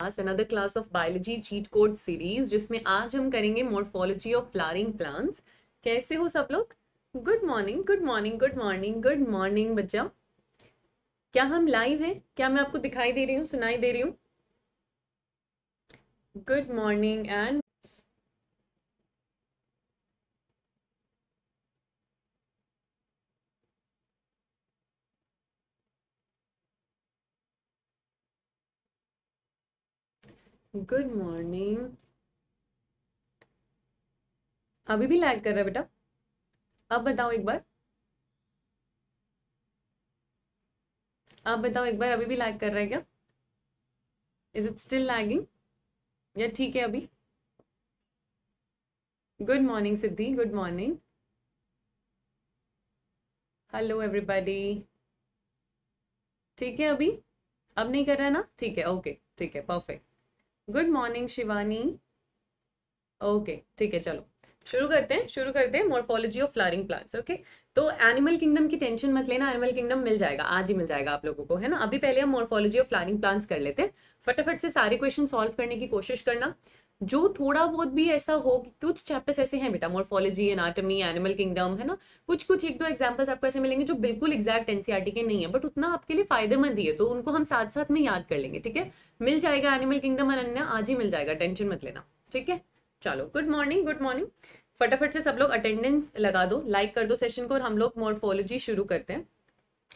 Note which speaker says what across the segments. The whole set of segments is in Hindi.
Speaker 1: Pass another class of biology cheat code series जिसमें आज हम करेंगे मोर्फोलॉजी ऑफ फ्लावरिंग प्लांट्स कैसे हो सब लोग good morning good morning good morning good morning बच्चा क्या हम लाइव हैं क्या मैं आपको दिखाई दे रही हूँ सुनाई दे रही हूँ good morning and good morning अभी भी लैग कर रहा है बेटा अब बताओ एक बार आप बताओ एक बार अभी भी लैग कर रहा है क्या इज इट स्टिल लैगिंग या ठीक है अभी good morning Siddhi good morning hello everybody ठीक है अभी अब नहीं कर रहा है ना ठीक है ओके ठीक है perfect good morning Shivani okay ठीक है चलो शुरू करते हैं शुरू करते हैं morphology of flowering plants okay तो एनिमल किंगडम की टेंशन मत लेना एनिमल किंगडम मिल जाएगा आज ही मिल जाएगा आप लोगों को है ना अभी पहले हम मोर्फोलॉजी ऑफ फ्लॉरिंग प्लांट्स कर लेते हैं फटाफट से सारे क्वेश्चन सॉल्व करने की कोशिश करना जो थोड़ा बहुत भी ऐसा हो कि कुछ चैप्टर्स ऐसे हैं बेटा मोर्फोलॉजी एनाटमी एनिमल किंगडम है ना कुछ कुछ एक दो एग्जांपल्स आपको ऐसे मिलेंगे जो बिल्कुल एग्जैक्ट एनसीआरटी e के नहीं है बट उतना आपके लिए फायदेमंद ही है तो उनको हम साथ साथ में याद कर लेंगे ठीक है मिल जाएगा एनिमल किंगडम अन्य आज ही मिल जाएगा टेंशन मत लेना ठीक है चलो गुड मॉर्निंग गुड मॉर्निंग फटाफट से सब लोग अटेंडेंस लगा दो लाइक कर दो सेशन को और हम लोग मोर्फोलॉजी शुरू करते हैं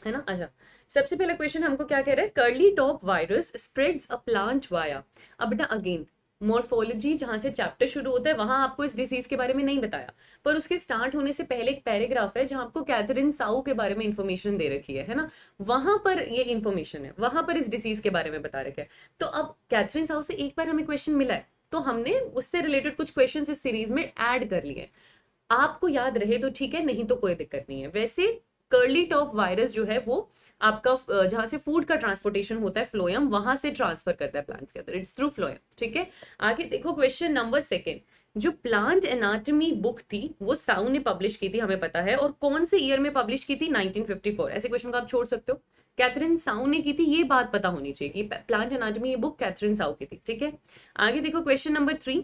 Speaker 1: है ना अच्छा सबसे पहला क्वेश्चन हमको क्या कह रहा है curly top virus spreads a plant via अब बेटा अगेन मोर्फोलॉजी जहाँ से चैप्टर शुरू होता है वहाँ आपको इस डिजीज़ के बारे में नहीं बताया पर उसके स्टार्ट होने से पहले एक पैराग्राफ है जहाँ आपको कैथरीन साउ के बारे में इन्फॉर्मेशन दे रखी है है ना वहाँ पर ये इन्फॉर्मेशन है वहाँ पर इस डिसीज़ के बारे में बता रखे है तो अब कैथरीन साउ से एक बार हमें क्वेश्चन मिला है तो हमने उससे रिलेटेड कुछ क्वेश्चन इस सीरीज में ऐड कर लिए आपको याद रहे तो ठीक है नहीं तो कोई दिक्कत नहीं है वैसे कर्ली टॉप वायरस जो है वो आपका जहां से फूड का ट्रांसपोर्टेशन होता है फ्लोयम वहां से ट्रांसफर करता है प्लांट्स के अंदर इट्स थ्रू फ्लोयम ठीक है आगे देखो क्वेश्चन नंबर सेकेंड जो प्लांट एनाटमी बुक थी वो साउ ने पब्लिश की थी हमें पता है और कौन से ईयर में पब्लिश की थी 1954 ऐसे क्वेश्चन को आप छोड़ सकते हो कैथरीन साउ ने की थी ये बात पता होनी चाहिए कि प्लांट एनाटमी ये बुक कैथरीन साउ की थी ठीक है आगे देखो question number three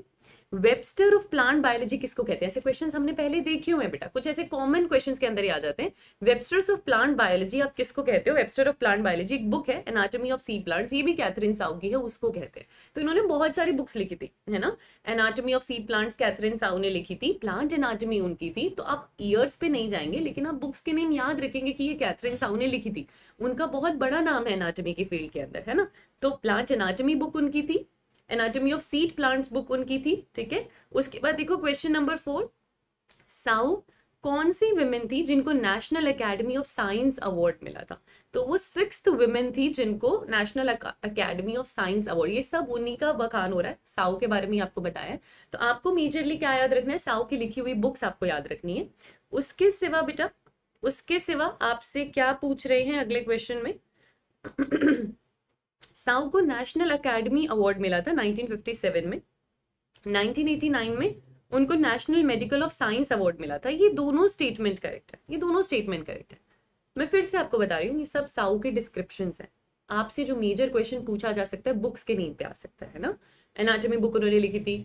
Speaker 1: Webster of plant biology किसको कहते हैं ऐसे क्वेश्चन हमने पहले देखे हुए हैं बेटा कुछ ऐसे कॉमन क्वेश्चन के अंदर ही आ जाते हैं वेबस्टर्स ऑफ प्लांट बायोलॉजी आप किसको कहते हो वेबस्टर ऑफ प्लांट बायोलॉजी एक बुक है एनाटॉमी ऑफ सी प्लांट्स ये भी कैथरीन साउ की है उसको कहते हैं तो इन्होंने बहुत सारी बुक्स लिखी थी है ना anatomy of seed plants Katherine साउ ने लिखी थी प्लांट एनाटॉमी उनकी थी तो आप ईयर्स पे नहीं जाएंगे लेकिन आप बुक्स के नेम याद रखेंगे कि ये कैथरीन साउ ने लिखी थी उनका बहुत बड़ा नाम है एनाटॉमी के फील्ड के अंदर है ना तो प्लांट एनाटॉमी बुक उनकी थी anatomy of seed plants book उनकी थी ठीक है उसके बाद देखो क्वेश्चन नंबर फोर साउ कौन सी विमेन थी जिनको National Academy of Science award मिला था तो वो सिक्स विमेन थी जिनको National Academy of Science award ये सब उन्हीं का बखान हो रहा है साउ के बारे में आपको बताया तो आपको मेजरली क्या याद रखना है साउ की लिखी हुई बुक्स आपको याद रखनी है उसके सिवा बेटा उसके सिवा आपसे क्या पूछ रहे हैं अगले क्वेश्चन में साउ को नेशनल अकेडमी अवार्ड मिला था 1957 में 1989 में उनको National Medical of Science award मिला था ये दोनों स्टेटमेंट करेक्ट है ये दोनों स्टेटमेंट करेक्ट है मैं फिर से आपको बता रही हूँ ये सब साउ के डिस्क्रिप्शन हैं आपसे जो मेजर क्वेश्चन पूछा जा सकता है बुक्स के नींद पे आ सकता है ना एनाटमी बुक उन्होंने लिखी थी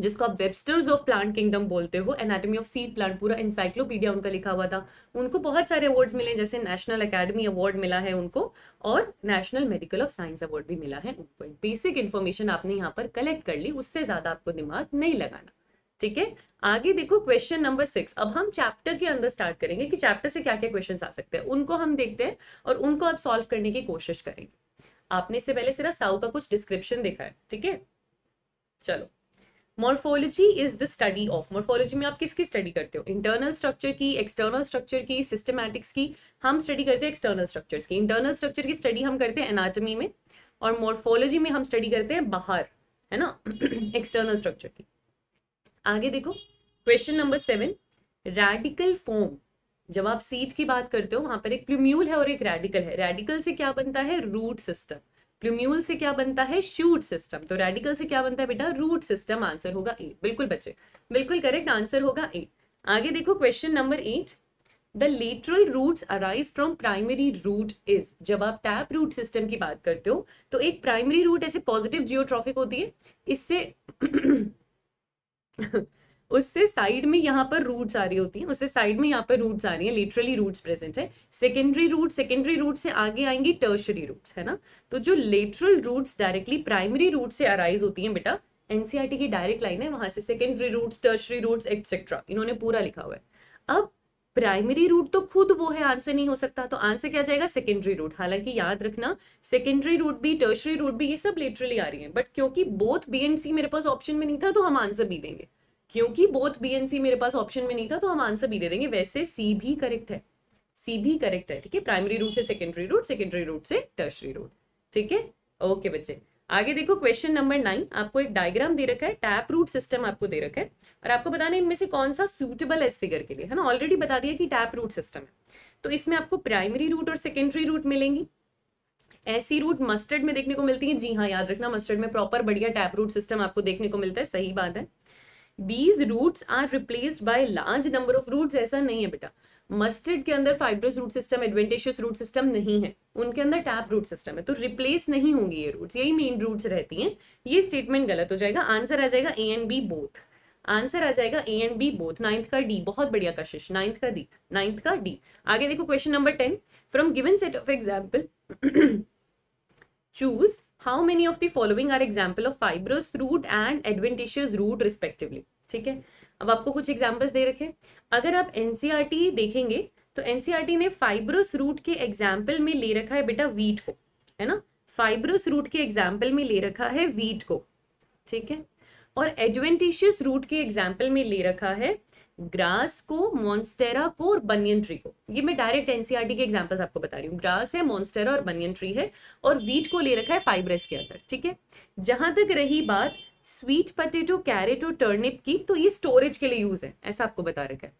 Speaker 1: जिसको आप वेबस्टर्स ऑफ प्लांट किंगडम बोलते हो एनाटॉमी ऑफ सीड प्लांट पूरा इंसाइक्लोपीडिया उनका लिखा हुआ था उनको बहुत सारे अवार्ड्स मिले जैसे नेशनल अकेडमी अवार्ड मिला है उनको और National Medical of Science award भी मिला है उनको बेसिक इन्फॉर्मेशन आपने यहाँ पर कलेक्ट कर ली उससे ज़्यादा आपको दिमाग नहीं लगाना ठीक है आगे देखो क्वेश्चन नंबर सिक्स अब हम चैप्टर के अंदर स्टार्ट करेंगे कि चैप्टर से क्या क्या क्वेश्चन आ सकते हैं उनको हम देखते हैं और उनको आप सॉल्व करने की कोशिश करेंगे आपने इससे पहले सिर्फ साउ का कुछ डिस्क्रिप्शन देखा है ठीक है चलो morphology is the study of morphology में आप किसकी स्टडी करते हो इंटरनल स्ट्रक्चर की एक्सटर्नल स्ट्रक्चर की सिस्टमैटिक्स की हम स्टडी करते हैं एक्सटर्नल स्ट्रक्चर्स की इंटरनल स्ट्रक्चर की स्टडी हम करते हैं एनाटमी में और मॉर्फोलॉजी में हम स्टडी करते हैं बाहर है ना एक्सटर्नल स्ट्रक्चर की आगे देखो question number seven radical form जब आप सीट की बात करते हो वहां पर एक प्लूम्यूल है और एक रेडिकल है रेडिकल से क्या बनता है रूट सिस्टम प्लूम्यूल से क्या बनता है शूट सिस्टम तो रेडिकल से क्या बनता है बेटा रूट सिस्टम आंसर होगा ए बिल्कुल बच्चे बिल्कुल करेक्ट आंसर होगा ए आगे देखो question number eight the lateral root arise from primary root is जब आप टैप रूट सिस्टम की बात करते हो तो एक प्राइमरी रूट ऐसे पॉजिटिव जियोट्रॉफिक होती है इससे उससे साइड में यहाँ पर रूट्स आ रही होती हैं उससे साइड में यहाँ पर रूट्स आ रही हैं लिटरली रूट्स प्रेजेंट है सेकेंडरी रूट सेकेंडरी रूट से आगे आएंगी टर्शरी रूट्स है ना तो जो lateral roots directly primary root से अराइज होती हैं बेटा एनसीआरटी e की डायरेक्ट लाइन है वहां से secondary roots tertiary roots etcetera इन्होंने पूरा लिखा हुआ है अब प्राइमरी रूट तो खुद वो है आंसर नहीं हो सकता तो आंसर क्या जाएगा सेकेंडरी रूट हालांकि याद रखना सेकेंडरी रूट भी टर्शरी रूट भी ये सब लिटरली आ रही है बट क्योंकि बोथ बी एंड सी मेरे पास ऑप्शन में नहीं था तो हम आंसर भी देंगे क्योंकि बोथ बी एंड सी मेरे पास ऑप्शन में नहीं था तो हम आंसर भी दे देंगे वैसे सी भी करेक्ट है सी भी करेक्ट है ठीक है प्राइमरी रूट से सेकेंडरी रूट सेकेंडरी रूट से टर्शरी रूट ठीक है ओके बच्चे आगे देखो क्वेश्चन नंबर नाइन आपको एक डायग्राम दे रखा है टैप रूट सिस्टम आपको दे रखा है और आपको बताना इनमें से कौन सा सूटेबल है इस फिगर के लिए है ना ऑलरेडी बता दिया कि टैप रूट सिस्टम है तो इसमें आपको प्राइमरी रूट और सेकेंडरी रूट मिलेंगी ऐसी रूट मस्टर्ड में देखने को मिलती है जी हाँ याद रखना मस्टर्ड में प्रॉपर बढ़िया टैप रूट सिस्टम आपको देखने को मिलता है सही बात है these roots are replaced by large number of roots ऐसा नहीं है बेटा मस्टर्ड के अंदर fibrous root system adventitious root system नहीं है उनके अंदर टैप रूट सिस्टम है तो रिप्लेस नहीं होंगी ये रूट्स यही मेन रूट्स रहती हैं ये स्टेटमेंट गलत हो जाएगा आंसर आ जाएगा A and B both answer आ जाएगा A and B both ninth का डी बहुत बढ़िया कशिश नाइन्थ का डी नाइन्थ का डी आगे देखो question number ten from given set of example choose how many of the following are example of fibrous root and adventitious root respectively ठीक है अब आपको कुछ एग्जाम्पल्स दे रखे अगर आप एन e देखेंगे तो एन e ने फाइब्रोस रूट के एग्जाम्पल में ले रखा है बेटा वीट को है ना फाइब्रोस रूट के एग्जाम्पल में ले रखा है वीट को ठीक है और एडवेंटिशियस रूट के एग्जाम्पल में ले रखा है ग्रास को मॉन्स्टेरा को और बनियन ट्री को ये मैं डायरेक्ट एनसीआरटी e के एग्जाम्पल्स आपको बता रही हूँ ग्रास है मॉन्स्टेरा और बनियन ट्री है और वीट को ले रखा है फाइब्रस के अंदर ठीक है जहां तक रही बात स्वीट पटेटो कैरेट और टर्निप की तो ये स्टोरेज के लिए यूज है ऐसा आपको बता रखा है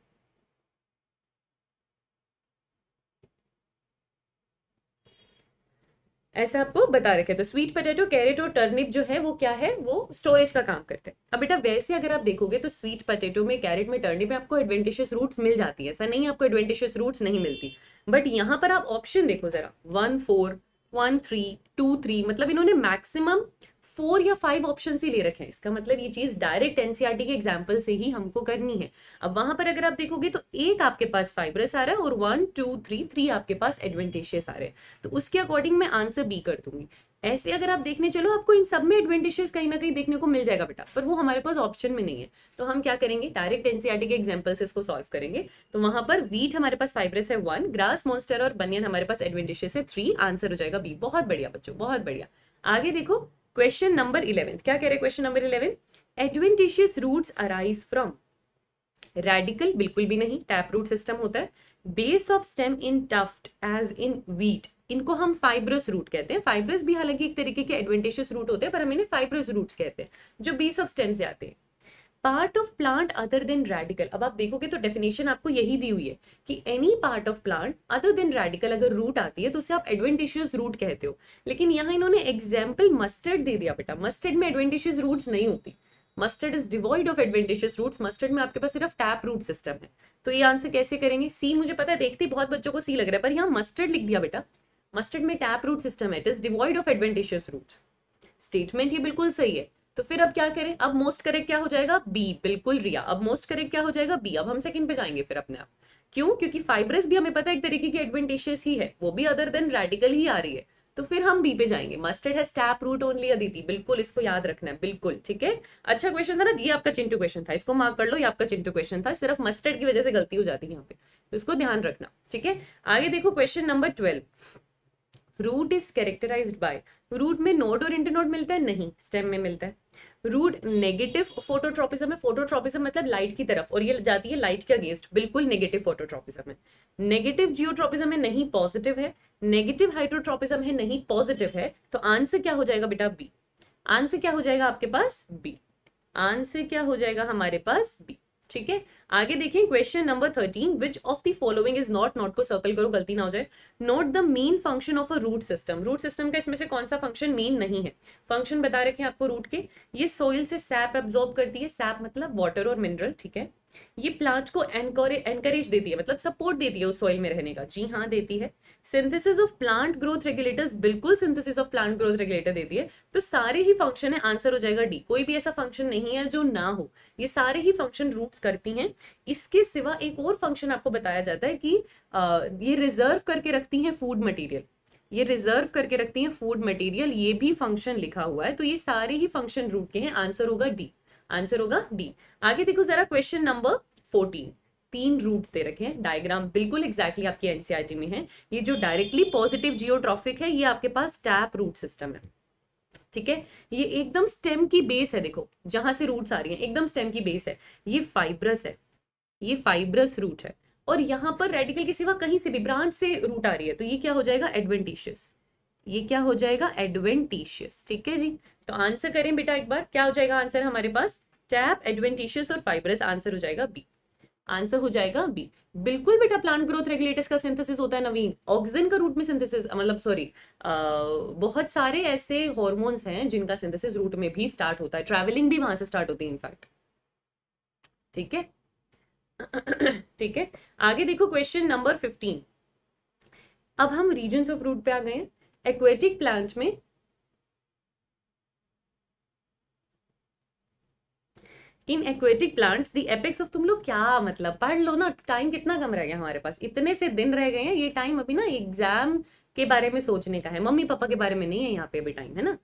Speaker 1: ऐसा आपको बता रखे तो स्वीट पटेटो कैरेट और टर्निप जो है वो क्या है वो स्टोरेज का काम करते हैं अब बेटा वैसे अगर आप देखोगे तो स्वीट पटेटो में कैरेट में टर्निप में आपको एडवेंटेशियस रूट्स मिल जाती है ऐसा नहीं आपको एडवेंटेशियस रूट्स नहीं मिलती बट यहाँ पर आप ऑप्शन देखो ज़रा one four one three two three मतलब इन्होंने मैक्सिमम फोर या फाइव ऑप्शन ही ले रखे हैं इसका मतलब ये चीज़ डायरेक्ट एनसीआरटी e के एग्जाम्पल से ही हमको करनी है अब वहां पर अगर आप देखोगे तो एक आपके पास फाइब्रस आ रहा है और वन टू थ्री थ्री आपके पास एडवेंटेशियस आ रहे हैं तो उसके अकॉर्डिंग मैं आंसर बी कर दूंगी ऐसे अगर आप देखने चलो आपको इन सब में एडवेंटेजेस कहीं ना कहीं देखने को मिल जाएगा बेटा पर वो हमारे पास ऑप्शन में नहीं है तो हम क्या करेंगे डायरेक्ट एनसीआरटी e के एग्जाम्पल से इसको सॉल्व करेंगे तो वहां पर वीट हमारे पास फाइब्रस है वन ग्रास मॉन्स्टर और बनियन हमारे पास एडवेंटेजेस है थ्री आंसर हो जाएगा बी बहुत बढ़िया बच्चों बहुत बढ़िया आगे देखो क्वेश्चन नंबर इलेवन क्या कह रहे हैं question number eleven adventitious roots arise from radical बिल्कुल भी नहीं टैप रूट सिस्टम होता है base of stem in tuft as in wheat इनको हम फाइब्रस रूट कहते हैं फाइब्रस भी हालांकि एक तरीके के एडवेंटेशियस रूट होते हैं पर हम इन्हें फाइब्रस रूट्स कहते हैं जो बेस ऑफ स्टेम से आते हैं part of plant other than radical अब आप देखोगे तो डेफिनेशन आपको यही दी हुई है कि any part of plant other than radical अगर रूट आती है तो उसे आप एडवेंटेशियस रूट कहते हो लेकिन यहाँ इन्होंने एग्जाम्पल मस्टर्ड दे दिया बेटा मस्टर्ड में एडवेंटेशियस रूट्स नहीं होती mustard is devoid of adventitious roots mustard में आपके पास सिर्फ टैप रूट सिस्टम है तो ये आंसर कैसे करेंगे सी मुझे पता है देखते बहुत बच्चों को सी लग रहा है पर यहाँ मस्टर्ड लिख दिया बेटा मस्टर्ड में टैप रूट सिस्टम है it is devoid of adventitious root statement ये बिल्कुल सही है तो फिर अब क्या करें अब मोस्ट करेक्ट क्या हो जाएगा बी बिल्कुल रिया अब मोस्ट करेक्ट क्या हो जाएगा बी अब हम सेकंड पे जाएंगे फिर अपने आप क्यों क्योंकि फाइब्रस भी हमें पता है एक तरीके की एडवेंटेशियस ही है वो भी अदर देन रेडिकल ही आ रही है तो फिर हम बी पे जाएंगे मस्टर्ड है स्टैप रूट ओनली अदिति बिल्कुल इसको याद रखना है बिल्कुल ठीक है अच्छा क्वेश्चन था ना ये आपका चिंटू क्वेश्चन था इसको मार्क कर लो ये आपका चिंटू क्वेश्चन था सिर्फ मस्टर्ड की वजह से गलती हो जाती है यहाँ पे तो इसको ध्यान रखना ठीक है आगे देखो question number twelve root is characterize by root में नोड और इंटरनोड मिलता है नहीं स्टेम में मिलता है रूड नेगेटिव फोटोट्रॉपिज्म है फोटोट्रॉपिज्म मतलब लाइट की तरफ और ये जाती है लाइट के अगेंस्ट बिल्कुल नेगेटिव फोटोट्रॉपिज्म है नेगेटिव जियोट्रॉपिज्म है नहीं पॉजिटिव है नेगेटिव हाइड्रोट्रॉपिज्म है नहीं पॉजिटिव है तो आंसर क्या हो जाएगा बेटा बी आंसर क्या हो जाएगा आपके पास बी आंसर क्या हो जाएगा हमारे पास बी ठीक है आगे देखें question number thirteen which of the following is not not को सर्कल करो गलती ना हो जाए not the main function of a root system root system का इसमें से कौन सा फंक्शन मेन नहीं है फंक्शन बता रखे हैं आपको रूट के ये सॉइल से सैप एब्जॉर्ब करती है सैप मतलब वाटर और मिनरल ठीक है ये प्लांट को एनकरेज देती है मतलब सपोर्ट देती है उस सॉइल में रहने का जी हाँ देती है synthesis of plant growth regulators बिल्कुल synthesis of plant growth regulator देती है तो सारे ही फंक्शन है आंसर हो जाएगा डी कोई भी ऐसा फंक्शन नहीं है जो ना हो ये सारे ही फंक्शन रूट्स करती हैं इसके सिवा एक और फंक्शन आपको बताया जाता है कि आ, ये रिजर्व करके रखती हैं फूड मटीरियल ये रिजर्व करके रखती हैं फूड मटीरियल ये भी फंक्शन लिखा हुआ है तो ये सारे ही फंक्शन रूट के हैं आंसर होगा डी आंसर होगा डी आगे देखो जरा क्वेश्चन नंबर फोर्टीन तीन रूट्स दे रखे हैं डायग्राम बिल्कुल एग्जैक्टली exactly आपके एनसीआरटी e में है ये जो डायरेक्टली पॉजिटिव जियोट्रॉफिक है ये आपके पास टैप रूट सिस्टम है ठीक है ये एकदम स्टेम की बेस है देखो जहां से रूट्स आ रही हैं एकदम स्टेम की बेस है ये फाइब्रस है ये फाइब्रस रूट है और यहां पर रेडिकल के सिवा कहीं से भी ब्रांच से रूट आ रही है तो ये क्या हो जाएगा एडवेंटिशियस ये क्या हो जाएगा एडवेंटिशियस ठीक है जी तो आंसर करें बेटा एक बार क्या हो जाएगा आंसर हमारे पास टैप एडवेंटिशियस और फाइबरस आंसर हो जाएगा बी आंसर हो जाएगा बी बिल्कुल बेटा प्लांट ग्रोथ रेगुलेटर्स का सिंथेसिस होता है नवीन ऑक्सीजन का रूट में सिंथेसिस मतलब सॉरी बहुत सारे ऐसे हॉर्मोन्स हैं जिनका सिंथेसिस रूट में भी स्टार्ट होता है ट्रैवलिंग भी वहां से स्टार्ट होती है इनफैक्ट ठीक है ठीक है आगे देखो क्वेश्चन नंबर फिफ्टीन अब हम रीजन ऑफ रूट पे आ गए एक्वेटिक प्लांट में in aquatic plants the apex of तुम लोग क्या मतलब पढ़ लो ना टाइम कितना कम रह गया हमारे पास इतने से दिन रह गए हैं ये टाइम अभी ना एग्जाम के बारे में सोचने का है मम्मी पापा के बारे में नहीं है यहाँ पे अभी टाइम है ना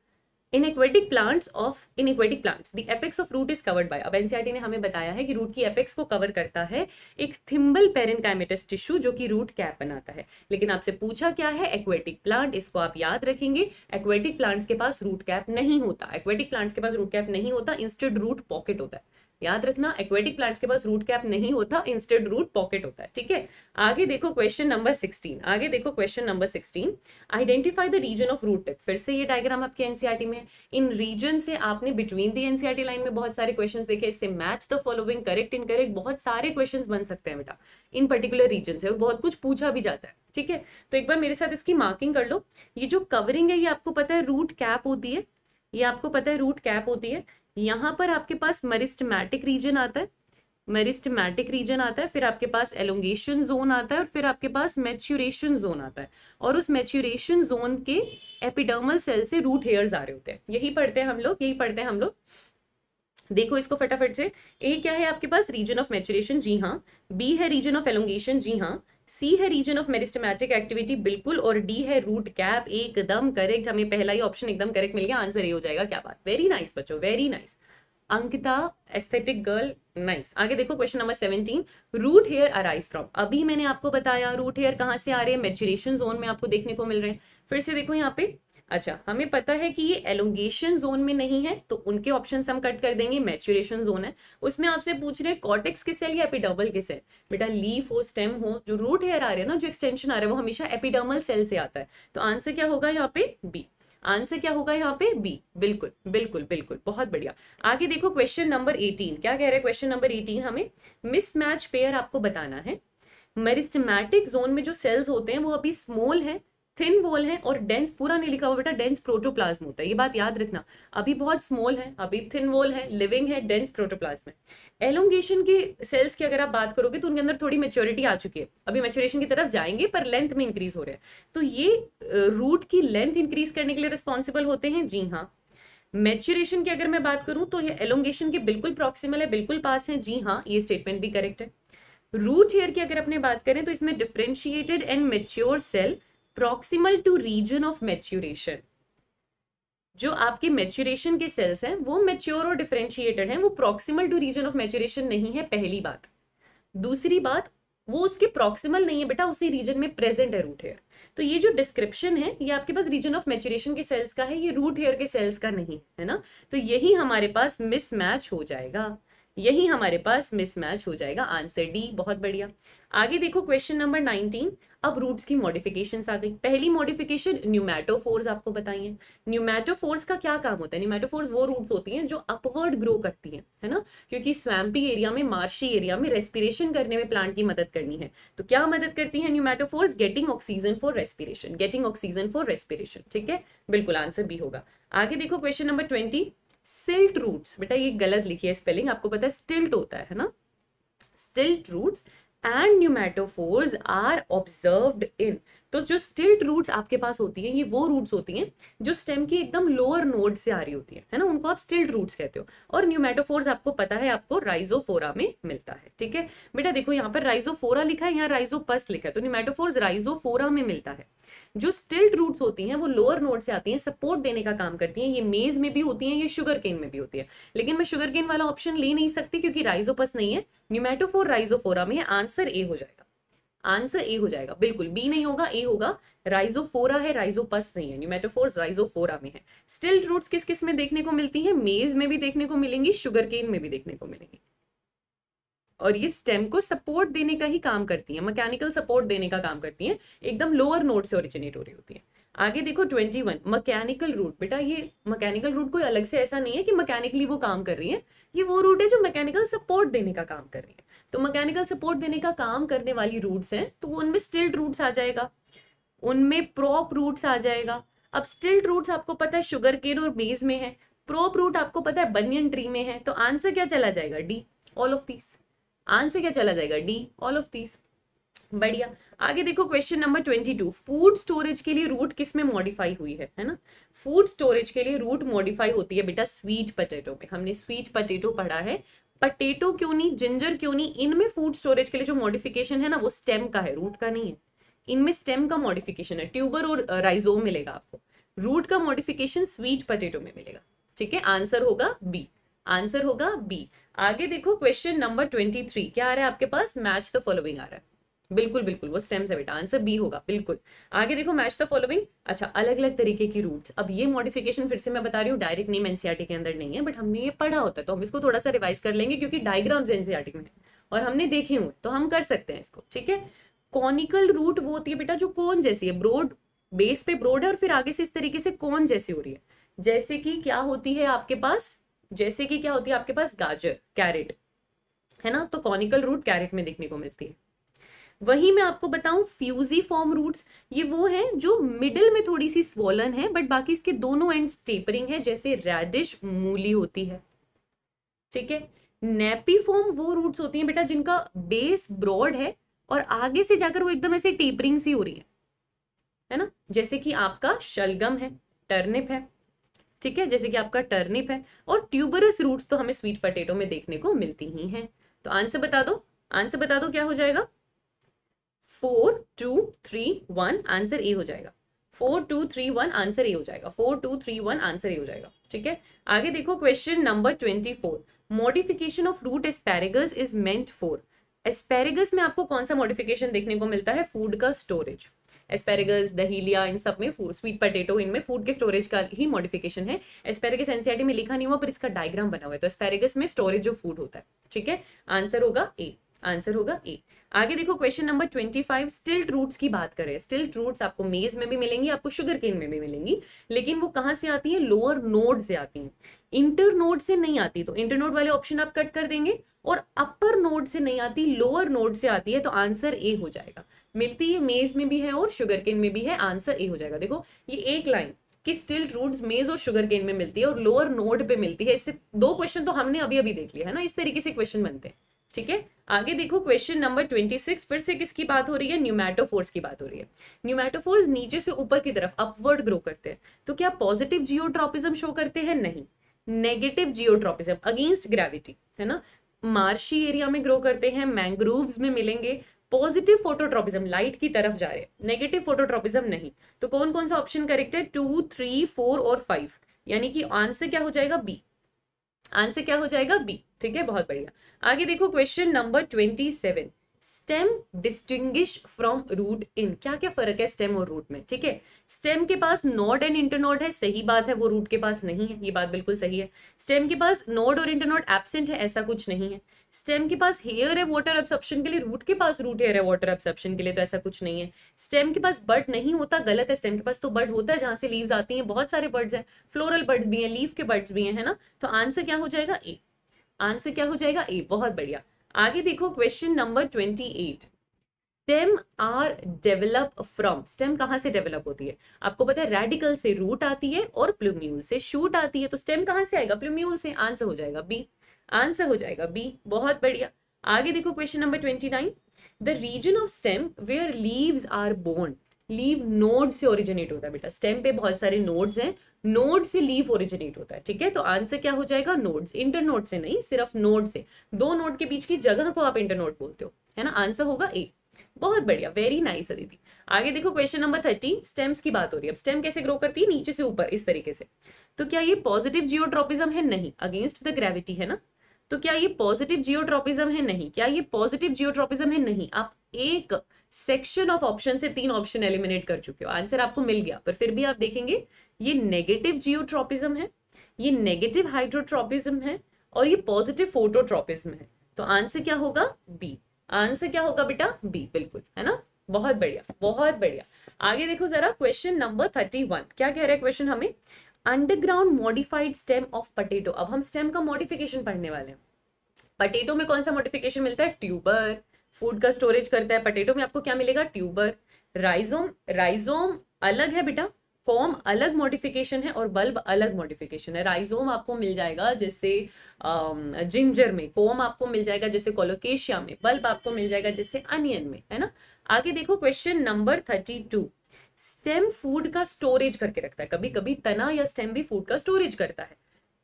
Speaker 1: in aquatic plants of in aquatic plants the apex of root is covered by अब एनसीईआरटी e ने हमें बताया है कि रूट की एपेक्स को कवर करता है एक थिम्बल पेरेंकाइमेटस टिश्यू जो कि रूट कैप बनाता है लेकिन आपसे पूछा क्या है एक्वेटिक प्लांट इसको आप याद रखेंगे एक्वेटिक प्लांट्स के पास रूट कैप नहीं होता एक्वेटिक प्लांट्स के पास रूट कैप नहीं होता इंस्टेड रूट पॉकेट होता है याद रखना एक्वेटिक प्लांट्स के पास रूट कैप नहीं होता इंस्टेड रूट पॉकेट होता है ठीक है आगे देखो क्वेश्चन नंबर सिक्सटीन आगे देखो question number sixteen identify the region of root tip फिर से ये डायग्राम आपके एनसीआरटी e में इन रीजन से आपने बिटवीन दी एनसीआरटी लाइन में बहुत सारे क्वेश्चन देखे इससे match the following correct in correct बहुत सारे क्वेश्चन बन सकते हैं बेटा इन पर्टिकुलर रीजन से और बहुत कुछ पूछा भी जाता है ठीक है तो एक बार मेरे साथ इसकी मार्किंग कर लो ये जो कवरिंग है ये आपको पता है रूट कैप होती है ये आपको पता है रूट कैप होती है यहाँ पर आपके पास मरिस्टमैटिक रीजन आता है मेरिस्टमैटिक रीजन आता है फिर आपके पास एलोंगेशन जोन आता है और फिर आपके पास मैच्यूरेशन जोन आता है और उस मेच्यूरेशन जोन के एपिडर्मल सेल से रूट हेयर्स आ रहे होते हैं यही पढ़ते हैं हम लोग यही पढ़ते हैं हम लोग देखो इसको फटाफट से ए क्या है आपके पास रीजन ऑफ मेच्यूरेशन जी हाँ बी है रीजन ऑफ एलोंगेशन जी हाँ सी है रीजन ऑफ मेरिस्टमैटिक एक्टिविटी बिल्कुल और डी है रूट कैप एकदम करेक्ट हमें पहला ही ऑप्शन एकदम करेक्ट मिल गया आंसर ये हो जाएगा क्या बात वेरी नाइस बच्चो very nice Ankita aesthetic girl nice आगे देखो question number seventeen root hair arise from अभी मैंने आपको बताया रूट हेयर कहाँ से आ रहे हैं मेचुरेशन जोन में आपको देखने को मिल रहे हैं फिर से देखो यहाँ पे अच्छा हमें पता है कि ये एलोंगेशन जोन में नहीं है तो उनके ऑप्शन हम कट कर देंगे मैचुरेशन जोन है उसमें आपसे पूछ रहे हैं कॉटेक्स के सेल या एपिडर्मल के सेल बेटा लीफ हो स्टेम हो जो रूट हेयर आ रहे हैं ना जो एक्सटेंशन आ रहा है वो हमेशा एपिडर्मल सेल से आता है तो आंसर क्या होगा यहाँ पे बी आंसर क्या होगा यहाँ पे बी बिल्कुल बिल्कुल बिल्कुल बहुत बढ़िया आगे देखो क्वेश्चन नंबर एटीन क्या कह रहे हैं क्वेश्चन नंबर एटीन हमें मिसमैच पेयर आपको बताना है मेरिस्टमैटिक जोन में जो सेल्स होते हैं वो अभी स्मॉल है थिन वॉल है और डेंस पूरा नहीं लिखा हुआ बेटा डेंस प्रोटोप्लाज्म होता है ये बात याद रखना अभी बहुत स्मॉल है अभी थिन वॉल है लिविंग है डेंस प्रोटोप्लाज्म है एलोंगेशन के सेल्स की अगर आप बात करोगे तो उनके अंदर थोड़ी मेच्योरिटी आ चुकी है अभी मेच्योरेशन की तरफ जाएंगे पर लेंथ में इंक्रीज हो रहा है तो ये रूट की लेंथ इंक्रीज करने के लिए रिस्पॉन्सिबल होते हैं जी हाँ मेच्योरेशन की अगर मैं बात करूं तो ये एलोंगेशन के बिल्कुल प्रॉक्सिमल है बिल्कुल पास है जी हाँ ये स्टेटमेंट भी करेक्ट है रूट हेयर की अगर अपने बात करें तो इसमें differentiated and mature cell proximal to region of maturation जो आपके मेच्योरेशन के सेल्स हैं वो मेच्योर और डिफ्रेंशिएटेड हैं वो proximal to region of maturation नहीं है पहली बात दूसरी बात वो उसके प्रॉक्सिमल नहीं है बेटा उसी रीजन में प्रेजेंट है रूट हेयर तो ये जो डिस्क्रिप्शन है ये आपके पास रीजन ऑफ मेच्योरेशन के सेल्स का है ये रूट हेयर के सेल्स का नहीं है ना तो यही हमारे पास मिसमैच हो जाएगा यही हमारे पास मिसमैच हो जाएगा आंसर डी बहुत बढ़िया आगे देखो क्वेश्चन नंबर नाइनटीन अब रूट्स की मॉडिफिकेशन आ गई पहली मॉडिफिकेशन न्यूमैटोफोर्स आपको बताई है न्यूमैटोफोर्स का क्या काम होता है न्यूमैटोफोर्स वो रूट्स होती हैं जो अपवर्ड ग्रो करती हैं है ना क्योंकि स्वैम्पी एरिया में मार्शी एरिया में रेस्पिरेशन करने में प्लांट की मदद करनी है तो क्या मदद करती है pneumatophores getting oxygen for respiration getting oxygen for respiration ठीक है बिल्कुल आंसर भी होगा आगे देखो question number twenty silt roots बेटा ये गलत लिखी है स्पेलिंग आपको पता है स्टिल्ट होता है ना stilt roots and pneumatophores are observed in तो जो स्टेट रूट्स आपके पास होती हैं ये वो रूट्स होती हैं जो स्टेम की एकदम लोअर नोड से आ रही होती है है ना उनको आप स्टिल्ड रूट्स कहते हो और न्यूमेटोफोर्स आपको पता है आपको राइजोफोरा में मिलता है ठीक है बेटा देखो यहाँ पर राइजोफोरा लिखा है यहाँ राइजोपस लिखा है तो न्यूमेटोफोर्स राइजोफोरा में मिलता है जो स्टिल्ड रूट्स होती हैं वो लोअर नोड से आती हैं सपोर्ट देने का काम करती हैं ये मेज में भी होती हैं ये शुगर केन में भी होती है लेकिन मैं शुगर केन वाला ऑप्शन ले नहीं सकती क्योंकि राइजोपस नहीं है न्यूमेटोफोर राइजोफोरा में आंसर ए हो जाएगा आंसर ए हो जाएगा बिल्कुल बी नहीं होगा ए होगा राइजोफोरा है राइजोपस नहीं है न्यूमेटोफोर्स राइजोफोरा में है स्टिल रूट्स किस किस में देखने को मिलती है मेज में भी देखने को मिलेंगी शुगर केन में भी देखने को मिलेंगी और ये स्टेम को सपोर्ट देने का ही काम करती है मैकेनिकल सपोर्ट देने का काम करती है एकदम लोअर नोट से ओरिजिनेट हो रही होती है आगे देखो ट्वेंटी वन मकैनिकल रूट बेटा ये मकैनिकल रूट कोई अलग से ऐसा नहीं है कि मकैनिकली वो काम कर रही है ये वो रूट है जो मकैनिकल सपोर्ट देने का काम कर रही है तो मकैनिकल सपोर्ट देने का काम करने वाली रूट्स हैं तो उनमें स्टिल्ड रूट्स आ जाएगा उनमें प्रॉप रूट्स आ जाएगा अब स्टिल्ड रूट्स आपको पता है शुगर केन और बेज में है प्रोप रूट आपको पता है बनियन ट्री में है तो आंसर क्या चला जाएगा D all of these answer क्या चला जाएगा डी ऑल ऑफ दीज बढ़िया आगे देखो question number twenty two food storage के लिए रूट किस में मॉडिफाई हुई है है ना फूड स्टोरेज के लिए रूट मॉडिफाई होती है बेटा स्वीट पटेटो में हमने स्वीट पटेटो पढ़ा है पटेटो क्यों नहीं जिंजर क्यों नहीं इनमें फूड स्टोरेज के लिए जो मॉडिफिकेशन है ना वो स्टेम का है रूट का नहीं है इनमें स्टेम का मॉडिफिकेशन है ट्यूबर और राइजोम मिलेगा आपको रूट का मॉडिफिकेशन स्वीट पटेटो में मिलेगा ठीक है आंसर होगा बी आंसर होगा बी आगे देखो क्वेश्चन नंबर ट्वेंटी थ्री क्या आ रहा है आपके पास मैच द फॉलोइंग आ रहा है बिल्कुल बिल्कुल वो स्टेम है बेटा आंसर बी होगा बिल्कुल आगे देखो मैच द फॉलोइंग अच्छा अलग अलग तरीके की रूट्स अब ये मॉडिफिकेशन फिर से मैं बता रही हूँ डायरेक्ट नेम एनसीआरटी के अंदर नहीं है बट हमने ये पढ़ा होता है तो हम इसको थोड़ा सा रिवाइज कर लेंगे क्योंकि डायग्राम्स एनसीआरटी e में है और हमने देखे हुए तो हम कर सकते हैं इसको ठीक है कॉनिकल रूट वो होती है बेटा जो कौन जैसी है ब्रोड बेस पे ब्रोड है और फिर आगे से इस तरीके से कौन जैसी हो रही है जैसे कि क्या होती है आपके पास जैसे कि क्या होती है आपके पास गाजर कैरेट है ना तो कॉनिकल रूट कैरेट में देखने को मिलती है वहीं मैं आपको बताऊं फ्यूजी फॉर्म रूट्स ये वो हैं जो मिडिल में थोड़ी सी स्वॉलन है बट बाकी इसके दोनों एंड टेपरिंग है जैसे रेडिश मूली होती है ठीक है फॉर्म वो रूट्स होती हैं बेटा जिनका बेस ब्रॉड है और आगे से जाकर वो एकदम ऐसे टेपरिंग सी हो रही है है ना जैसे कि आपका शलगम है टर्निप है ठीक है जैसे कि आपका टर्निप है और ट्यूबरस रूट्स तो हमें स्वीट पटेटो में देखने को मिलती ही हैं तो आंसर बता दो आंसर बता दो क्या हो जाएगा four two three one answer A हो जाएगा four two three one answer A हो जाएगा four two three one answer A हो जाएगा ठीक है आगे देखो question number twenty four modification of root asparagus is meant for asparagus में आपको कौन सा मॉडिफिकेशन देखने को मिलता है फूड का स्टोरेज एस्पेरेगस दहीलिया इन सब में फूड स्वीट पटेटो इनमें फूड के स्टोरेज का ही मॉडिफिकेशन है एस्पेरेगस एनसीआरटी में लिखा नहीं हुआ पर इसका डायग्राम बना हुआ है तो एस्पेरेगस में स्टोरेज जो फूड होता है ठीक है आंसर होगा ए आंसर होगा ए आगे देखो question number twenty five stilt roots की बात करें स्टिल्ट रूट्स आपको मेज में भी मिलेंगी आपको शुगर केन में भी मिलेंगी लेकिन वो कहाँ से आती है लोअर नोड से आती है इंटर नोड से नहीं आती तो इंटर नोड वाले ऑप्शन आप कट कर देंगे और अपर नोड से नहीं आती लोअर नोड से आती है तो आंसर ए हो जाएगा मिलती है मेज में भी है और शुगर केन में भी है आंसर ए हो जाएगा देखो ये एक लाइन कि स्टिल्ट रूट्स मेज और शुगर केन में मिलती है और लोअर नोड पे मिलती है इससे दो क्वेश्चन तो हमने अभी अभी देख लिया है ना इस तरीके से क्वेश्चन बनते हैं ठीक है आगे देखो क्वेश्चन नंबर ट्वेंटी सिक्स फिर से किसकी बात हो रही है न्यूमैटोफोर्स की बात हो रही है न्यूमैटोफोर्स नीचे से ऊपर की तरफ अपवर्ड ग्रो करते हैं तो क्या पॉजिटिव जियोट्रॉपिज्म शो करते हैं नहीं नेगेटिव जियोट्रॉपिज्म अगेंस्ट ग्रेविटी है ना मार्शी एरिया में ग्रो करते हैं मैंग्रोव्स में मिलेंगे पॉजिटिव फोटोट्रॉपिज्म लाइट की तरफ जा रहे हैं नेगेटिव फोटोट्रॉपिज्म नहीं तो कौन कौन सा ऑप्शन करेक्ट है टू थ्री फोर और फाइव यानी कि आंसर क्या हो जाएगा बी आंसर क्या हो जाएगा बी ठीक है बहुत बढ़िया आगे देखो question number twenty seven stem distinguish from root in क्या क्या फर्क है स्टेम और रूट में ठीक है स्टेम के पास नोड एंड इंटरनोड है सही बात है वो रूट के पास नहीं है ये बात बिल्कुल सही है स्टेम के पास नोड और इंटरनोड एबसेंट है ऐसा कुछ नहीं है स्टेम के पास हेयर है वाटर एब्सॉप्शन के लिए रूट के पास रूट हेयर है वाटर एब्सॉप्शन के लिए तो ऐसा कुछ नहीं है स्टेम के पास बर्ड नहीं होता गलत है स्टेम के पास तो बर्ड होता है जहां से लीव्स आती हैं बहुत सारे बर्ड्स हैं फ्लोरल बर्ड्स भी हैं लीव के बर्ड्स भी हैं है ना तो आंसर क्या हो जाएगा ए आंसर क्या हो जाएगा ए बहुत बढ़िया आगे देखो question number twenty eight stem are develop from stem कहाँ से डेवलप होती है आपको पता है रेडिकल से रूट आती है और प्लूम्यूल से शूट आती है तो स्टेम कहाँ से आएगा प्लूम्यूल से आंसर हो जाएगा बी आंसर हो जाएगा बी बहुत बढ़िया आगे देखो question number twenty nine the region of stem where leaves are born leave node से ओरिजिनेट होता है बेटा स्टेम पे बहुत सारे नोड्स हैं नोड से लीव ओरिजिनेट होता है ठीक है तो आंसर क्या हो जाएगा नोड्स इंटरनोड से नहीं सिर्फ नोड से दो नोड के बीच की जगह को आप इंटरनोड बोलते हो है ना आंसर होगा ए बहुत बढ़िया वेरी नाइस है दीदी आगे देखो क्वेश्चन नंबर थर्टी स्टेम्स की बात हो रही है अब स्टेम कैसे ग्रो करती है नीचे से ऊपर इस तरीके से तो क्या ये पॉजिटिव जियोट्रोपिज्म है नहीं अगेंस्ट द ग्रेविटी है ना तो क्या ये पॉजिटिव जियोट्रॉपिज्म है नहीं क्या ये पॉजिटिव जियोट्रॉपिज्म है नहीं आप एक सेक्शन ऑफ ऑप्शन से तीन ऑप्शन एलिमिनेट कर चुके हो आंसर आपको मिल गया पर फिर भी आप देखेंगे ये नेगेटिव जियोट्रॉपिज्म है ये नेगेटिव हाइड्रोट्रॉपिज्म है और ये पॉजिटिव फोटोट्रॉपिज्म है तो आंसर क्या होगा बी आंसर क्या होगा बेटा बी बिल्कुल है ना बहुत बढ़िया बहुत बढ़िया आगे देखो जरा क्वेश्चन नंबर थर्टी वन क्या कह रहा है क्वेश्चन हमें underground modified stem of potato अब हम स्टेम का मॉडिफिकेशन पढ़ने वाले हैं पटेटो में कौन सा मॉडिफिकेशन मिलता है ट्यूबर फूड का स्टोरेज करता है पटेटो में आपको क्या मिलेगा ट्यूबर राइजोम राइजोम अलग है बेटा कॉम अलग मॉडिफिकेशन है और बल्ब अलग मॉडिफिकेशन है राइजोम आपको मिल जाएगा जैसे जिंजर में कॉम आपको मिल जाएगा जैसे कोलोकेशिया में बल्ब आपको मिल जाएगा जैसे अनियन में है ना आगे देखो question number thirty two stem food का स्टोरेज करके रखता है कभी कभी तना या स्टेम भी फूड का स्टोरेज करता है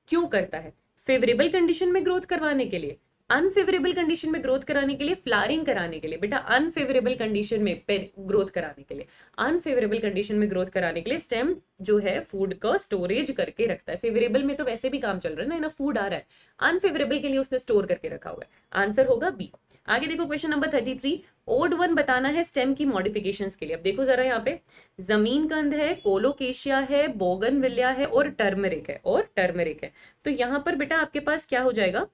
Speaker 1: क्यों करता है फेवरेबल कंडीशन में ग्रोथ करवाने के लिए अनफेवरेबल कंडीशन में ग्रोथ कराने के लिए फ्लारिंग कराने के लिए बेटा अनफेवरेबल कंडीशन में ग्रोथ कराने के लिए अनफेवरेबल कंडीशन में ग्रोथ कराने के लिए स्टेम जो है फूड का स्टोरेज करके रखता है फेवरेबल में तो वैसे भी काम चल रहा है ना ना फूड आ रहा है अनफेवरेबल के लिए उसने स्टोर करके रखा हुआ है आंसर होगा बी आगे देखो question number thirty three odd one बताना है स्टेम की मॉडिफिकेशन के लिए अब देखो जरा यहाँ पे जमीन कंद है कोलोकेशिया है बोगन है और टर्मरिक है और टर्मरिक है तो यहाँ पर बेटा आपके पास क्या हो जाएगा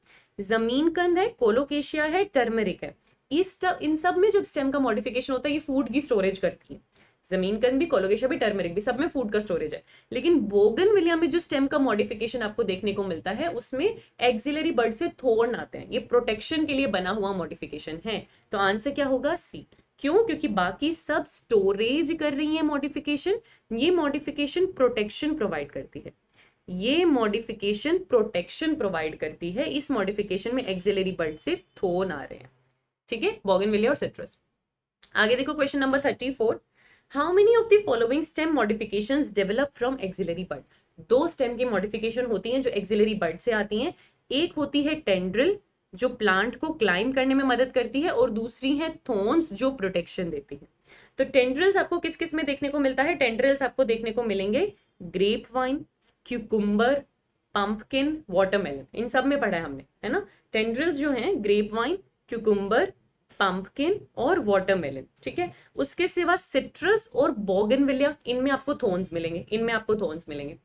Speaker 1: जमीन कंद है कोलोकेशिया है टर्मरिक है इस इन सब में जब स्टेम का मॉडिफिकेशन होता है ये फूड की स्टोरेज करती है जमीन कंद भी कोलोकेशिया भी टर्मरिक भी सब में फूड का स्टोरेज है लेकिन बोगन विलिया में जो स्टेम का मॉडिफिकेशन आपको देखने को मिलता है उसमें एक्सिलरी बर्ड से थोर्न आते हैं ये प्रोटेक्शन के लिए बना हुआ मॉडिफिकेशन है तो आंसर क्या होगा सी क्यों क्योंकि बाकी सब स्टोरेज कर रही है मॉडिफिकेशन ये मॉडिफिकेशन प्रोटेक्शन प्रोवाइड करती है ये मॉडिफिकेशन प्रोटेक्शन प्रोवाइड करती है इस मॉडिफिकेशन में एक्सिलरी बर्ड से थोन आ रहे हैं ठीक है बॉगिन और सिट्रस आगे देखो question number thirty four how many of the following stem modification develop from axillary bud दो स्टेम की मॉडिफिकेशन होती हैं जो एक्सिलरी बर्ड से आती हैं एक होती है टेंड्रिल जो प्लांट को क्लाइम करने में मदद करती है और दूसरी है थोन्स जो प्रोटेक्शन देती है तो टेंड्रिल्स आपको किस किस में देखने को मिलता है टेंड्रिल्स आपको देखने को मिलेंगे grape vine cucumber pumpkin watermelon इन सब में पढ़ा है हमने है ना टेंड्रिल्स जो हैं ग्रेप वाइन क्यूकुम्बर पम्पकिन और वाटरमेलन ठीक है उसके सिवा सिट्रस और बॉगनविलिया इनमें आपको थोन्स मिलेंगे इनमें आपको थोन्स मिलेंगे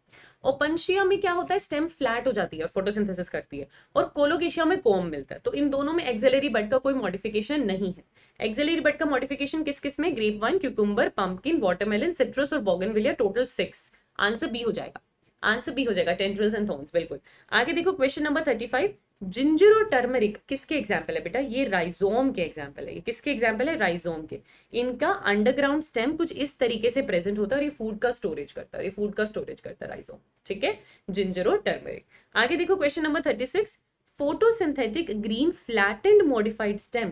Speaker 1: और पंशिया में क्या होता है स्टेम फ्लैट हो जाती है और फोटोसिंथेसिस करती है और कोलोकेशिया में कोम मिलता है तो इन दोनों में एक्सेलरी बड का कोई मॉडिफिकेशन नहीं है एक्सेलरी बड का मॉडिफिकेशन किस किस में grape vine cucumber pumpkin watermelon citrus और bougainvillea total six answer B हो जाएगा आंसर भी हो जाएगा टेंट्रल्स एंड थोन्स बिल्कुल आगे देखो question number thirty five ginger और टर्मरिक किसके एग्जाम्पल है बेटा ये राइजोम के एग्जाम्पल है ये किसके एग्जाम्पल है राइजोम के इनका अंडरग्राउंड स्टेम कुछ इस तरीके से प्रेजेंट होता है और ये फूड का स्टोरेज करता है ये फूड का स्टोरेज करता है राइजोम ठीक है जिंजर और टर्मरिक आगे देखो question number thirty six photosynthetic green flattened modified stem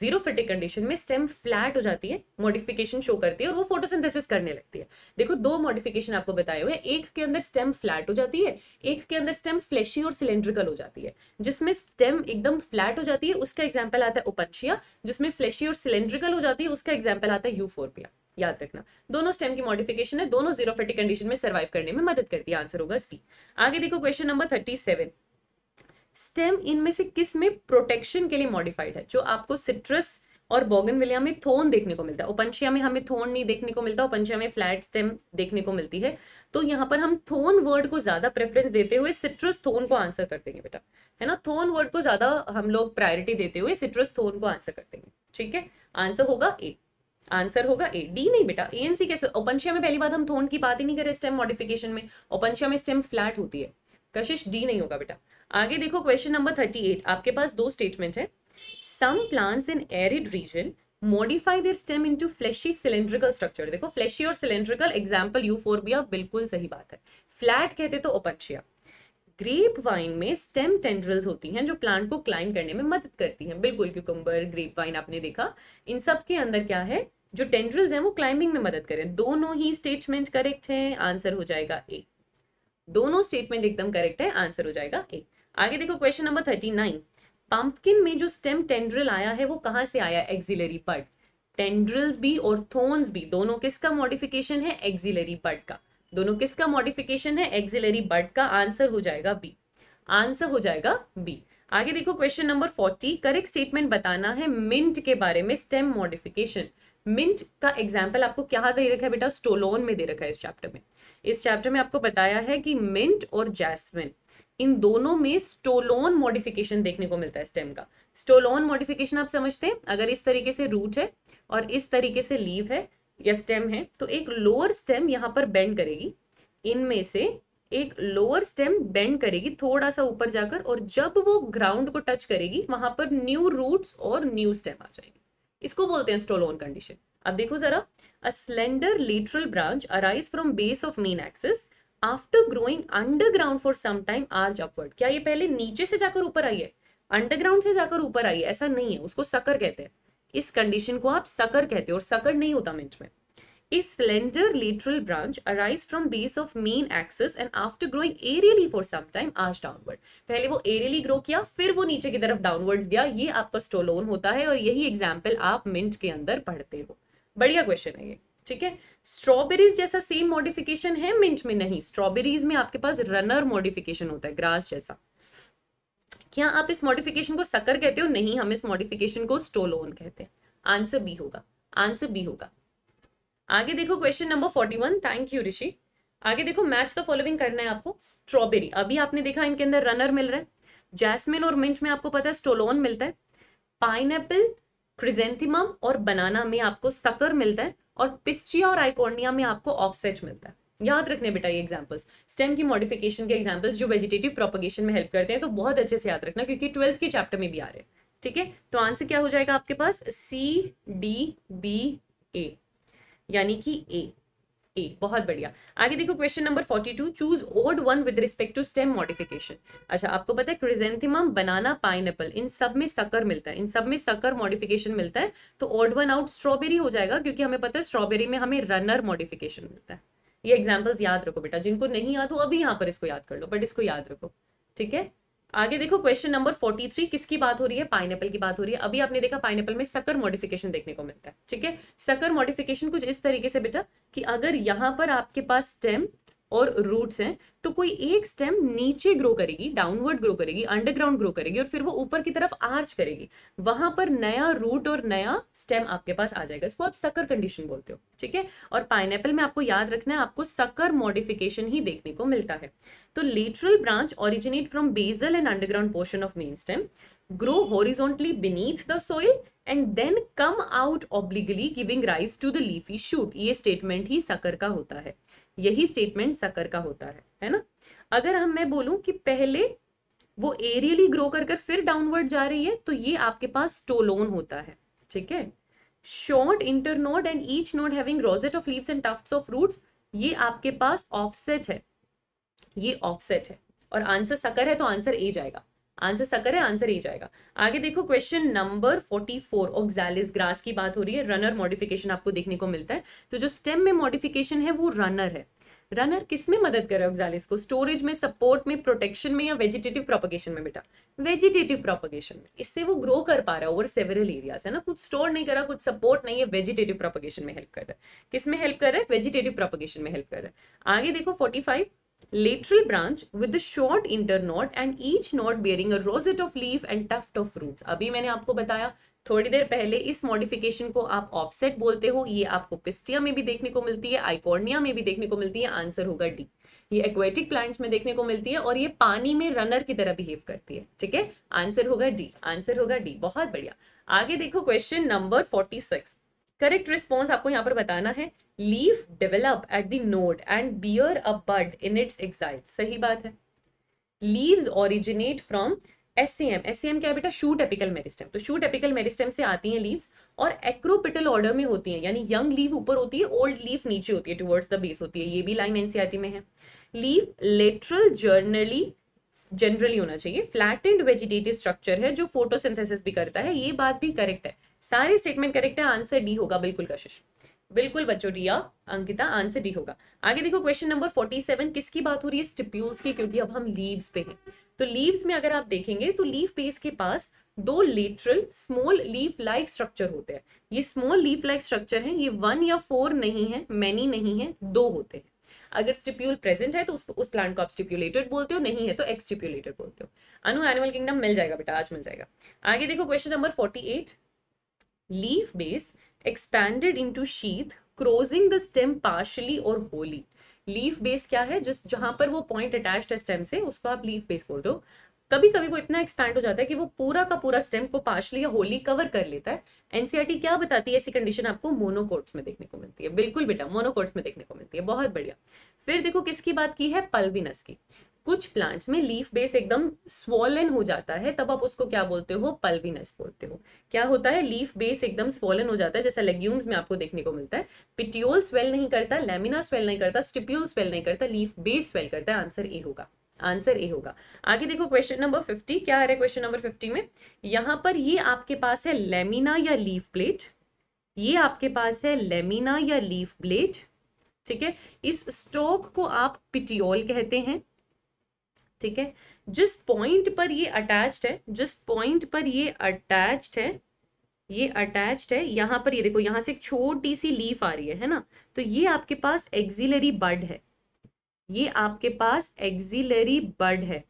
Speaker 1: xerophytic condition में स्टेम फ्लैट हो जाती है मॉडिफिकेशन शो करती है और वो फोटोसिंथेसिस करने लगती है देखो दो मॉडिफिकेशन आपको बताए हुए एक के अंदर स्टेम फ्लैट हो जाती है एक के अंदर स्टेम फ्लैशी और सिलेंड्रिकल हो जाती है जिसमें स्टेम एकदम फ्लैट हो जाती है उसका एग्जाम्पल आता है उपच्छिया जिसमें फ्लैशी और सिलेंड्रिकल हो जाती है उसका एग्जाम्पल आता है यूफोरपिया याद रखना दोनों स्टेम की मॉडिफिकेशन है दोनों जीरो फिटिक कंडीशन में सर्वाइव करने में मदद करती है आंसर होगा सी आगे देखो क्वेश्चन नंबर थर्टी स्टेम इनमें से किस में प्रोटेक्शन के लिए मॉडिफाइड है जो आपको सिट्रस और बॉगनविलिया में थोन देखने को मिलता है ओपंशिया में हमें थोन नहीं देखने को मिलता ओपनशिया में फ्लैट स्टेम देखने को मिलती है तो यहाँ पर हम थोन वर्ड को ज्यादा प्रेफरेंस देते हुए सिट्रस थोन को आंसर कर देंगे बेटा है ना थोन वर्ड को ज्यादा हम लोग प्रायोरिटी देते हुए सिट्रस थोन को आंसर कर देंगे ठीक है आंसर होगा ए आंसर होगा ए डी नहीं बेटा ए एन सी कैसे ओपनशिया में पहली बात हम थोन की बात ही नहीं करें स्टेम मॉडिफिकेशन में ओपनशिया में स्टेम फ्लैट होती है कशिश डी नहीं होगा बेटा आगे देखो क्वेश्चन नंबर थर्टी एट आपके पास दो स्टेटमेंट है some plants in arid region modify their stem into fleshy cylindrical structure देखो फ्लैशी और सिलेंड्रिकल एग्जाम्पल यूफोरबिया बिल्कुल सही बात है फ्लैट कहते तो ओपचिया ग्रेप वाइन में स्टेम टेंड्रल्स होती हैं जो प्लांट को क्लाइंब करने में मदद करती हैं बिल्कुल क्यूकम्बर ग्रेप वाइन आपने देखा इन सब के अंदर क्या है जो टेंड्रल्स हैं वो क्लाइंबिंग में मदद करें दोनों ही स्टेटमेंट करेक्ट हैं आंसर हो जाएगा ए दोनों स्टेटमेंट एकदम करेक्ट है आंसर हो जाएगा ए आगे देखो question number thirty nine pumpkin में जो स्टेम टेंड्रिल आया है वो कहाँ से आया एक्सिलरी पार्ट टेंड्रिल्स भी और थोन्स भी दोनों किसका मॉडिफिकेशन है एक्सिलरी बर्ड का दोनों किसका मॉडिफिकेशन है एक्सिलरी बर्ड का आंसर हो जाएगा बी आंसर हो जाएगा बी आगे देखो question number forty correct statement बताना है मिंट के बारे में स्टेम मॉडिफिकेशन मिंट का एग्जाम्पल आपको क्या दे रखा है बेटा स्टोलोन में दे रखा है इस चैप्टर में इस चैप्टर में आपको बताया है कि मिंट और जैस्मिन इन दोनों में स्टोलोन मॉडिफिकेशन देखने को मिलता है स्टेम का स्टोलोन मॉडिफिकेशन आप समझते हैं अगर इस तरीके से रूट है और इस तरीके से लीव है या स्टेम है तो एक लोअर स्टेम यहाँ पर बेंड करेगी इनमें से एक लोअर स्टेम बेंड करेगी थोड़ा सा ऊपर जाकर और जब वो ग्राउंड को टच करेगी वहां पर न्यू रूट्स और न्यू स्टेम आ जाएगी इसको बोलते हैं स्टोलोन कंडीशन अब देखो जरा a slender lateral branch arise from base of main axis after growing underground for some time arch upward क्या ये पहले नीचे से जाकर ऊपर आई है अंडरग्राउंड से जाकर ऊपर आई है ऐसा नहीं है उसको सकर कहते हैं इस कंडीशन को आप सकर कहते हो और सकर नहीं होता मिंट में A slender lateral branch arise from base of main axis and after growing aerially for some time arch downward पहले वो एरियली ग्रो किया फिर वो नीचे की तरफ डाउनवर्ड्स गया ये आपका स्टोलोन होता है और यही एग्जाम्पल आप मिंट के अंदर पढ़ते हो बढ़िया क्वेश्चन है ये ठीक है स्ट्रॉबेरीज जैसा सेम मॉडिफिकेशन है मिंट में नहीं स्ट्रॉबेरीज में आपके पास रनर मॉडिफिकेशन होता है ग्रास जैसा क्या आप इस मॉडिफिकेशन को सकर कहते हो नहीं हम इस मॉडिफिकेशन को स्टोलोन कहते हैं आंसर बी होगा आंसर बी होगा आगे देखो question number forty one thank you Rishi आगे देखो मैच द फॉलोइंग करना है आपको स्ट्रॉबेरी अभी आपने देखा इनके अंदर रनर मिल रहा है जैस्मिन और मिंट में आपको पता है स्टोलोन मिलता है पाइन एप्पल और बनाना में आपको सकर मिलता है और पिस्चिया और आइकोर्निया में आपको ऑफसेट मिलता है याद रखने बेटा ये एग्जाम्पल्स स्टेम की मॉडिफिकेशन के एग्जाम्पल्स जो वेजिटेटिव प्रोपोगेशन में हेल्प करते हैं तो बहुत अच्छे से याद रखना क्योंकि ट्वेल्थ के चैप्टर में भी आ रहे हैं ठीक है तो आंसर क्या हो जाएगा आपके पास सी डी बी ए यानी कि ए ए बहुत बढ़िया आगे देखो question number forty two choose odd one with respect to stem modification अच्छा आपको पता है क्रिजेंथिमम बनाना पाइन इन सब में सकर मिलता है इन सब में सकर मॉडिफिकेशन मिलता है तो ओड वन आउट स्ट्रॉबेरी हो जाएगा क्योंकि हमें पता है स्ट्रॉबेरी में हमें रनर मॉडिफिकेशन मिलता है ये एग्जाम्पल्स याद रखो बेटा जिनको नहीं याद हो अभी यहाँ पर इसको याद कर लो बट इसको याद रखो ठीक है आगे देखो क्वेश्चन नंबर फोर्टी थ्री किसकी बात हो रही है पाइनएपल की बात हो रही है अभी आपने देखा पाइनएपल में सकर मॉडिफिकेशन देखने को मिलता है ठीक है सकर मॉडिफिकेशन कुछ इस तरीके से बेटा कि अगर यहाँ पर आपके पास स्टेम और रूट्स हैं तो कोई एक स्टेम नीचे ग्रो करेगी डाउनवर्ड ग्रो करेगी अंडरग्राउंड ग्रो करेगी और फिर वो ऊपर की तरफ आर्च करेगी वहां पर नया रूट और नया स्टेम आपके पास आ जाएगा इसको आप सकर कंडीशन बोलते हो ठीक है और पाइनएपल में आपको याद रखना है आपको सकर मॉडिफिकेशन ही देखने को मिलता है तो lateral branch originate from basal and underground portion of main stem grow horizontally beneath the soil and then come out obliquely giving rise to the leafy shoot ये स्टेटमेंट ही सकर का होता है यही स्टेटमेंट सकर का होता है है ना अगर हम मैं बोलूं कि पहले वो एरियली ग्रो कर कर फिर डाउनवर्ड जा रही है तो ये आपके पास स्टोलोन होता है ठीक है short internode and each node having rosette of leaves and tufts of roots ये आपके पास ऑफसेट है ये ऑफसेट है और आंसर सकर है तो आंसर ए जाएगा आंसर सकर है आंसर ही जाएगा आगे देखो question number forty four Oxalis grass की बात हो रही है रनर मॉडिफिकेशन आपको देखने को मिलता है तो जो स्टेम में मॉडिफिकेशन है वो रनर है रनर किस में मदद करे ऑक्जालिस को स्टोरेज में सपोर्ट में प्रोटेक्शन में या वेजिटेटिव प्रोपोगेशन में बेटा वेजिटेटिव प्रोपोगेशन में इससे वो ग्रो कर पा रहा है ओवर सेवरल एरियाज है ना कुछ स्टोर नहीं करा कुछ सपोर्ट नहीं है वेजिटेटिव प्रोपोगेशन में हेल्प कर रहा है किस में हेल्प कर रहा है वेजिटेटिव प्रोपोगेशन में हेल्प कर रहा है आगे देखो forty five lateral branch with the short node and each node bearing a rosette of leaf and tuft of fruits. अभी मैंने आपको बताया थोड़ी देर पहले इस मॉडिफिकेशन को आप ऑफसेट बोलते हो ये आपको पिस्टिया में भी देखने को मिलती है आइकोर्निया में भी देखने को मिलती है आंसर होगा डी ये एक्वेटिक प्लांट्स में देखने को मिलती है और ये पानी में रनर की तरह बिहेव करती है ठीक है आंसर होगा डी आंसर होगा डी बहुत बढ़िया आगे देखो question number forty six correct response आपको यहाँ पर बताना है leaf develop at the node and bear a bud in its axil सही बात है leaves originate from S C M S C M क्या है बेटा शूट एपिकल मेरिस्टम तो शूट एपिकल मेरिस्टम से आती हैं लीव्स और एक्रोपिटल ऑर्डर में होती हैं यानी यंग लीव ऊपर होती है ओल्ड लीव नीचे होती है टुवर्ड्स द बेस होती है ये भी लाइन एनसीआरटी e में है लीव लेटरल जर्नली जनरली होना चाहिए फ्लैट एंड वेजिटेटिव स्ट्रक्चर है जो फोटोसिंथेसिस भी करता है ये बात भी करेक्ट है सारे स्टेटमेंट करेक्ट है आंसर डी होगा बिल्कुल कशिश बिल्कुल बच्चों रिया अंकिता आंसर डी होगा आगे देखो क्वेश्चन नंबर फोर्टी सेवन किसकी बात हो रही है स्टिप्यूल्स की क्योंकि अब हम लीव्स पे हैं तो लीव्स में अगर आप देखेंगे तो लीव पेस के पास दो lateral small leaf like structure होते हैं ये स्मॉल लीफ लाइक स्ट्रक्चर हैं ये वन या फोर नहीं है मैनी नहीं है दो होते हैं अगर स्टिप्यूल प्रेजेंट है तो उस उस प्लांट को आप स्टिप्यूलेटेड बोलते हो नहीं है तो एक्सटिप्यूलेटेड बोलते हो अनु एनिमल किंगडम मिल जाएगा बेटा आज मिल जाएगा आगे देखो question number forty eight leaf base expanded into sheath covering the stem partially और होली लीफ बेस क्या है जिस जहां पर वो पॉइंट अटैच्ड है स्टेम से उसको आप लीफ बेस बोल दो कभी कभी वो इतना एक्सपैंड हो जाता है कि वो पूरा का पूरा स्टेम को पार्शली या होली कवर कर लेता है एनसीआरटी e क्या बताती है ऐसी कंडीशन आपको मोनोकोट्स में देखने को मिलती है बिल्कुल बेटा मोनोकोट्स में देखने को मिलती है बहुत बढ़िया फिर देखो किसकी बात की है पल्विनस की कुछ प्लांट्स में लीफ बेस एकदम स्वॉलन हो जाता है तब आप उसको क्या बोलते हो पल्विनस बोलते हो क्या होता है लीफ बेस एकदम स्वॉलन हो जाता है जैसा लेग्यूम्स में आपको देखने को मिलता है पिट्योल स्वेल नहीं करता लेमिना स्वेल नहीं करता स्टिप्यूल स्वेल नहीं करता लीफ बेस स्वेल करता है आंसर ए होगा आंसर ए होगा आगे देखो क्वेश्चन नंबर फिफ्टी क्या आ रहा है क्वेश्चन नंबर फिफ्टी में यहाँ पर ये आपके पास है लेमिना या लीफ प्लेट ये आपके पास है लेमिना या लीफ ब्लेड ठीक है इस स्टोक को आप पिटियोल कहते हैं ठीक है जिस पॉइंट पर ये अटैच्ड है जिस पॉइंट पर ये अटैच्ड है ये अटैच्ड है यहां पर ये देखो यहां से एक छोटी सी लीफ आ रही है है ना तो ये आपके पास एक्सिलरी बड है ये आपके पास एक्सिलरी बर्ड है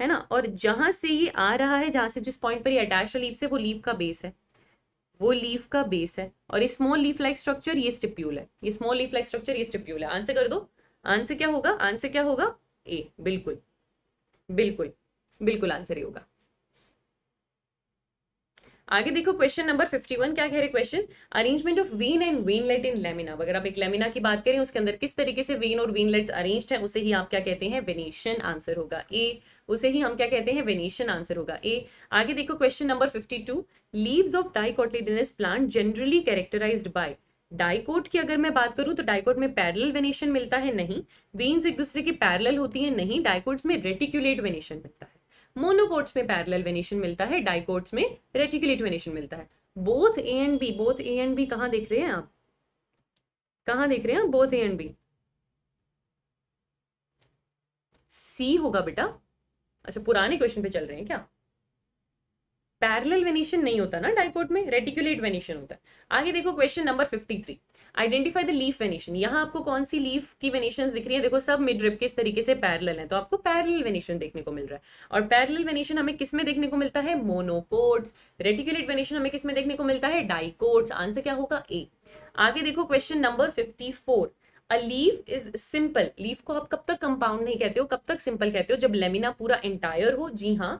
Speaker 1: है ना और जहां से ये आ रहा है जहां से जिस पॉइंट पर ये अटैच लीव से वो लीव का बेस है वो लीफ का बेस है और ये स्मॉल लीफ लाइक स्ट्रक्चर ये स्टिप्यूल है ये स्मॉल लीफ लाइक स्ट्रक्चर ये स्टिप्यूल है आंसर कर दो आंसर क्या होगा आंसर क्या होगा ए बिल्कुल बिल्कुल बिल्कुल आंसर ही होगा आगे देखो क्वेश्चन नंबर फिफ्टी वन क्या कह रहे question arrangement of vein and veinlet in lamina अगर आप एक लेमिना की बात करें उसके अंदर किस तरीके से वीन और वीन लेट्स अरेंज है उसे ही आप क्या कहते हैं वेनेशियन आंसर होगा ए उसे ही हम क्या कहते हैं वेनेशियन आंसर होगा ए आगे देखो question number fifty two leaves of dicotyledonous plant generally characterise by dicot की अगर मैं बात करूं तो डाइकोट में पैरल वेनेशन मिलता है नहीं बीन्स एक दूसरे की पैरल होती है नहीं डाइकोट्स में रेटिकुलेट वेनेशन मिलता है मोनोकोट्स में पैरेलल वेनेशन मिलता है डाइकोट्स में रेटिकुलेट वेनेशन मिलता है both A and B both A and B कहाँ देख रहे हैं आप कहाँ देख रहे हैं both A and B C होगा बेटा अच्छा पुराने क्वेश्चन पे चल रहे हैं क्या पैरेलल वेनेशन नहीं होता ना डाइकोट में रेटिकुलेट वेनेशन होता है आगे देखो question number 53 identify the leaf venation यहाँ आपको कौन सी लीफ की वेनेशन दिख रही है देखो सब मिड मिड्रिप किस तरीके से पैरेलल है तो आपको पैरेलल वेनेशन देखने को मिल रहा है और पैरेलल वेनेशन हमें किसमें देखने को मिलता है मोनोकोड्स रेटिकुलेट वेनेशन हमें किसमें देखने को मिलता है डाइकोड्स आंसर क्या होगा ए आगे देखो question number fifty a leaf is simple leaf को आप कब तक कंपाउंड नहीं कहते हो कब तक सिंपल कहते हो जब लेमिना पूरा एंटायर हो जी हाँ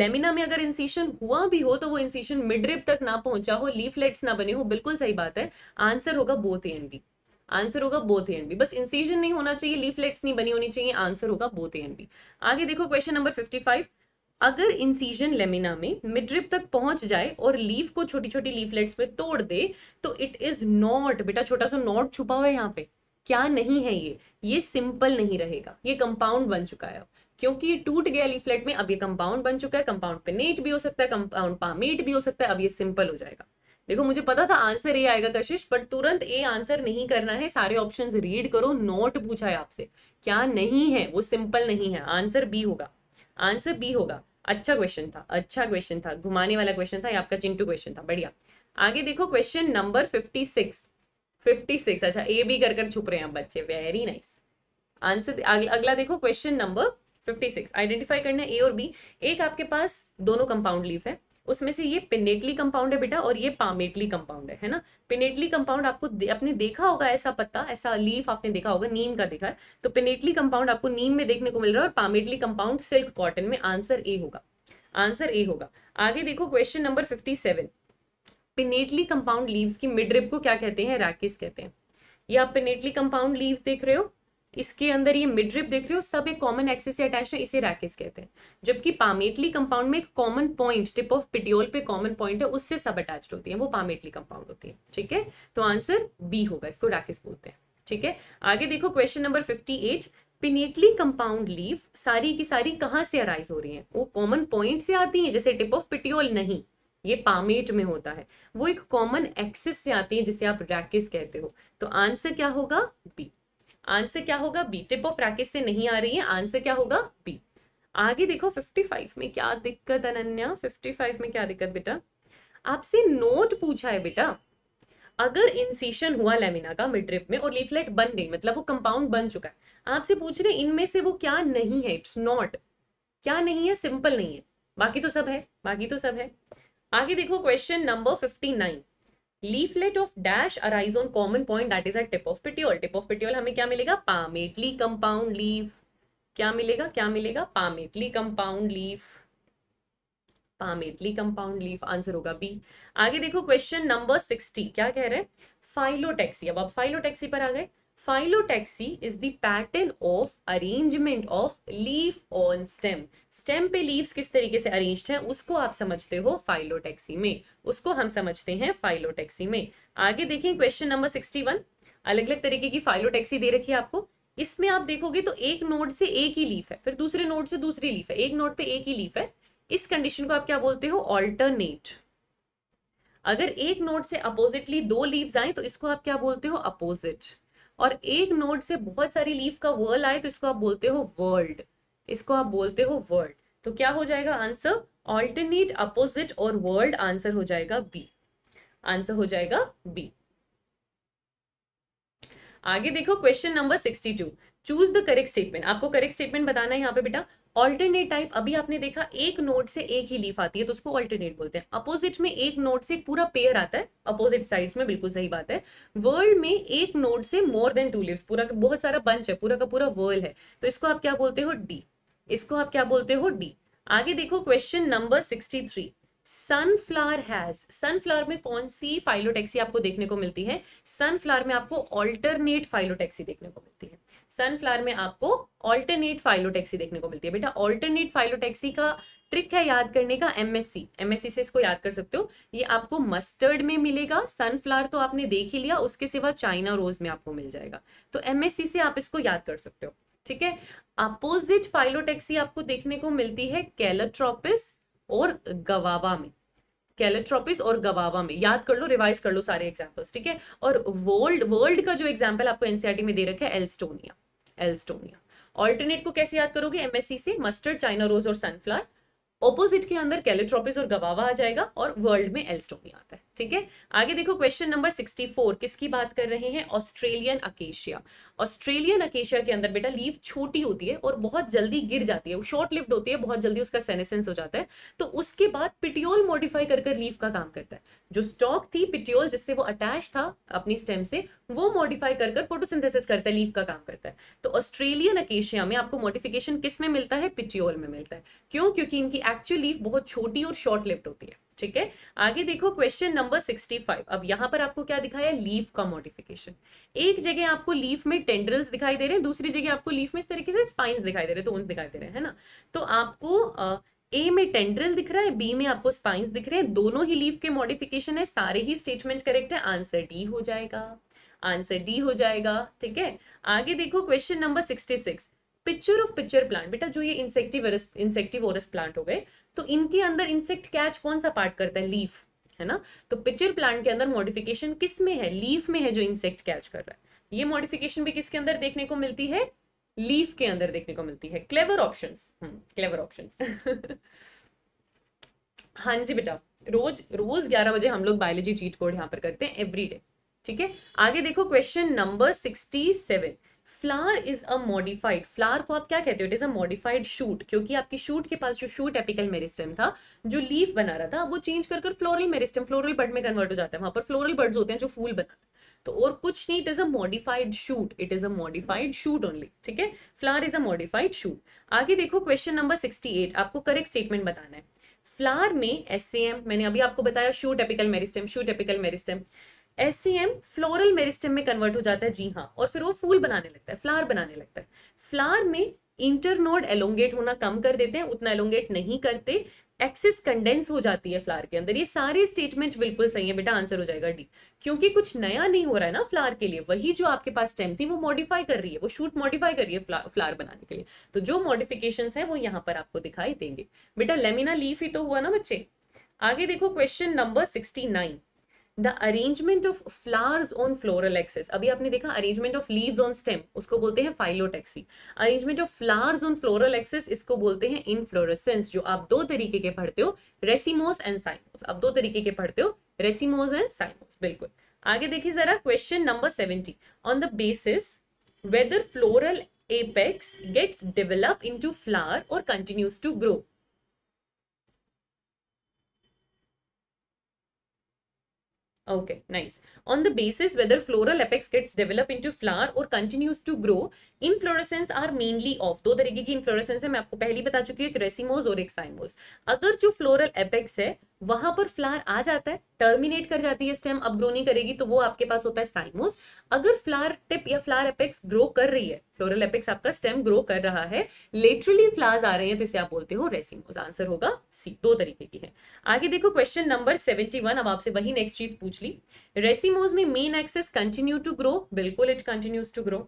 Speaker 1: लेमिना में अगर इंसिशन हुआ भी हो तो वो इंसिशन मिडरिप तक ना पहुंचा हो लीफलेट्स ना बने हो बिल्कुल सही बात है आंसर होगा बोथ एंड बी आंसर होगा बोथ एंड बी बस इंसिजन नहीं होना चाहिए लीफलेट्स नहीं बनी होनी चाहिए आंसर होगा बोथ एंड बी आगे देखो क्वेश्चन नंबर फिफ्टी फाइव अगर इंसीजन लेमिना में मिड्रिप तक पहुंच जाए और लीफ को छोटी छोटी लीफलेट्स में तोड़ दे तो इट इज नॉट बेटा छोटा सा नॉट छुपा हुआ है यहाँ पे क्या नहीं है ये ये सिंपल नहीं रहेगा ये कंपाउंड बन चुका है क्योंकि ये टूट गया लीफलेट में अब ये कंपाउंड बन चुका है कंपाउंड पेनेट भी हो सकता है कंपाउंड पामेट भी हो सकता है अब ये सिंपल हो जाएगा देखो मुझे पता था आंसर ये आएगा कशिश बट तुरंत ए आंसर नहीं करना है सारे ऑप्शन रीड करो नोट पूछा है आपसे क्या नहीं है वो सिंपल नहीं है आंसर बी होगा आंसर बी होगा अच्छा क्वेश्चन था अच्छा क्वेश्चन था घुमाने वाला क्वेश्चन था आपका चिंटू क्वेश्चन था बढ़िया आगे देखो question number fifty six fifty six अच्छा ए बी कर कर छुप रहे हैं आप बच्चे वेरी नाइस आंसर अगला देखो क्वेश्चन नंबर 56 आइडेंटिफाई करना है ए और बी एक आपके पास दोनों कंपाउंड लीफ है उसमें से ये पिनेटली कंपाउंड है बेटा और ये पामेटली कंपाउंड है है ना पिनेटली कंपाउंड आपको दे, आपने देखा होगा ऐसा पत्ता ऐसा लीफ आपने देखा होगा नीम का देखा है तो पिनेटली कंपाउंड आपको नीम में देखने को मिल रहा है और पामेटली कंपाउंड सिल्क कॉटन में आंसर ए होगा आंसर ए होगा आगे देखो question number fifty seven pinnately compound leaves की मिडरिप को क्या कहते हैं रैकिस कहते हैं या आप पिनेटली कंपाउंड लीव्स देख रहे हो इसके अंदर ये मिड्रिप देख रहे हो सब एक कॉमन एक्सिस से अटैच है इसे रैकिस कहते हैं जबकि पामेटली कंपाउंड में एक common point tip of petiole पे कॉमन पॉइंट है उससे सब अटैच होती है वो पामेटली कंपाउंड होती है ठीक है तो आंसर बी होगा इसको रैकिस बोलते हैं ठीक है आगे देखो question number fifty eight pinnately compound leave सारी की सारी कहाँ से अराइज हो रही है वो कॉमन पॉइंट से आती है जैसे टिप ऑफ पिटियोल नहीं ये पामेट में होता है वो एक कॉमन एक्सिस से आती है जिसे आप रैकिस कहते हो तो आंसर क्या होगा बी आंसर क्या होगा बी टिप ऑफ रैकेट से नहीं आ रही है आंसर क्या होगा बी आगे देखो 55 में क्या दिक्कत अनन्या 55 में क्या दिक्कत बेटा आपसे नोट पूछा है बेटा अगर इंसिशन हुआ लेमिना का मिड्रिप में और लीफलेट बन गई मतलब वो कंपाउंड बन चुका है आपसे पूछ रहे इनमें से वो क्या नहीं है इट्स नॉट क्या नहीं है सिंपल नहीं है बाकी तो सब है बाकी तो सब है आगे देखो question number fifty nine leaflet of dash arise on common point that is a tip of petiole tip of petiole हमें क्या मिलेगा पामेटली कंपाउंड लीफ क्या मिलेगा क्या मिलेगा palmately compound leaf palmately compound leaf answer होगा बी आगे देखो क्वेश्चन नंबर सिक्सटी क्या कह रहे हैं फाइलोटेक्सी अब आप फाइलोटेक्सी पर आ गए phyllotaxy is the pattern of arrangement of leaf on stem stem पे लीव्स किस तरीके से अरेन्ज हैं उसको आप समझते हो फाइलोटैक्सी में उसको हम समझते हैं फाइलोटैक्सी में आगे देखें क्वेश्चन नंबर सिक्सटी वन अलग अलग तरीके की फाइलोटैक्सी दे रखी है आपको इसमें आप देखोगे तो एक नोट से एक ही लीफ है फिर दूसरे नोट से दूसरी लीफ है एक नोट पे एक ही लीफ है इस कंडीशन को आप क्या बोलते हो ऑल्टरनेट अगर एक नोट से अपोजिटली दो लीव्स आए तो इसको आप क्या बोलते हो अपोजिट और एक नोड से बहुत सारी लीफ का वर्ल आए तो इसको आप बोलते हो वर्ल्ड इसको आप बोलते हो वर्ल्ड तो क्या हो जाएगा आंसर ऑल्टरनेट अपोजिट और वर्ल्ड आंसर हो जाएगा बी आंसर हो जाएगा बी आगे देखो question number sixty two choose the correct statement आपको करेक्ट स्टेटमेंट बताना है यहाँ पे बेटा ऑल्टरनेट टाइप अभी आपने देखा एक नोट से एक ही लीफ आती है तो उसको ऑल्टरनेट बोलते हैं अपोजिट में एक नोट से पूरा पेयर आता है अपोजिट साइड्स में बिल्कुल सही बात है वर्ल्ड में एक नोट से मोर देन टू लीव्स पूरा बहुत सारा बंच है पूरा का पूरा वर्ल्ड है तो इसको आप क्या बोलते हो डी इसको आप क्या बोलते हो डी आगे देखो question number sixty three sunflower has sunflower में कौन सी फाइलोटेक्सी आपको देखने को मिलती है सनफ्लावर में आपको ऑल्टरनेट फाइलोटेक्सी देखने को मिलती है सनफ्लावर में आपको ऑल्टरनेट फाइलोटेक्सी देखने को मिलती है बेटा ऑल्टरनेट फाइलोटेक्सी का ट्रिक है याद करने का एमएससी एमएससी से इसको याद कर सकते हो ये आपको मस्टर्ड में मिलेगा सनफ्लावर तो आपने देख ही लिया उसके सिवा चाइना रोज में आपको मिल जाएगा तो एमएससी से आप इसको याद कर सकते हो ठीक है अपोजिट फाइलोटेक्सी आपको देखने को मिलती है कैलोट्रोपिस और गवावा में कैलेट्रोपिस और गवावा में याद कर लो रिवाइज कर लो सारे एग्जाम्पल्स ठीक है और वर्ल्ड वर्ल्ड का जो एग्जाम्पल आपको एनसीआरटी में दे रखा है एल्स्टोनिया एल्स्टोनिया ऑल्टरनेट को कैसे याद करोगे एमएससी से मस्टर्ड चाइना रोज और सनफ्लावर ऑपोजिट के अंदर कैलेट्रोपिस और गवावा आ जाएगा और वर्ल्ड में एल्स्टोनिया आता है ठीक है आगे देखो क्वेश्चन नंबर 64 किसकी बात कर रहे हैं ऑस्ट्रेलियन अकेशिया ऑस्ट्रेलियन अकेशिया के अंदर बेटा लीव छोटी होती है और बहुत जल्दी गिर जाती है वो शॉर्ट लिफ्ट होती है बहुत जल्दी उसका सेनेसेंस हो जाता है तो उसके बाद पिटियोल मॉडिफाई कर कर लीव का काम करता है जो स्टॉक थी पिटियोल जिससे वो अटैच था अपनी स्टेम से वो मॉडिफाई कर कर फोटोसिंथेसिस करता है लीव का काम करता है तो ऑस्ट्रेलियन अकेशिया में आपको मॉडिफिकेशन किस में मिलता है पिटियोल में मिलता है क्यों क्योंकि इनकी एक्चुअली लीफ बहुत छोटी और शॉर्ट लिफ्ट होती है ठीक है आगे देखो क्वेश्चन नंबर 65 अब यहां पर आपको क्या दिखाया लीफ का मॉडिफिकेशन एक जगह आपको लीफ में टेंड्रल्स दिखाई दे रहे हैं दूसरी जगह आपको लीफ में इस तरीके से स्पाइंस दिखाई दे रहे हैं तो दिखाई दे रहे हैं ना तो आपको आ, ए में टेंड्रल दिख रहा है बी में आपको स्पाइंस दिख रहे हैं दोनों ही लीफ के मॉडिफिकेशन है सारे ही स्टेटमेंट करेक्ट है आंसर डी हो जाएगा आंसर डी हो जाएगा ठीक है आगे देखो question number sixty six pitcher of pitcher plant बेटा जो ये इंसेक्टिवरस इंसेक्टिवोरस प्लांट हो गए तो इनके अंदर इंसेक्ट कैच कौन सा पार्ट करता है लीफ है ना तो पिक्चर प्लांट के अंदर मॉडिफिकेशन किस में है लीफ में है जो इंसेक्ट कैच कर रहा है ये मॉडिफिकेशन भी किसके अंदर देखने को मिलती है लीफ के अंदर देखने को मिलती है क्लेवर ऑप्शन क्लेवर ऑप्शन हाँ जी बेटा रोज रोज ग्यारह बजे हम लोग बायोलॉजी चीट कोड यहाँ पर करते हैं एवरी डे ठीक है आगे देखो question number sixty seven flower is a modified flower को आप क्या कहते हो it is a modified shoot क्योंकि आपकी शूट के पास जो शूट एपिकल मेरिस्टम था जो लीफ बना रहा था वो चेंज कर कर फ्लोरल मेरिस्टम फ्लोरल बर्ड में कन्वर्ट हो जाता है वहां पर फ्लोरल बर्ड्स होते हैं जो फूल बनाते हैं तो और कुछ नहीं it is a modified shoot it is a modified shoot only ठीक है flower is a modified shoot आगे देखो क्वेश्चन नंबर सिक्सटी एट आपको करेक्ट स्टेटमेंट बताना है फ्लावर में एस मैंने अभी आपको बताया shoot apical meristem shoot apical meristem as floral meristem में कन्वर्ट हो जाता है जी हाँ और फिर वो फूल बनाने लगता है फ्लावर बनाने लगता है फ्लावर में इंटरनोड एलोंगेट होना कम कर देते हैं उतना एलोंगेट नहीं करते एक्सेस कंडेंस हो जाती है फ्लावर के अंदर ये सारे स्टेटमेंट बिल्कुल सही है बेटा आंसर हो जाएगा डी क्योंकि कुछ नया नहीं हो रहा है ना फ्लावर के लिए वही जो आपके पास स्टेम थी वो मॉडिफाई कर रही है वो शूट मॉडिफाई कर रही है फ्लावर बनाने के लिए तो जो मॉडिफिकेशन है वो यहाँ पर आपको दिखाई देंगे बेटा लेमिना लीफ ही तो हुआ ना बच्चे आगे देखो question number sixty nine the arrangement of flowers on floral axis अभी आपने देखा arrangement of leaves on stem उसको बोलते हैं phyllotaxy arrangement of flowers on floral axis इसको बोलते हैं इनफ्लोरेसेंस जो आप दो तरीके के पढ़ते हो रेसिमोस एंड साइमोस आप दो तरीके के पढ़ते हो रेसिमोस एंड साइमोस बिल्कुल आगे देखिए जरा question number seventy on the basis whether floral apex gets develop into flower और continues to grow Okay, nice. On the basis whether floral apex gets developed into flower or continues to grow inflorescence are mainly of दो तरीके की इनफ्लोरेसेंस है मैं आपको पहली बता चुकी हूँ एक रेसिमोज और एक साइमोज अगर जो फ्लोरल एपेक्स है वहां पर फ्लार आ जाता है टर्मिनेट कर जाती है स्टेम अब ग्रो नहीं करेगी तो वो आपके पास होता है साइमोस अगर फ्लार टिप या फ्लार एपेक्स ग्रो कर रही है फ्लोरल एपेक्स आपका स्टेम ग्रो कर रहा है लेटरली फ्लार्स आ रहे हैं तो इसे आप बोलते हो रेसिमोस आंसर होगा सी दो तरीके की है आगे देखो क्वेश्चन नंबर सेवेंटी अब आपसे वही नेक्स्ट चीज पूछ ली रेसिमोज में main axis continue to grow बिल्कुल इट कंटिन्यूज टू ग्रो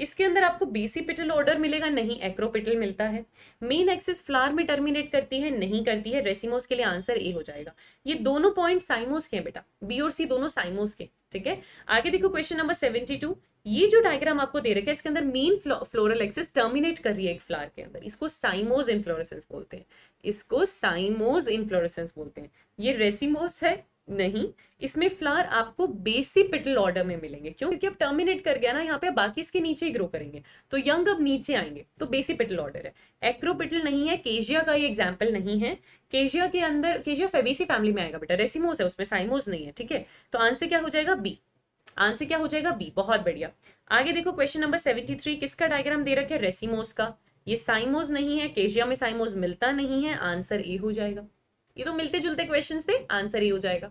Speaker 1: इसके अंदर आपको बीसी पिटल ऑर्डर मिलेगा नहीं एक्रोपिटल मिलता है मेन एक्सेस फ्लावर में टर्मिनेट करती है नहीं करती है रेसिमोज के लिए आंसर ए हो जाएगा ये दोनों पॉइंट साइमोज के हैं बेटा बी और सी दोनों साइमोज के ठीक है आगे देखो क्वेश्चन नंबर सेवेंटी टू ये जो डायग्राम आपको दे रखा है इसके अंदर मेन फ्लोरल एक्सेस टर्मिनेट कर रही है एक फ्लावर के अंदर इसको साइमोज इन्फ्लोरेसेंस बोलते हैं इसको साइमोज इन्फ्लोरेसेंस बोलते हैं ये रेसिमोस है नहीं इसमें फ्लावर आपको बेसी पिटल ऑर्डर में मिलेंगे क्यों क्योंकि अब टर्मिनेट कर गया ना यहाँ पे बाकी इसके नीचे ही ग्रो करेंगे तो यंग अब नीचे आएंगे तो बेसी पिटल ऑर्डर है एक्रोपिटल नहीं है केजिया का ये एग्जाम्पल नहीं है केजिया के अंदर केजिया फेबेसी फैमिली में आएगा बेटा रेसिमोस है उसमें साइमोज नहीं है ठीक है तो आंसर क्या हो जाएगा बी आंसर क्या हो जाएगा बी बहुत बढ़िया आगे देखो क्वेश्चन नंबर सेवेंटी थ्री किसका डायग्राम दे रखे रेसिमोज का ये साइमोज नहीं है केजिया में साइमोज मिलता नहीं है आंसर ए हो जाएगा ये तो मिलते जुलते क्वेश्चन थे आंसर ही हो जाएगा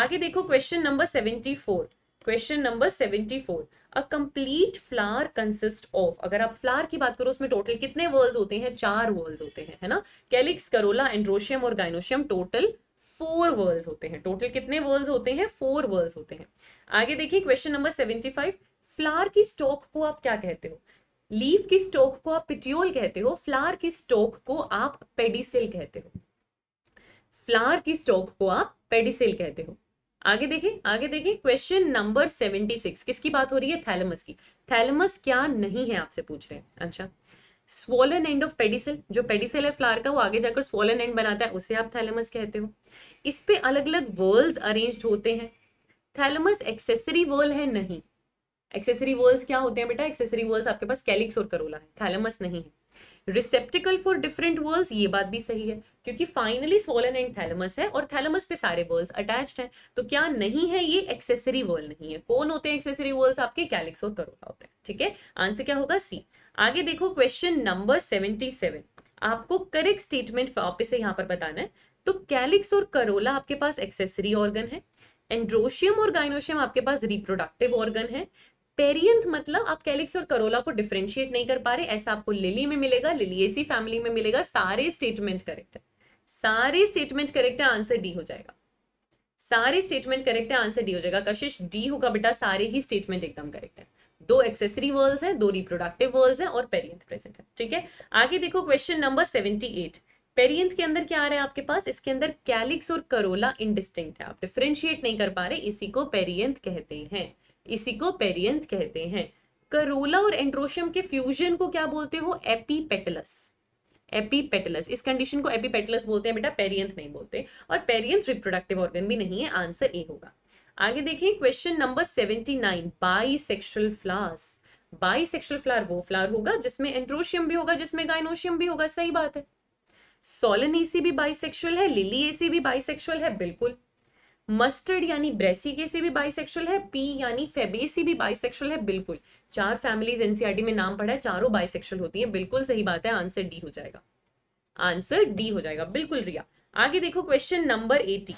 Speaker 1: आगे देखो question number seventy four question number seventy four a complete flower consist of अगर आप फ्लावर की बात करो उसमें टोटल कितने वर्ल्स होते हैं चार वर्ल्स होते हैं है ना कैलिक्स करोला एंड्रोशियम और गाइनोशियम टोटल फोर वर्ल्स होते हैं टोटल कितने वर्ल्स होते हैं फोर वर्ल्स होते हैं आगे देखिए question number seventy five flower की स्टॉक को आप क्या कहते हो लीफ की स्टोक को आप पिट्योल कहते हो फ्लावर की स्टोक को आप पेडिसिल कहते हो फ्लावर की स्टॉक को आप पेडिसेल कहते हो आगे देखें आगे देखिए क्वेश्चन नंबर सेवेंटी सिक्स किसकी बात हो रही है थैलमस की थैलमस क्या नहीं है आपसे पूछ रहे हैं अच्छा स्वोलन एंड ऑफ पेडिसल जो पेडिसल है फ्लावर का वो आगे जाकर स्वोलन एंड बनाता है उसे आप थैलमस कहते हो इस पे अलग अलग वर्ल्स अरेंज होते हैं थैलमस एक्सेसरी वर्ल है नहीं एक्सेसरी वर्ल्स क्या होते हैं बेटा एक्सेसरी वर्ल्स आपके पास कैलिक्स और करोला है थैलमस नहीं है रिसेप्टिकल फॉर डिफरेंट वर्ल्स ये बात भी सही है क्योंकि फाइनली स्वॉलन एंड थैलमस है और थैलमस पे सारे वर्ल्स अटैच हैं तो क्या नहीं है ये एक्सेसरी वर्ल नहीं है कौन होते हैं एक्सेसरी वर्ल्स आपके कैलिक्स और तरोटा होते हैं ठीक है आंसर क्या होगा सी आगे देखो क्वेश्चन नंबर सेवेंटी सेवन आपको करेक्ट स्टेटमेंट वापस से यहाँ पर बताना है तो कैलिक्स और करोला आपके पास एक्सेसरी ऑर्गन है एंड्रोशियम और गाइनोशियम आपके पास रिप्रोडक्टिव ऑर्गन है पेरियंथ मतलब आप कैलिक्स और करोला को डिफ्रेंशिएट नहीं कर पा रहे ऐसा आपको लिली में मिलेगा लिलिएसी फैमिली में मिलेगा सारे स्टेटमेंट करेक्ट है सारे स्टेटमेंट करेक्ट है आंसर डी हो जाएगा सारे स्टेटमेंट करेक्ट है आंसर डी हो जाएगा कशिश डी होगा बेटा सारे ही स्टेटमेंट एकदम करेक्ट है दो एक्सेसरी वर्ल्स हैं दो रिप्रोडक्टिव वर्ल्स हैं और पेरियंथ प्रेजेंट है ठीक है आगे देखो question number seventy eight perianth के अंदर क्या आ रहा है आपके पास इसके अंदर कैलिक्स और करोला इनडिस्टिंक्ट है आप डिफ्रेंशिएट नहीं कर पा रहे इसी को पेरियंथ कहते हैं इसी को पेरियंथ कहते हैं करोला और एंड्रोशियम के फ्यूजन को क्या बोलते हो एपीपेटलस एपीपेटलस इस कंडीशन को एपीपेटलस बोलते हैं बेटा पेरियंथ नहीं बोलते और पेरियंथ रिप्रोडक्टिव ऑर्गन भी नहीं है आंसर ए होगा आगे देखिए question number seventy nine bisexual flowers bisexual flower वो फ्लावर होगा जिसमें एंड्रोशियम भी होगा जिसमें गाइनोशियम भी होगा सही बात है सोलन एसी भी बाइसेक्सुअल है लिली एसी भी बाइसेक्सुअल है बिल्कुल मस्टर्ड यानी ब्रेसिके से भी बाइसेक्सुअल है पी यानी फेबेसी भी बाइसेक्सुअल है बिल्कुल चार फैमिलीज एनसीआरटी में नाम पढ़ा है चारों बाइसेक्सुअल होती हैं बिल्कुल सही बात है आंसर डी हो जाएगा आंसर डी हो जाएगा बिल्कुल रिया आगे देखो क्वेश्चन नंबर एटी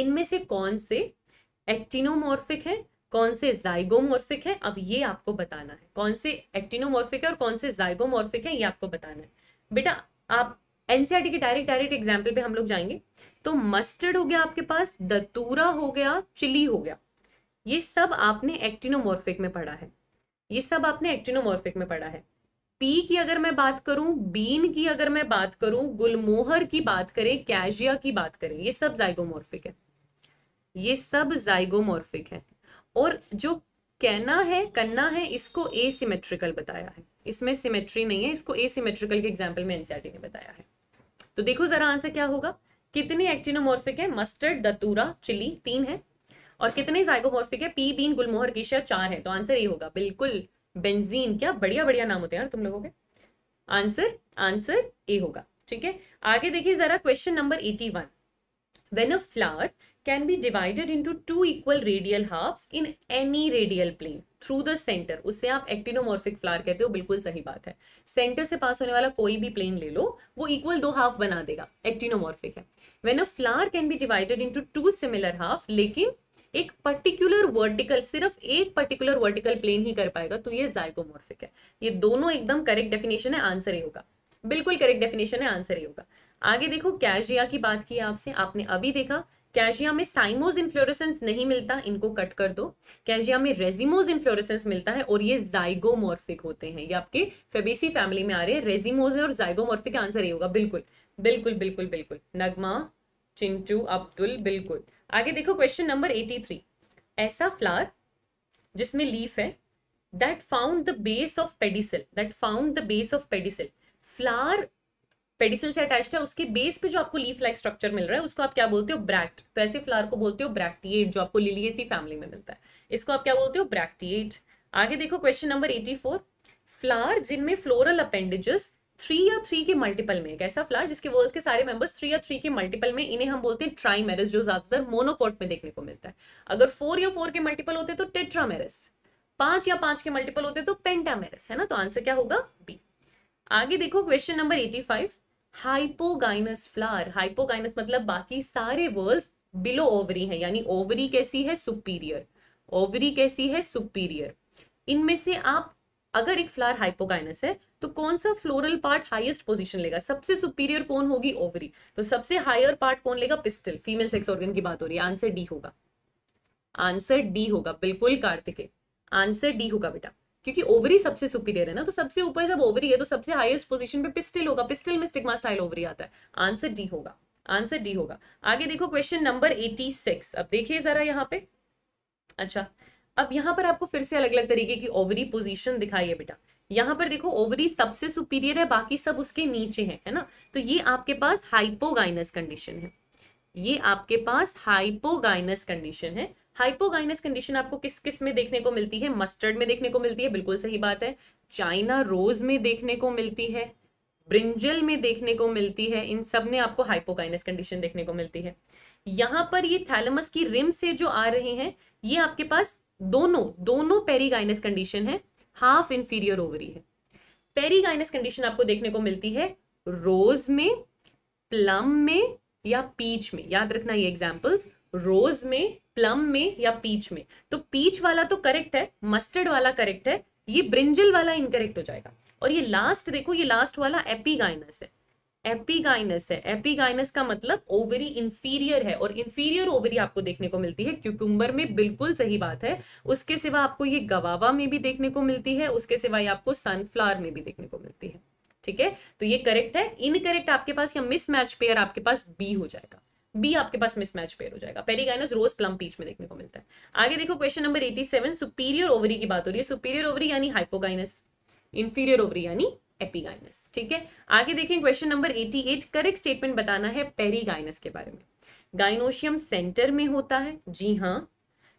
Speaker 1: इनमें से कौन से एक्टिनोमोर्फिक है कौन से जाइगोमोर्फिक है अब ये आपको बताना है कौन से एक्टिनोमोर्फिक है और कौन से जाइगोमोर्फिक है ये आपको बताना है बेटा आप एनसीईआरटी के डायरेक्ट डायरेक्ट एग्जाम्पल पे हम लोग जाएंगे तो मस्टर्ड हो गया आपके पास दतूरा हो गया चिली हो गया ये सब आपने एक्टिनोमोर्फिक में पढ़ा है ये सब आपने एक्टिनोमोर्फिक में पढ़ा है पी की अगर मैं बात करूं बीन की अगर मैं बात करूं गुलमोहर की बात करें कैजिया की बात करें ये सब जाइगोमोर्फिक है ये सब जाइगोमोर्फिक है और जो कहना है करना है इसको ए बताया है इसमें सिमेट्री नहीं है इसको ए के एग्जाम्पल में एनसीआरटी e ने बताया है तो देखो ज़रा आंसर क्या होगा कितने एक्टिनोमोर्फिक है मस्टर्ड दतूरा चिली तीन है और कितने जाइगोमॉर्फिक है पी बीन गुलमोहर केशिया चार है तो आंसर ये होगा बिल्कुल बेंजीन क्या बढ़िया बढ़िया नाम होते हैं यार तुम लोगों के आंसर आंसर ए होगा ठीक है आगे देखिए जरा question number eighty one when a flower can be divided into two equal radial half in any radial plane through the centre उसे आप एक्टिनोमोर्फिक फ्लावर कहते हो बिल्कुल सही बात है सेंटर से पास होने वाला कोई भी प्लेन ले लो वो इक्वल दो हाफ बना देगा एक्टिनोमोर्फिक है when a flower can be divided in two similar half लेकिन एक पर्टिकुलर वर्टिकल सिर्फ एक पर्टिकुलर वर्टिकल प्लेन ही कर पाएगा तो ये जायकोमोर्फिक है ये दोनों एकदम करेक्ट डेफिनेशन है आंसर ही होगा बिल्कुल करेक्ट डेफिनेशन है आंसर ही होगा आगे देखो कैजिया की बात की आपसे आपने अभी देखा कैजिया में साइमोज इन्फ्लोरेसेंस नहीं मिलता इनको कट कर दो कैजिया में रेजिमोज इन्फ्लोरेसेंस मिलता है और ये जाइगोमोर्फिक होते हैं ये आपके फेबेसी फैमिली में आ रहे हैं रेजिमोज और जाइगोमोर्फिक आंसर ये होगा बिल्कुल बिल्कुल बिल्कुल बिल्कुल नगमा चिंटू अब्दुल बिल्कुल आगे देखो क्वेश्चन नंबर एटी थ्री ऐसा फ्लार जिसमें लीफ है that found the base of pedicel that found the base of pedicel flower pedicel से अटैच्ड है उसके बेस पे जो आपको लीफ लाइक स्ट्रक्चर मिल रहा है उसको आप क्या बोलते हो ब्रैक्ट तो ऐसे फ्लावर को बोलते हो ब्रैक्टिएट जो आपको लिलियसी फैमिली में मिलता है इसको आप क्या बोलते हो ब्रैक्टिएट आगे देखो क्वेश्चन नंबर एटी फ्लावर जिनमें फ्लोरल अपेंडेजेस थ्री या थ्री के मल्टीपल में एक ऐसा फ्लावर जिसके वर्ल्स के सारे मेंबर्स थ्री या थ्री के मल्टीपल में इन्हें हम बोलते हैं ट्राईमेरस जो ज्यादातर मोनोकोट में देखने को मिलता है अगर फोर या फोर के मल्टीपल होते तो टेट्रामेरस पांच या पांच के मल्टीपल होते तो पेंटामेरस है ना तो आंसर क्या होगा बी आगे देखो question number eighty hypogynous flower hypogynous मतलब बाकी सारे वर्ल्स बिलो ओवरी हैं यानी ओवरी कैसी है सुपीरियर ओवरी कैसी है सुपीरियर इनमें से आप अगर एक फ्लावर हाइपोगाइनस है तो कौन सा फ्लोरल पार्ट हाईएस्ट पोजीशन लेगा सबसे सुपीरियर कौन होगी ओवरी तो सबसे हायर पार्ट कौन लेगा पिस्टल फीमेल सेक्स ऑर्गन की बात हो रही है आंसर डी होगा आंसर डी होगा बिल्कुल कार्तिके आंसर डी होगा बेटा क्योंकि ओवरी सबसे सुपीरियर है ना तो सबसे ऊपर जब ओवरी है तो सबसे हाईएस्ट पोजीशन पे पिस्टिल होगा पिस्टिल में स्टिग्मा स्टाइल ओवरी आता है आंसर डी होगा आंसर डी होगा आगे देखो क्वेश्चन नंबर एटी सिक्स अब देखिए जरा यहाँ पे अच्छा अब यहाँ पर आपको फिर से अलग अलग तरीके की ओवरी पोजिशन दिखाई है बेटा यहाँ पर देखो ओवरी सबसे सुपीरियर है बाकी सब उसके नीचे है है ना तो ये आपके पास हाइपोगाइनस कंडीशन है ये आपके पास हाइपोगाइनस कंडीशन है हाइपोगाइनस कंडीशन आपको किस किस में देखने को मिलती है मस्टर्ड में देखने को मिलती है बिल्कुल सही बात है चाइना रोज में देखने को मिलती है ब्रिंजल में देखने को मिलती है इन सब में आपको हाइपोगाइनस कंडीशन देखने को मिलती है यहाँ पर ये थैलमस की रिम से जो आ रहे हैं ये आपके पास दोनों दोनों पेरीगाइनस कंडीशन है हाफ इन्फीरियर ओवरी है पेरीगाइनस कंडीशन आपको देखने को मिलती है रोज में प्लम में या पीच में याद रखना ये एग्जाम्पल्स रोज में प्लम में या पीच में तो पीच वाला तो करेक्ट है मस्टर्ड वाला करेक्ट है ये ब्रिंजल वाला इनकरेक्ट हो जाएगा और ये लास्ट देखो ये लास्ट वाला एपीगाइनस है एपीगाइनस है एपीगाइनस का मतलब ओवरी इंफीरियर है और इंफीरियर ओवरी आपको देखने को मिलती है क्यूकुम्बर में बिल्कुल सही बात है उसके सिवा आपको ये गवावा में भी देखने को मिलती है उसके सिवा ये आपको सनफ्लावर में भी देखने को मिलती है ठीक है तो ये करेक्ट है इनकरेक्ट आपके पास या मिसमैच पेयर आपके पास बी हो जाएगा बी आपके पास मिसमैच पेयर हो जाएगा पेरिगाइनस रोज प्लम पीच में देखने को मिलता है आगे देखो question number eighty seven superior ovary की बात हो रही है सुपीरियर ओवरी यानी हाइपोगाइनस इंफीरियर ओवरी यानी एपीगाइनस ठीक है आगे देखें question number eighty eight correct statement बताना है पेरीगाइनस के बारे में गाइनोशियम सेंटर में होता है जी हाँ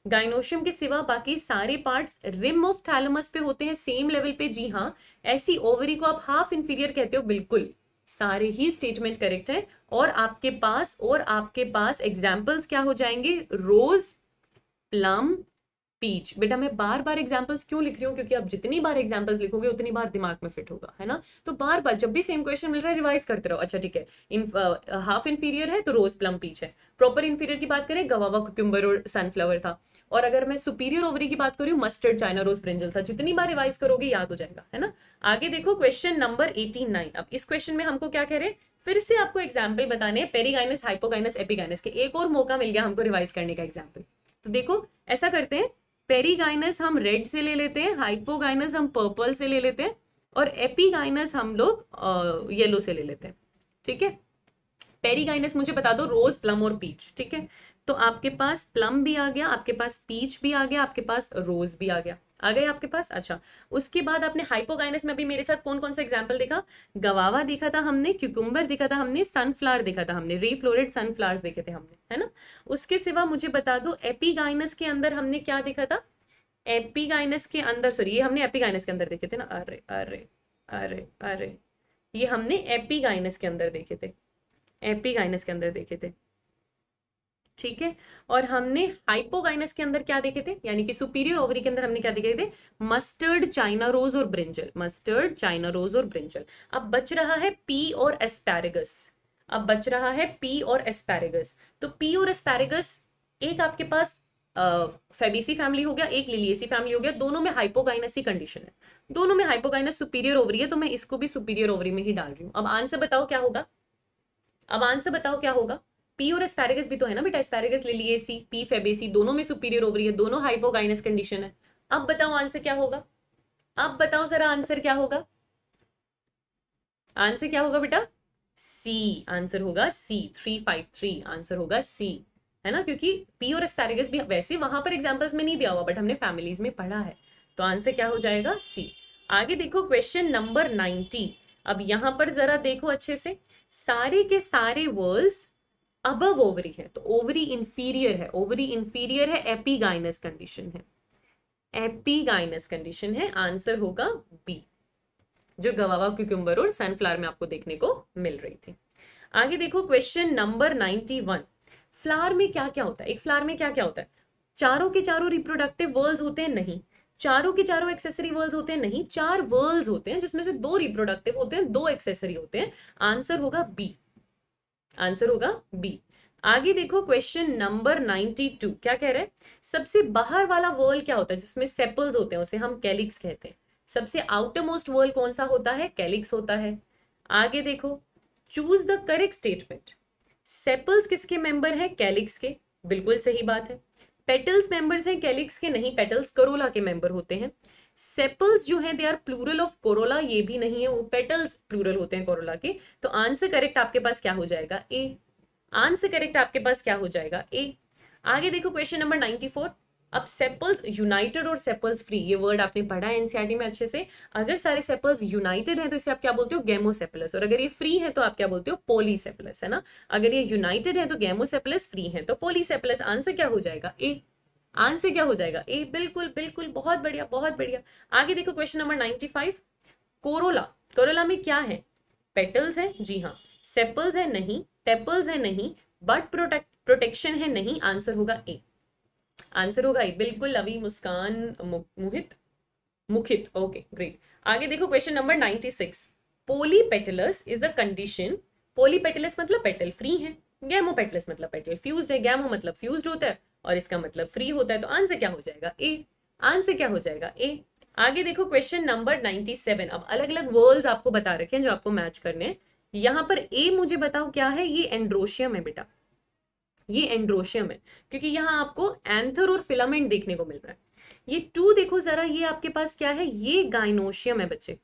Speaker 1: गाइनोशियम के सिवा बाकी सारे पार्ट्स रिम ऑफ थैलमस पे होते हैं सेम लेवल पे जी हाँ ऐसी ओवरी को आप हाफ इंफीरियर कहते हो बिल्कुल सारे ही स्टेटमेंट करेक्ट है और आपके पास और आपके पास एग्जाम्पल्स क्या हो जाएंगे रोज प्लम पीच बेटा मैं बार बार एग्जाम्पल्स क्यों लिख रही हूँ क्योंकि आप जितनी बार एग्जाम्पल्स लिखोगे उतनी बार दिमाग में फिट होगा है ना तो बार बार जब भी सेम क्वेश्चन मिल रहा है रिवाइज करते रहो अच्छा ठीक है इन हाफ इन्फीरियर है तो रोज प्लम पीच है प्रॉपर इन्फीरियर की बात करें गवावा कुक्यूम्बर और सनफ्लावर था और अगर मैं सुपीरियर ओवरी की बात करूँ मस्टर्ड चाइना रोज ब्रिंजल था जितनी बार रिवाइज करोगे याद हो जाएगा है ना आगे देखो क्वेश्चन नंबर एटी नाइन अब इस क्वेश्चन में हमको क्या कह रहे हैं फिर से आपको एग्जाम्पल बताने पेरीगाइनस हाइपोगाइनस एपीगाइनस के एक और मौका मिल गया हमको रिवाइज करने का एग्जाम्पल तो देखो ऐसा करते हैं पेरीगाइनस हम रेड से ले लेते हैं हाइपोगाइनस हम पर्पल से ले लेते हैं और एपीगाइनस हम लोग येलो से ले लेते हैं ठीक है पेरीगाइनस मुझे बता दो रोज प्लम और पीच ठीक है तो आपके पास प्लम भी आ गया आपके पास पीच भी आ गया आपके पास रोज भी आ गया आ गए आपके पास अच्छा उसके बाद आपने हाइपोगाइनस में अभी मेरे साथ कौन कौन सा एग्जाम्पल देखा गवावा देखा था हमने क्यूकुम्बर देखा था हमने सनफ्लावर देखा था हमने रीफ्लोरेड सनफ्लावर्स देखे थे हमने है ना उसके सिवा मुझे बता दो एपीगाइनस के अंदर हमने क्या देखा था एपीगाइनस के अंदर सॉरी ये हमने एपीगाइनस के अंदर देखे थे ना अरे अरे अरे अरे ये हमने एपीगाइनस के अंदर देखे थे एपीगाइनस के अंदर देखे थे ठीक है और हमने हाइपोगाइनस के अंदर क्या देखे थे यानी कि सुपीरियर ओवरी के अंदर हमने क्या देखे थे मस्टर्ड चाइना रोज और ब्रिंजल मस्टर्ड चाइना रोज और ब्रिंजल अब बच रहा है पी और एस्पैरेगस अब बच रहा है पी और एस्पैरेगस तो पी और एस्पैरेगस एक आपके पास फेबीसी फैमिली हो गया एक लिलियसी फैमिली हो गया दोनों में हाइपोगाइनस ही कंडीशन है दोनों में हाइपोगाइनस सुपीरियर ओवरी है तो मैं इसको भी सुपीरियर ओवरी में ही डाल रही हूँ अब आंसर बताओ क्या होगा अब आंसर बताओ क्या होगा पी और एस्पैरेगस भी तो है ना बेटा एस्पैरेगस लिलिएसी पी फेबेसी दोनों में सुपीरियर ओवरी है दोनों हाइपोगाइनस कंडीशन है अब बताओ आंसर क्या होगा अब बताओ जरा आंसर क्या होगा आंसर क्या होगा बेटा सी आंसर होगा C three five three answer होगा सी है ना क्योंकि पी और एस्पैरेगस भी वैसे वहां पर एग्जाम्पल्स में नहीं दिया हुआ बट हमने फैमिलीज में पढ़ा है तो आंसर क्या हो जाएगा सी आगे देखो क्वेश्चन नंबर नाइनटी अब यहां पर जरा देखो अच्छे से सारे के सारे वर्ड्स अबव ओवरी है तो ओवरी इंफीरियर है ओवरी इंफीरियर है एपीगाइनस कंडीशन है एपीगाइनस कंडीशन है आंसर होगा बी जो गवावा क्यूक्यूम्बर और सनफ्लावर में आपको देखने को मिल रही थी आगे देखो question number ninety one flower में क्या क्या होता है एक फ्लावर में क्या क्या होता है चारों के चारों रिप्रोडक्टिव वर्ल्ड होते हैं नहीं चारों के चारों एक्सेसरी वर्ल्ड होते हैं नहीं चार वर्ल्ड होते हैं जिसमें से दो रिप्रोडक्टिव होते हैं दो एक्सेसरी होते हैं आंसर होगा बी आंसर होगा बी आगे देखो क्वेश्चन नंबर 92 क्या कह रहे हैं सबसे बाहर वाला वर्ल क्या होता है जिसमें सेपल्स होते हैं उसे हम कैलिक्स कहते हैं सबसे आउटर मोस्ट वर्ल कौन सा होता है कैलिक्स होता है आगे देखो choose the correct statement sepals किसके मेंबर हैं कैलिक्स के बिल्कुल सही बात है पेटल्स मेंबर्स हैं कैलिक्स के नहीं पेटल्स करोला के मेंबर होते हैं सेपल्स जो है they are plural of corolla ये भी नहीं है वो पेटल्स प्लूरल होते हैं कोरोला के तो आंसर करेक्ट आपके पास क्या हो जाएगा ए आंसर करेक्ट आपके पास क्या हो जाएगा ए आगे देखो क्वेश्चन नंबर नाइनटी फोर अब सेपल्स यूनाइटेड और सेपल्स फ्री ये वर्ड आपने पढ़ा है एनसीआरटी e में अच्छे से अगर सारे सेपल्स यूनाइटेड हैं तो इसे आप क्या बोलते हो गैमोसेपलस और अगर ये फ्री है तो आप क्या बोलते हो पोलीसेपलस है ना अगर ये यूनाइटेड है तो गैमोसेपलस फ्री है तो पोलीसेपलस आंसर क्या हो जाएगा ए आंसर क्या हो जाएगा ए बिल्कुल बिल्कुल बहुत बढ़िया बहुत बढ़िया आगे देखो question number ninety five corolla corolla में क्या है पेटल्स है जी हाँ सेपल्स है नहीं टेपल्स है नहीं बट प्रोटेक्ट प्रोटेक्शन है नहीं आंसर होगा ए आंसर होगा ए बिल्कुल अभी मुस्कान मु, मुहित मुखित ओके ग्रेट आगे देखो question number ninety six polypetalous is a condition polypetalous मतलब पेटल फ्री है गैमोपेटलस मतलब पेटल फ्यूज्ड है गैमो मतलब फ्यूज्ड होता है और इसका मतलब फ्री होता है तो आंसर क्या हो जाएगा ए आंसर क्या हो जाएगा ए आगे देखो क्वेश्चन नंबर सेवन अब अलग अलग वर्ल्ड आपको बता रखे हैं जो आपको मैच करने हैं यहाँ पर ए मुझे बताओ क्या है ये एंड्रोशियम है बेटा ये एंड्रोशियम है क्योंकि यहाँ आपको एंथर और फिलामेंट देखने को मिल रहा है ये टू देखो जरा ये आपके पास क्या है ये गाइनोशियम है बच्चे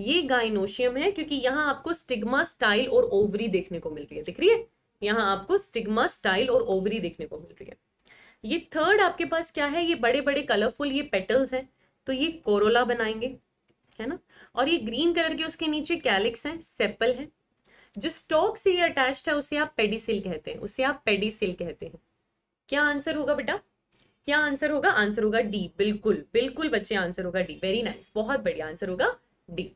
Speaker 1: ये गाइनोशियम है क्योंकि यहाँ आपको स्टिग्मा स्टाइल और ओवरी देखने को मिल रही है दिख रही है यहाँ आपको स्टिग्मा स्टाइल और ओवरी देखने को मिल रही है ये थर्ड आपके पास क्या है ये बड़े बड़े कलरफुल ये पेटल्स हैं तो ये कोरोला बनाएंगे है ना और ये ग्रीन कलर के उसके नीचे कैलिक्स हैं सेपल है जो स्टॉक से ये अटैच्ड है उसे आप पेडिसिल कहते हैं उसे आप पेडिसिल कहते हैं क्या आंसर होगा बेटा क्या आंसर होगा आंसर होगा डी बिल्कुल बिल्कुल बच्चे आंसर होगा डी वेरी नाइस बहुत बढ़िया आंसर होगा डी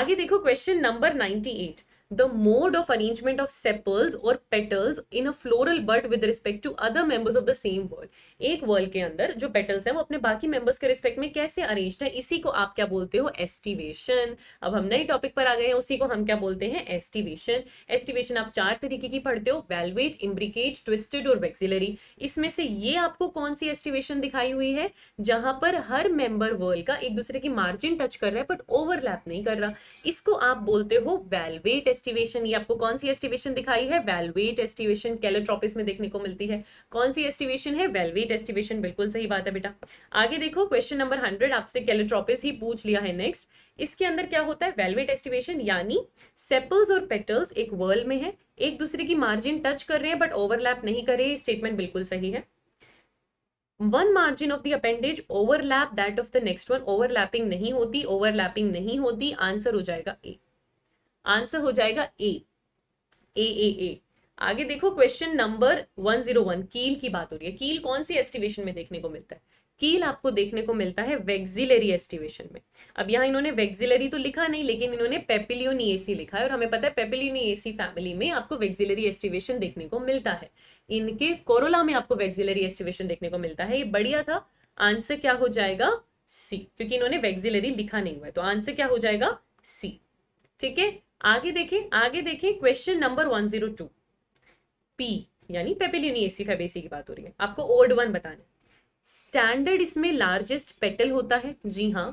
Speaker 1: आगे देखो question number ninety eight the mode of arrangement of sepals और petals in a floral bud with respect to other members of the same whorl एक वर्ल्ड के अंदर जो पेटल्स हैं वो अपने बाकी मेंबर्स के रिस्पेक्ट में कैसे अरेंज है इसी को आप क्या बोलते हो एस्टिवेशन अब हम नए टॉपिक पर आ गए हैं उसी को हम क्या बोलते हैं एस्टिवेशन एस्टिवेशन आप चार तरीके की पढ़ते हो वेलवेट इम्ब्रिकेट ट्विस्टेड और वेक्सिलरी इसमें से ये आपको कौन सी एस्टिवेशन दिखाई हुई है जहां पर हर मेंबर वर्ल्ड का एक दूसरे की मार्जिन टच कर रहा है बट ओवरलैप नहीं कर रहा इसको आप बोलते हो वेलवेट एस्टिवेशन ये आपको कौन सी एस्टिवेशन दिखाई है वेलवेट एस्टिवेशन कैलोट्रॉपिस में देखने को मिलती है कौन सी एस्टिवेशन है वेलवेट एस्टिवेशन बिल्कुल सही बात है बेटा आगे देखो क्वेश्चन नंबर हंड्रेड आपसे कैलोट्रॉपिस ही पूछ लिया है नेक्स्ट इसके अंदर क्या होता है वेलवेट एस्टिवेशन यानी सेपल्स और पेटल्स एक वर्ल में है एक दूसरे की मार्जिन टच कर रहे हैं बट ओवरलैप नहीं कर रहे स्टेटमेंट बिल्कुल सही है one margin of the appendage overlap that of the next one overlapping नहीं होती ओवरलैपिंग नहीं होती आंसर हो जाएगा ए आंसर हो जाएगा ए ए ए ए आगे देखो क्वेश्चन नंबर 101 कील की बात हो रही है कील कौन सी एस्टिवेशन में देखने को मिलता है कील आपको देखने को मिलता है वेक्सिलरी एस्टिवेशन में अब यहाँ इन्होंने वेक्सिलरी तो लिखा नहीं लेकिन इन्होंने पेपिलियोनिएसी लिखा है और हमें पता है पेपिलियोनिएसी फैमिली में आपको वेक्सिलरी एस्टिवेशन देखने को मिलता है इनके कोरोला में आपको वेक्सिलरी एस्टिवेशन देखने को मिलता है ये बढ़िया था आंसर क्या हो जाएगा सी क्योंकि इन्होंने वेक्सिलरी लिखा नहीं हुआ है तो आंसर क्या हो जाएगा सी ठीक है आगे देखें आगे देखें question number one zero two P यानी पेपिलिनी एसी फेबेसी की बात हो रही है आपको ओल्ड वन बताने स्टैंडर्ड इसमें लार्जेस्ट पेटल होता है जी हाँ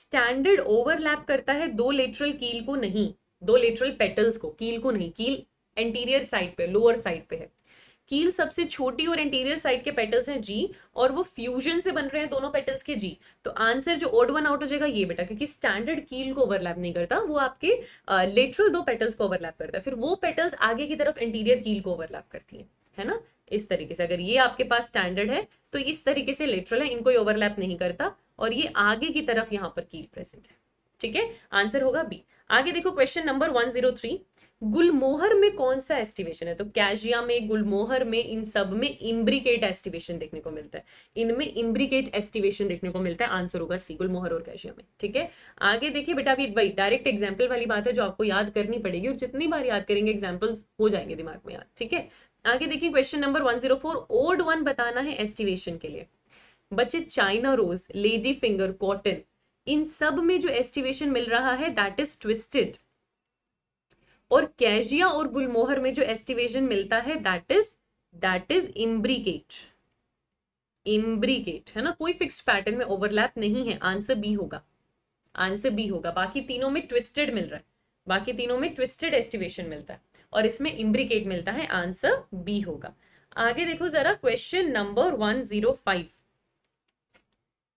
Speaker 1: स्टैंडर्ड ओवरलैप करता है दो लेटरल कील को नहीं दो लेटरल पेटल्स को कील को नहीं कील एंटीरियर साइड पे लोअर साइड पे है कील सबसे छोटी और इंटीरियर साइड के पेटल्स हैं जी और वो फ्यूजन से बन रहे हैं दोनों पेटल्स के जी तो आंसर जो ओड वन आउट हो जाएगा ये बेटा क्योंकि स्टैंडर्ड कील को ओवरलैप नहीं करता वो आपके लेटरल दो पेटल्स को ओवरलैप करता है फिर वो पेटल्स आगे की तरफ इंटीरियर कील को ओवरलैप करती है है ना इस तरीके से अगर ये आपके पास स्टैंडर्ड है तो इस तरीके से लेटरल है इनको ओवरलैप नहीं करता और ये आगे की तरफ यहाँ पर कील प्रेजेंट है ठीक है आंसर होगा बी आगे देखो question number one zero three gulmohar में कौन सा एस्टिवेशन है तो कैजिया में गुलमोहर में इन सब में इम्ब्रिकेट एस्टिवेशन देखने को मिलता है इनमें इम्ब्रिकेट एस्टिवेशन देखने को मिलता है आंसर होगा सी गुलमोहर और कैजिया में ठीक है आगे देखिए बेटा अभी वही डायरेक्ट एग्जाम्पल वाली बात है जो आपको याद करनी पड़ेगी और जितनी बार याद करेंगे एग्जाम्पल्स हो जाएंगे दिमाग में याद ठीक है आगे देखिए question number one zero four odd one बताना है एस्टिवेशन के लिए बच्चे China rose lady finger cotton इन सब में जो एस्टिवेशन मिल रहा है दैट इज ट्विस्टेड और कैजिया और गुलमोहर में जो एस्टिवेशन मिलता है that is that is imbricate imbricate है ना कोई फिक्स पैटर्न में ओवरलैप नहीं है आंसर बी होगा आंसर बी होगा बाकी तीनों में ट्विस्टेड मिल रहा है बाकी तीनों में ट्विस्टेड एस्टिवेशन मिलता है और इसमें इम्ब्रिकेट मिलता है आंसर बी होगा आगे देखो जरा question number one zero five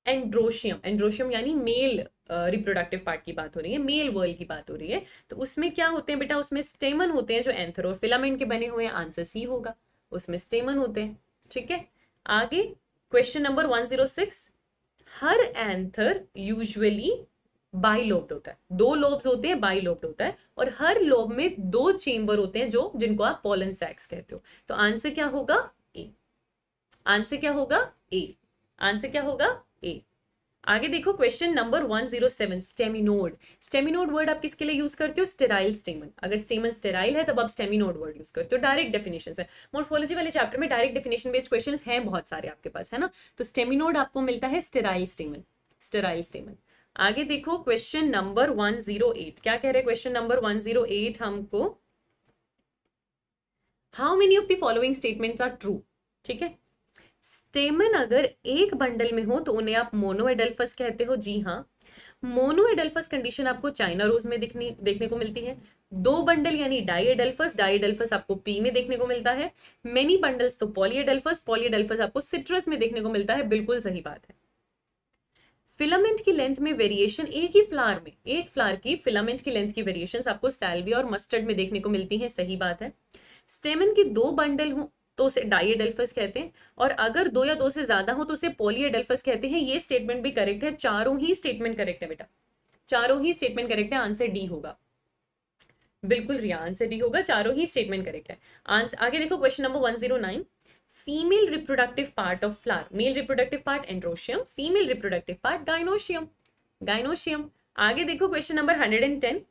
Speaker 1: androecium androecium यानी मेल रिप्रोडक्टिव पार्ट की बात हो रही है मेल वर्ल्ड की बात हो रही है तो उसमें क्या होते हैं बेटा उसमें स्टेमन होते हैं जो एंथर और फिलामेंट के बने हुए आंसर सी होगा उसमें स्टेमन होते हैं ठीक है आगे question number one zero six हर एंथर यूजुअली बाई लोब्ड होता है दो लोब्स होते हैं बाई लोब्ड होता है और हर लोब में दो चेंबर होते हैं जो जिनको आप पोलन सैक्स कहते हो तो आंसर क्या होगा ए आंसर क्या होगा ए आंसर क्या होगा ए आगे देखो question number one zero seven staminode staminode word आप किसके लिए यूज करते हो स्टेराइल स्टेमन अगर स्टेमन स्टेराइल है तब आप स्टेमिनोड वर्ड यूज करते हो डायरेक्ट डेफिनेशन है मोर्फोलॉजी वाले चैप्टर में डायरेक्ट डेफिनेशन बेस्ड क्वेश्चन हैं बहुत सारे आपके पास है ना तो स्टेमिनोड आपको मिलता है स्टेराइल स्टेमन स्टेराइल स्टेमन आगे देखो question number one zero eight क्या कह रहे question number one zero eight हमको how many of the following statements are true ठीक है स्टेमन अगर एक बंडल में हो तो उन्हें आप मोनो एडल्फस कहते हो जी हाँ एडल्फस कंडीशन आपको चाइना रोज में दिखनी देखने को मिलती है दो बंडल यानी डाई एडल्फस डाई एडल्फस आपको पी में देखने को मिलता है मेनी बंडल्स तो पॉली एडल्फस पॉली एडल्फस आपको सिट्रस में देखने को मिलता है बिल्कुल सही बात है फिलामेंट की लेंथ में वेरिएशन एक ही फ्लावर में एक फ्लावर की फिलामेंट की लेंथ की वेरिएशन आपको सैल्वी और मस्टर्ड में देखने को मिलती है सही बात है स्टेमन के दो बंडल हों तो उसे डाईएडेल्फस कहते हैं और अगर दो या दो से ज़्यादा हो तो उसे पोलिएडेल्फस कहते हैं ये स्टेटमेंट भी करेक्ट है चारों ही स्टेटमेंट करेक्ट है बेटा चारों ही स्टेटमेंट करेक्ट है आंसर डी होगा बिल्कुल रिया आंसर डी होगा चारों ही स्टेटमेंट करेक्ट है आंसर आगे देखो question number one zero nine female reproductive part of flower male reproductive part androecium female reproductive part gynoecium gynoecium आगे देखो question number hundred and ten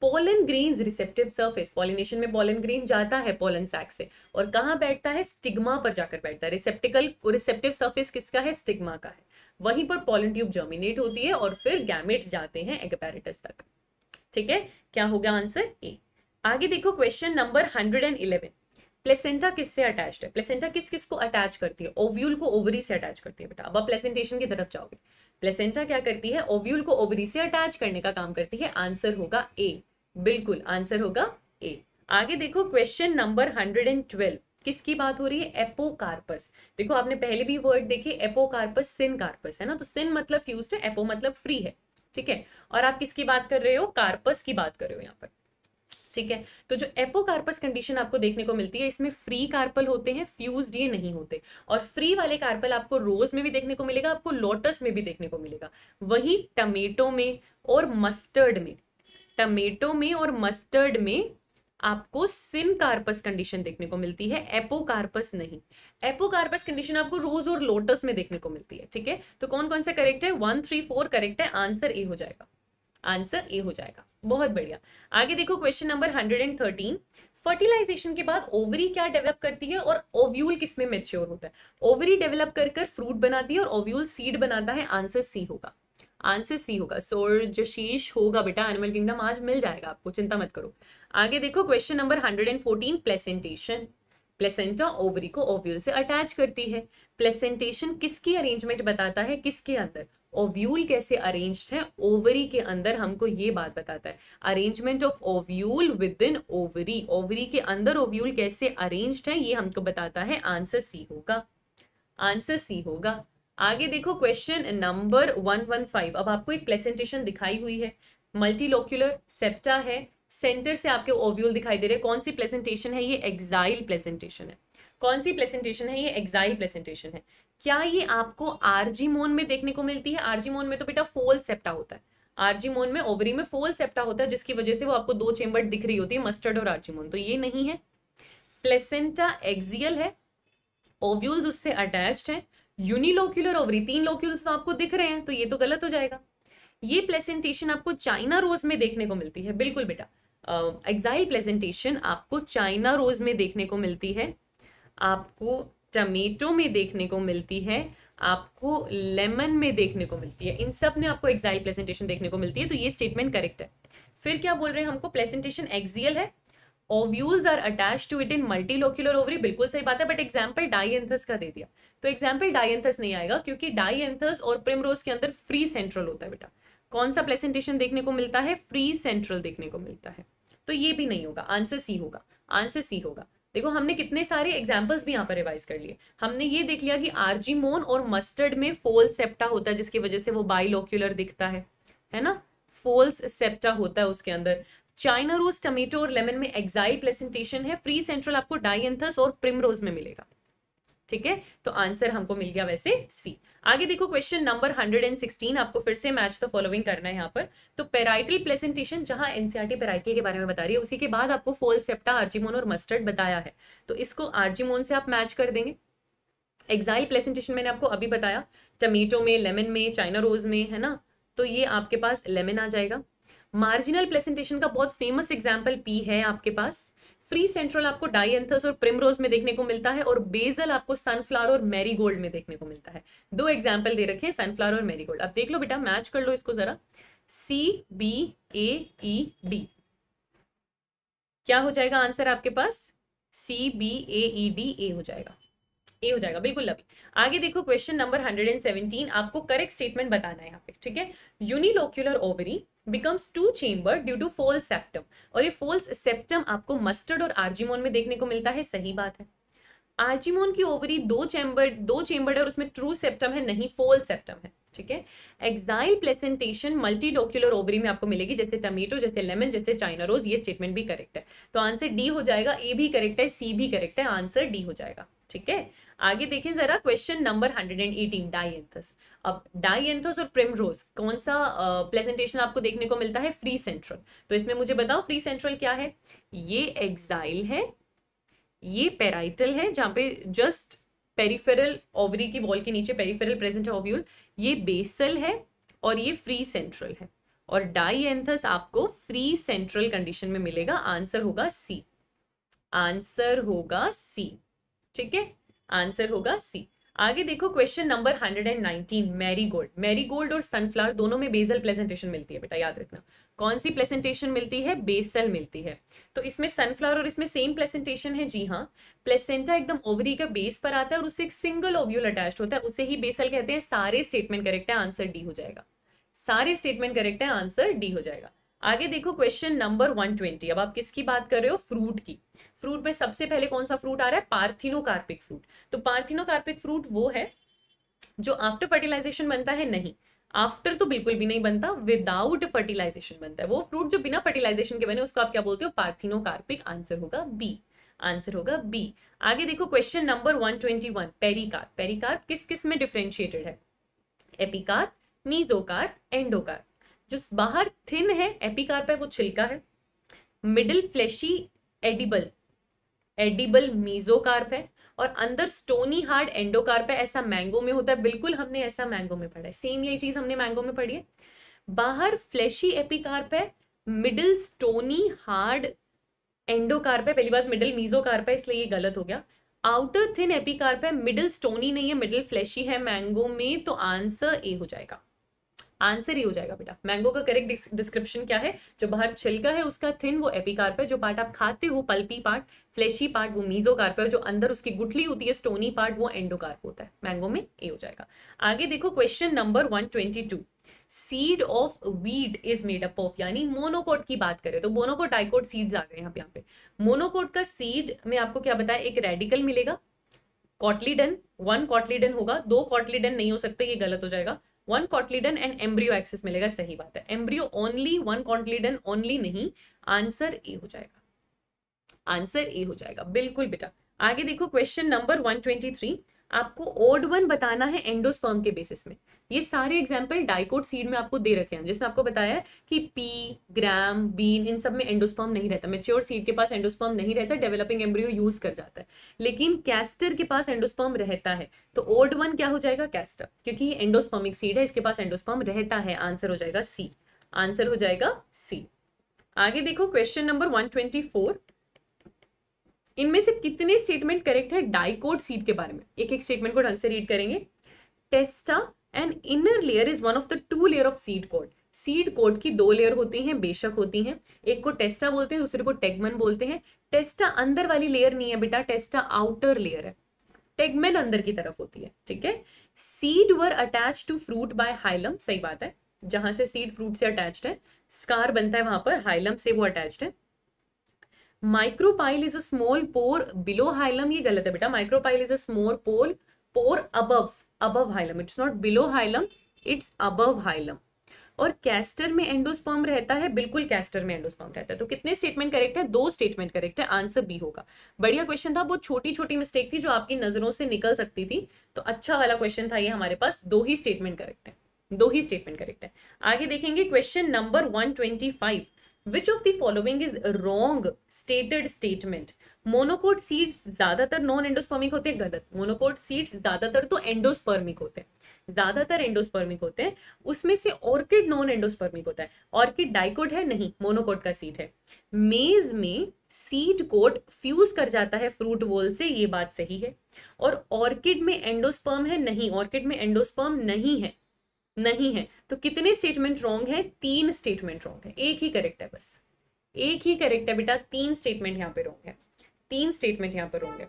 Speaker 1: pollen grains receptive surface pollination में पोलन ग्रीन जाता है पोलन सैक से और कहाँ बैठता है स्टिग्मा पर जाकर बैठता है रिसेप्टिकल रिसेप्टिव सर्फेस किसका है स्टिग्मा का है वहीं पर पोलन ट्यूब जर्मिनेट होती है और फिर गैमेट जाते हैं एगपैरेटस तक ठीक है क्या हो गया आंसर ए आगे देखो question number hundred and eleven placenta किससे अटैच है प्लेसेंटा किस किस को अटैच करती है ओव्यूल को ओवरी से अटैच करती है बेटा अब आप प्लेसेंटेशन की तरफ जाओगे प्लेसेंटा क्या करती है ओव्यूल को ओवरी से अटैच करने का काम करती है आंसर होगा ए बिल्कुल आंसर होगा ए आगे देखो question number hundred and twelve किसकी बात हो रही है एपोकार्पस देखो आपने पहले भी वर्ड देखे एपोकार्पस सिन कार्पस है ना तो सिन मतलब फ्यूज है एपो मतलब फ्री है ठीक है और आप किसकी बात कर रहे हो कार्पस की बात कर रहे हो यहाँ पर ठीक है तो जो एपोकार्पस कंडीशन आपको देखने को मिलती है इसमें फ्री कार्पल होते हैं फ्यूज ये नहीं होते और फ्री वाले कार्पल आपको रोज में भी देखने को मिलेगा आपको लोटस में भी देखने को मिलेगा वही टमेटो में और मस्टर्ड में टमेटो में और मस्टर्ड में आपको कार्पस कंडीशन देखने को मिलती है एपोकार्पस नहीं एपोकार्पस कंडीशन आपको रोज और लोटस में देखने को मिलती है ठीक है तो कौन कौन सा करेक्ट है वन थ्री फोर करेक्ट है आंसर ए हो जाएगा आंसर ए हो जाएगा बहुत बढ़िया आगे देखो question number hundred and thirteen fertilisation के बाद ओवरी क्या डेवलप करती है और ओव्यूल किसमें मेच्योर होता है ओवरी डेवलप कर कर फ्रूट बनाती है और ओव्यूल सीड बनाता है आंसर सी होगा आंसर सी होगा सोरजशीश होगा बेटा एनिमल किंगडम आज मिल जाएगा आपको चिंता मत करो आगे देखो question number hundred and fourteen placentation placenta ovary को ओव्यूल से अटैच करती है प्लेसेंटेशन किसकी अरेंजमेंट बताता है किसके अंदर ओव्यूल कैसे अरेंज है ओवरी के अंदर हमको ये बात बताता है arrangement of ovule within ovary ovary के अंदर ओव्यूल कैसे अरेंज्ड है ये हमको बताता है आंसर सी होगा आंसर सी होगा आगे देखो question number one one five अब आपको एक प्रेजेंटेशन दिखाई हुई है मल्टीलोक्यूलर सेप्टा है सेंटर से आपके ओव्यूल दिखाई दे रहे हैं कौन सी प्रेजेंटेशन है ये एक्साइल प्रेजेंटेशन है कौन सी प्रेजेंटेशन है ये एक्साइल प्रेजेंटेशन है क्या ये आपको आरजीमोन में देखने को मिलती है आरजीमोन में तो बेटा फोल सेप्टा होता है मोन में ओवरी में फोल सेप्टा होता है जिसकी वजह से वो आपको दो चेंबर दिख रही होती है मस्टर्ड और आर्जीमोन तो ये नहीं है प्लेसेंटा एक्सियल है ओव्यूल्स उससे अटैच्ड है यूनिलोक्यूलर ओवरी तीन लोक्यूल्स तो आपको दिख रहे हैं तो ये तो गलत हो जाएगा ये प्लेसेंटेशन आपको चाइना रोज में देखने को मिलती है बिल्कुल बेटा एग्जाइल uh, प्लेसेंटेशन आपको चाइना रोज में देखने को मिलती है आपको टमेटो में देखने को मिलती है आपको लेमन में देखने को मिलती है इन सब में आपको एग्जाइल प्लेसेंटेशन देखने को मिलती है तो ये स्टेटमेंट करेक्ट है फिर क्या बोल रहे हैं हमको प्लेसेंटेशन एक्सियल है ovules are attach to it in multilocular ovary बिल्कुल सही बात है बट एग्जाम्पल डाइएंथस का दे दिया तो एग्जाम्पल डाइएंथस नहीं आएगा क्योंकि डाइएंथस और प्रिमरोज के अंदर फ्री सेंट्रल होता है बेटा कौन सा प्लेसेंटेशन देखने को मिलता है फ्री सेंट्रल देखने को मिलता है तो ये भी नहीं होगा आंसर सी होगा आंसर सी होगा देखो हमने कितने सारे एग्जाम्पल्स भी यहाँ पर रिवाइज कर लिए हमने ये देख लिया कि आर्जीमोन और मस्टर्ड में फोल सेप्टा होता है जिसकी वजह से वो बाइलोक्यूलर दिखता है है ना फोल्स सेप्टा होता है उसके अंदर चाइना रोज टमेटो और लेमन में एक्साइड प्लेसेंटेशन है फ्री सेंट्रल आपको डाइंथस और प्रिमरोज में मिलेगा ठीक है तो आंसर हमको मिल गया वैसे सी आगे देखो क्वेश्चन नंबर 116 आपको फिर से मैच द फॉलोइंग करना है यहाँ पर तो पेराइटल प्लेसेंटेशन जहां एनसीआरटी पेराइटल के बारे में बता रही है उसी के बाद आपको फोल सेप्टा आर्जीमोन और मस्टर्ड बताया है तो इसको आर्जीमोन से आप मैच कर देंगे एक्साइल प्लेसेंटेशन मैंने आपको अभी बताया टमेटो में लेमन में चाइना रोज में है ना तो ये आपके पास लेमन आ जाएगा मार्जिनल प्लेसेंटेशन का बहुत फेमस एग्जाम्पल पी है आपके पास फ्री सेंट्रल आपको डाइएंथस और प्रिमरोज में देखने को मिलता है और बेजल आपको सनफ्लावर और मैरीगोल्ड में देखने को मिलता है दो एग्जाम्पल दे रखे हैं सनफ्लावर और मैरीगोल्ड अब देख लो बेटा मैच कर लो इसको जरा सी बी ए ई डी क्या हो जाएगा आंसर आपके पास C B A E D A हो जाएगा ए हो जाएगा बिल्कुल लवी आगे देखो क्वेश्चन नंबर 117 आपको करेक्ट स्टेटमेंट बताना है यहाँ पे ठीक है unilocular ovary becomes two chamber due to false septum और ये फोल्स सेप्टम आपको मस्टर्ड और आर्जीमोन में देखने को मिलता है सही बात है आर्जीमोन की ओवरी दो चैम्बर दो चेंबर है और उसमें ट्रू सेप्टम है नहीं फोल सेप्टम है ठीक है एक्साइल प्लेसेंटेशन मल्टीलोक्यूलर ओवरी में आपको मिलेगी जैसे टमेटो जैसे लेमन जैसे चाइना रोज ये स्टेटमेंट भी करेक्ट है तो आंसर डी हो जाएगा ए भी करेक्ट है सी भी करेक्ट है आंसर डी हो जाएगा ठीक है आगे देखें जरा क्वेश्चन नंबर 118 डाइएंथस अब डाइएंथस और प्रिमरोज कौन सा प्रेजेंटेशन uh, आपको देखने को मिलता है फ्री सेंट्रल तो इसमें मुझे बताओ फ्री सेंट्रल क्या है ये एक्साइल है ये पेराइटल है जहाँ पे जस्ट पेरिफेरल ओवरी की वॉल के नीचे पेरिफेरल प्रेजेंट है ओव्यूल ये बेसल है और ये फ्री सेंट्रल है और डाइएंथस आपको फ्री सेंट्रल कंडीशन में मिलेगा आंसर होगा सी आंसर होगा सी ठीक है आंसर होगा सी आगे देखो क्वेश्चन नंबर 119 मैरीगोल्ड मैरीगोल्ड और सनफ्लावर दोनों में बेसल प्लेजेंटेशन मिलती है बेटा याद रखना कौन सी प्लेसेंटेशन मिलती है बेसल मिलती है तो इसमें सनफ्लावर और इसमें सेम प्लेसेंटेशन है जी हाँ प्लेसेंटा एकदम ओवरी का बेस पर आता है और उससे एक सिंगल ओव्यूल अटैच होता है उसे ही बेसल कहते हैं सारे स्टेटमेंट करेक्ट है आंसर डी हो जाएगा सारे स्टेटमेंट करेक्ट है आंसर डी हो जाएगा आगे देखो क्वेश्चन नंबर 120 अब आप किसकी बात कर रहे हो फ्रूट की फ्रूट में सबसे पहले कौन सा फ्रूट आ रहा है पार्थिनोकार्पिक फ्रूट तो पार्थिनोकार्पिक फ्रूट वो है जो आफ्टर फर्टिलाइजेशन बनता है नहीं आफ्टर तो बिल्कुल भी नहीं बनता विदाउट फर्टिलाइजेशन बनता है वो फ्रूट जो बिना फर्टिलाइजेशन के बने उसको आप क्या बोलते हो पार्थिनोकार्पिक आंसर होगा बी आंसर होगा बी आगे देखो question number one twenty one pericarp pericarp किस किस में डिफ्रेंशिएटेड है एपिकार्प मीजोकार्प एंडोकार्प जो बाहर थिन है एपिकार्प है वो छिलका है middle fleshy edible edible mesocarp है और अंदर स्टोनी हार्ड एंडोकार्प है ऐसा मैंगो में होता है बिल्कुल हमने ऐसा मैंगो में पढ़ा है सेम यही चीज हमने मैंगो में पढ़ी है बाहर फ्लैशी एपिकार्प है मिडिल स्टोनी हार्ड एंडोकार्प है पहली बात मिडिल मीजोकार्प है इसलिए ये गलत हो गया आउटर थिन एपिकार्प है मिडिल स्टोनी नहीं है मिडिल फ्लैशी है मैंगो में तो आंसर ए हो जाएगा आंसर ही हो जाएगा बेटा मैंगो का करेक्ट डिस्क्रिप्शन क्या है जो बाहर छिलका है उसका थिन वो एपिकार्प है जो पार्ट आप खाते हो पल्पी पार्ट फ्लेशी पार्ट वो मीजोकार्प है और जो अंदर उसकी गुटली होती है स्टोनी पार्ट वो एंडोकार्प होता है मैंगो में ए हो जाएगा आगे देखो question number one seed of wheat is made up of यानी मोनोकोट की बात करें तो मोनोकोट डाइकोट सीड्स आ गए यहाँ पे यहाँ पे मोनोकोट का सीड में आपको क्या बताया एक रेडिकल मिलेगा कॉटलीडन वन कॉटलीडन होगा दो कॉटलीडन नहीं हो सकते ये गलत हो जाएगा one cotyledon and embryo axis मिलेगा सही बात है embryo only one cotyledon only नहीं आंसर ए हो जाएगा आंसर ए हो जाएगा बिल्कुल बेटा आगे देखो question number one twenty three आपको ओड वन बताना है एंडोस्पर्म के बेसिस में ये सारे एग्जाम्पल डाइकोट सीड में आपको दे रखे हैं जिसमें आपको बताया है कि पी ग्राम बीन इन सब में एंडोस्पर्म नहीं रहता मेच्योर सीड के पास एंडोस्पर्म नहीं रहता डेवलपिंग एम्ब्रियो यूज कर जाता है लेकिन कैस्टर के पास एंडोस्पर्म रहता है तो ओड वन क्या हो जाएगा कैस्टर क्योंकि ये एंडोस्पर्मिक सीड है इसके पास एंडोस्पर्म रहता है आंसर हो जाएगा सी आंसर हो जाएगा सी आगे देखो question number one twenty four इनमें से कितने स्टेटमेंट करेक्ट है डाइकोट सीड के बारे में एक एक स्टेटमेंट को ढंग से रीड करेंगे testa and inner layer is one of the two layer of seed coat seed coat की दो लेयर होती हैं बेशक होती हैं एक को टेस्टा बोलते हैं दूसरे को टेगमन बोलते हैं टेस्टा अंदर वाली लेयर नहीं है बेटा टेस्टा आउटर लेयर है टेगमेन अंदर की तरफ होती है ठीक है seed were attach to fruit by hilum सही बात है जहां से सीड फ्रूट से अटैच्ड है स्कार बनता है वहां पर हाइलम से वो अटैच्ड है micropyle is a small pore below hilum ये गलत है बेटा micropyle is a small pole pore above above hilum it's not below hilum it's above hilum और कैस्टर में एंडोस्पर्म रहता है बिल्कुल कैस्टर में एंडोस्पर्म रहता है तो कितने स्टेटमेंट करेक्ट है दो स्टेटमेंट करेक्ट है आंसर बी होगा बढ़िया क्वेश्चन था बहुत छोटी छोटी मिस्टेक थी जो आपकी नजरों से निकल सकती थी तो अच्छा वाला क्वेश्चन था ये हमारे पास दो ही स्टेटमेंट करेक्ट है दो ही स्टेटमेंट करेक्ट है आगे देखेंगे question number one twenty five which of the following is wrong stated statement monocot seeds ज्यादातर नॉन एंडोस्पर्मिक होते हैं गलत मोनोकोट सीड्स ज्यादातर तो एंडोस्पर्मिक होते हैं ज्यादातर एंडोस्पर्मिक होते हैं उसमें से ऑर्किड नॉन एंडोस्पर्मिक होता है ऑर्किड डाइकोट है नहीं मोनोकोट का सीड है मेज में सीड कोट फ्यूज कर जाता है फ्रूट वोल से ये बात सही है और ऑर्किड में एंडोस्पर्म है नहीं ऑर्किड में एंडोस्पर्म नहीं है नहीं है तो कितने स्टेटमेंट रॉन्ग है तीन स्टेटमेंट रॉन्ग है एक ही करेक्ट है बस एक ही करेक्ट है बेटा तीन स्टेटमेंट यहाँ पे रॉन्ग है तीन स्टेटमेंट यहाँ पर होंगे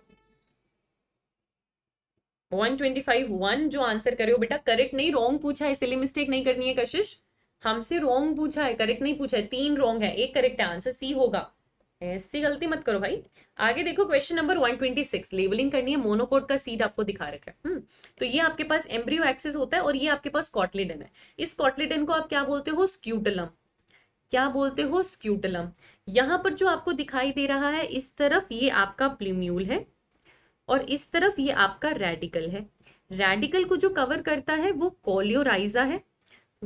Speaker 1: 125 वन जो आंसर करे हो बेटा करेक्ट नहीं रॉन्ग पूछा है इसलिए मिस्टेक नहीं करनी है कशिश हमसे रॉन्ग पूछा है करेक्ट नहीं पूछा है तीन रॉन्ग है एक करेक्ट है आंसर सी होगा ऐसी गलती मत करो भाई आगे देखो क्वेश्चन नंबर 126 लेबलिंग करनी है मोनोकोट का सीड आपको दिखा रखा है हम्म, तो ये आपके पास एम्ब्रियो एक्सेस होता है और ये आपके पास कॉटलिडन है इस कॉटलिडन को आप क्या बोलते हो स्क्यूटलम क्या बोलते हो स्क्यूटलम यहाँ पर जो आपको दिखाई दे रहा है इस तरफ ये आपका प्लीम्यूल है और इस तरफ ये आपका रेडिकल है रेडिकल को जो कवर करता है वो कोलियोराइजा है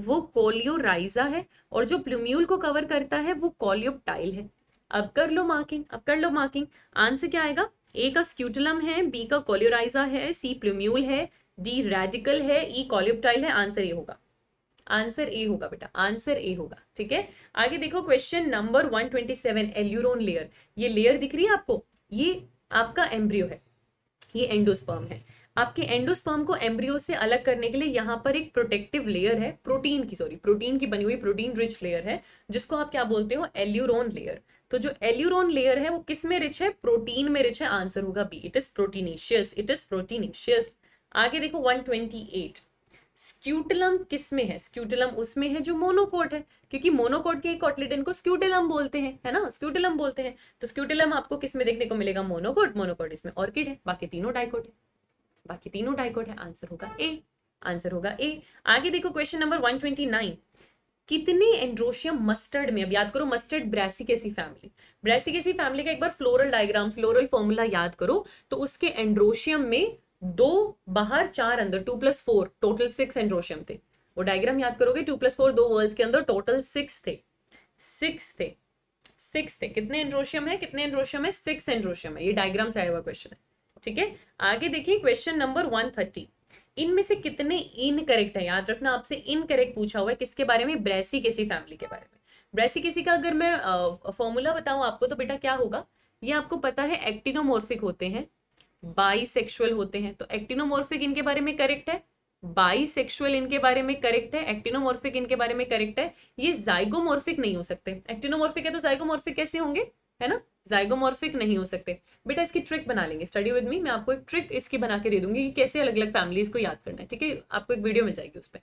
Speaker 1: वो कोलियोराइजा है और जो प्लूम्यूल को कवर करता है वो कॉलियोप्टाइल है अब कर लो मार्किंग अब कर लो मार्किंग आंसर क्या आएगा ए का स्क्यूटलम है बी का कोल्योराइजा है सी प्लूम्यूल है डी रेडिकल है ई e कॉलिप्टाइल है आंसर ए होगा आंसर ए होगा बेटा आंसर ए होगा ठीक है आगे देखो question number one twenty seven aleurone layer ये लेयर दिख रही है आपको ये आपका एम्ब्रियो है ये एंडोस्पर्म है आपके एंडोस्पर्म को एम्ब्रियो से अलग करने के लिए यहाँ पर एक प्रोटेक्टिव लेयर है प्रोटीन की सॉरी प्रोटीन की बनी हुई प्रोटीन रिच लेयर है जिसको आप क्या बोलते हो एल्यूरोन लेयर तो जो एल्यूरोन लेयर है वो किस में रिच है प्रोटीन में रिच है आंसर होगा B it is proteinaceous it is proteinaceous आगे देखो 128 स्क्यूटलम किस में है स्क्यूटलम उसमें है जो मोनोकोट है क्योंकि मोनोकोट के कॉटलेटन को स्क्यूटलम बोलते हैं है ना स्क्यूटलम बोलते हैं तो स्क्यूटलम आपको किस में देखने को मिलेगा मोनोकोट मोनोकोट इसमें ऑर्किड है बाकी तीनों डाइकोट है बाकी तीनों डाइकोट है आंसर होगा ए आंसर होगा ए आगे देखो क्वेश्चन नंबर वन कितने एंड्रोशियम मस्टर्ड में अब याद करो mustard brassicaceae family brassicaceae family का एक बार फ्लोरल डायग्राम फ्लोरल फॉर्मूला याद करो तो उसके एंड्रोशियम में दो बाहर चार अंदर two plus four total six androecium थे वो डायग्राम याद करोगे टू प्लस फोर दो वर्ल्ड के अंदर टोटल सिक्स थे सिक्स थे सिक्स थे कितने एंड्रोशियम है कितने एंड्रोशियम है सिक्स एंड्रोशियम है ये डायग्राम से आया हुआ क्वेश्चन है ठीक है आगे देखिए क्वेश्चन नंबर वन थर्टी इनमें से कितने इनकरेक्ट है याद रखना आपसे इनकरेक्ट पूछा हुआ है किसके बारे में ब्रैसी केसी फैमिली के बारे में ब्रैसी केसी का अगर मैं फॉर्मूला बताऊं आपको तो बेटा क्या होगा ये आपको पता है एक्टिनोमोर्फिक होते हैं बाईसेक्सुअल होते हैं तो एक्टिनोमोर्फिक इनके बारे में करेक्ट है बाईसेक्सुअल इनके बारे में करेक्ट है एक्टिनोमोर्फिक इनके बारे में करेक्ट है ये जाइगोमोर्फिक नहीं हो सकते एक्टिनोमोर्फिक है तो जाइगोमोर्फिक कैसे होंगे है ना जाइगोमॉर्फिक नहीं हो सकते बेटा इसकी ट्रिक बना लेंगे स्टडी विद मी मैं आपको एक ट्रिक इसकी बना के दे दूंगी कि कैसे अलग अलग फैमिलीज को याद करना है ठीक है आपको एक वीडियो मिल जाएगी उस पर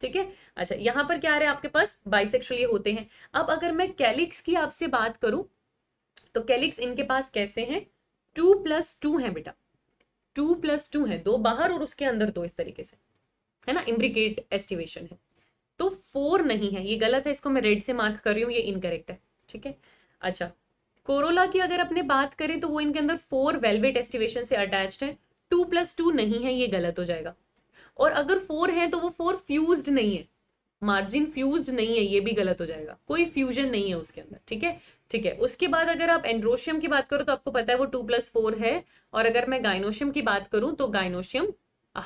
Speaker 1: ठीक है अच्छा यहाँ पर क्या आ रहा है आपके पास बाइसेक्शुअल ये होते हैं अब अगर मैं कैलिक्स की आपसे बात करूं तो कैलिक्स इनके पास कैसे हैं टू प्लस टू है बेटा टू प्लस टू है दो बाहर और उसके अंदर दो इस तरीके से है ना इम्ब्रिकेट एस्टिवेशन है तो फोर नहीं है ये गलत है इसको मैं रेड से मार्क कर रही हूँ ये इनकरेक्ट है ठीक है अच्छा कोरोला की अगर अपने बात करें तो वो इनके अंदर फोर वेलवेट एस्टिवेशन से अटैच है टू प्लस टू नहीं है ये गलत हो जाएगा और अगर फोर है तो वो फोर फ्यूज नहीं है मार्जिन फ्यूज नहीं है ये भी गलत हो जाएगा कोई फ्यूजन नहीं है उसके अंदर ठीक है ठीक है उसके बाद अगर आप एंड्रोशियम की बात करो तो आपको पता है वो टू प्लस फोर है और अगर मैं गाइनोशियम की बात करूं तो गाइनोशियम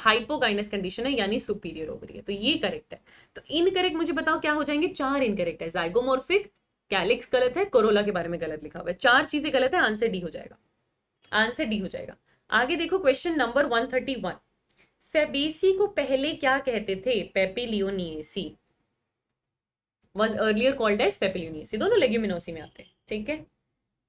Speaker 1: हाइपोगाइनस कंडीशन है यानी सुपीरियर तो ओवरी है तो ये करेक्ट है तो इनकरेक्ट मुझे बताओ क्या हो जाएंगे चार इनकरेक्ट है जाइगोमोर्फिक कैलिक्स गलत है कोरोला के बारे में गलत लिखा हुआ है चार चीजें गलत है आंसर डी हो जाएगा आंसर डी हो जाएगा आगे देखो question number one thirty one fabaceae को पहले क्या कहते थे papilionaceae was earlier called as papilionaceae दोनों लेग्यूमिनोसी में आते हैं ठीक है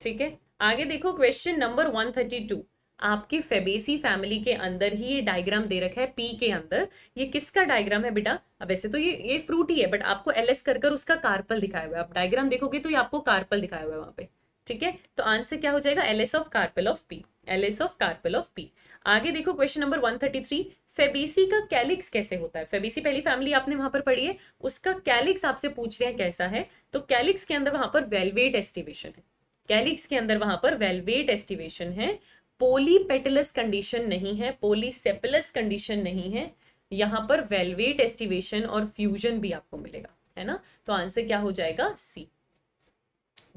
Speaker 1: ठीक है आगे देखो question number one thirty two आपके फेबेसी फैमिली के अंदर ही ये डायग्राम दे रखा है पी के अंदर ये किसका डायग्राम है बेटा अब वैसे तो ये ये फ्रूट ही है बट आपको एल एस कर उसका कार्पल दिखाया हुआ है आप डायग्राम देखोगे तो ये आपको कार्पल दिखाया हुआ है वहां पे ठीक है तो आंसर क्या हो जाएगा L S of carpel of P L S of carpel of P आगे देखो question number one thirty three fabaceae का कैलिक्स कैसे होता है फेबेसी पहली फैमिली आपने वहां पर पढ़ी है उसका कैलिक्स आपसे पूछ रहे हैं कैसा है तो कैलिक्स के अंदर वहां पर वेलवेट एस्टिवेशन है कैलिक्स के अंदर वहां पर वेलवेट एस्टिवेशन है पोलीपेटलस कंडीशन नहीं है पोलीसेपलस कंडीशन नहीं है यहाँ पर वेलवेट एस्टिवेशन और फ्यूजन भी आपको मिलेगा है ना तो आंसर क्या हो जाएगा सी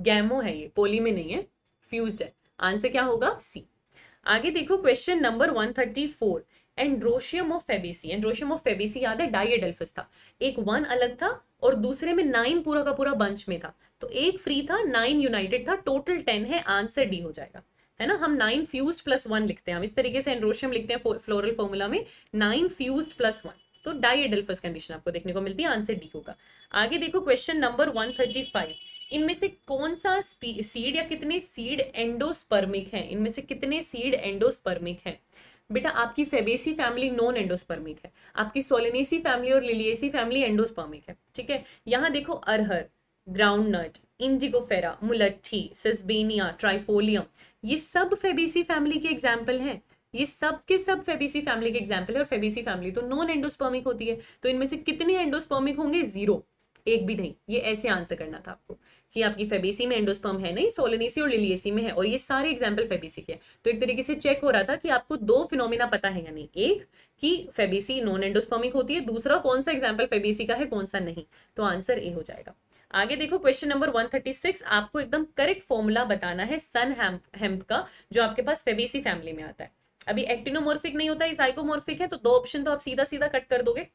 Speaker 1: गैमो है ये पोली में नहीं है फ्यूज है आंसर क्या होगा सी आगे देखो question number one thirty four androecium of fabaceae androecium of fabaceae याद है डाइएडेल्फस था एक वन अलग था और दूसरे में नाइन पूरा का पूरा बंच में था तो एक फ्री था नाइन यूनाइटेड था टोटल टेन है आंसर डी हो जाएगा है ना हम नाइन फ्यूज प्लस वन लिखते हैं हम इस तरीके से एंड्रोशियम लिखते हैं फ्लोरल फॉर्मूला में नाइन फ्यूज प्लस वन तो डाईएडल्फस कंडीशन आपको देखने को मिलती है आंसर डी होगा आगे देखो question number one thirty five इनमें से कौन सा सीड या कितने सीड एंडोस्पर्मिक हैं इनमें से कितने सीड एंडोस्पर्मिक हैं बेटा आपकी फेबेसी फैमिली नॉन एंडोस्पर्मिक है आपकी सोलेनेसी फैमिली और लिलियसी फैमिली एंडोस्पर्मिक है ठीक है यहाँ देखो अरहर ग्राउंड नट इंडिगोफेरा मुलट्ठी सिस्बेनिया ट्राइफोलियम ये सब फेबीसी फैमिली के एग्जाम्पल हैं ये सब के सब फेबीसी फैमिली के एग्जाम्पल है और फेबीसी फैमिली तो नॉन एंडोस्पर्मिक होती है तो इनमें से कितने एंडोस्पर्मिक होंगे जीरो एक भी नहीं ये ऐसे आंसर करना था आपको कि आपकी फेबीसी में एंडोस्पर्म है नहीं सोलनीसी और लिलियसी में है और ये सारे एग्जाम्पल फेबीसी के तो एक तरीके से चेक हो रहा था कि आपको दो फिनोमिना पता है या नहीं एक कि फेबीसी नॉन एंडोस्पर्मिक होती है दूसरा कौन सा एग्जाम्पल फेबीसी का है कौन सा नहीं तो आंसर ए हो जाएगा आगे देखो क्वेश्चन नंबर 136 आपको एकदम करेक्ट फॉर्मूला बताना है सन हेम्प का जो आपके पास फेबीसी फैमिली में आता है अभी एक्टिनोमोर्फिक नहीं होता है साइकोमोर्फिक है तो दो ऑप्शन तो आप सीधा सीधा कट कर दोगे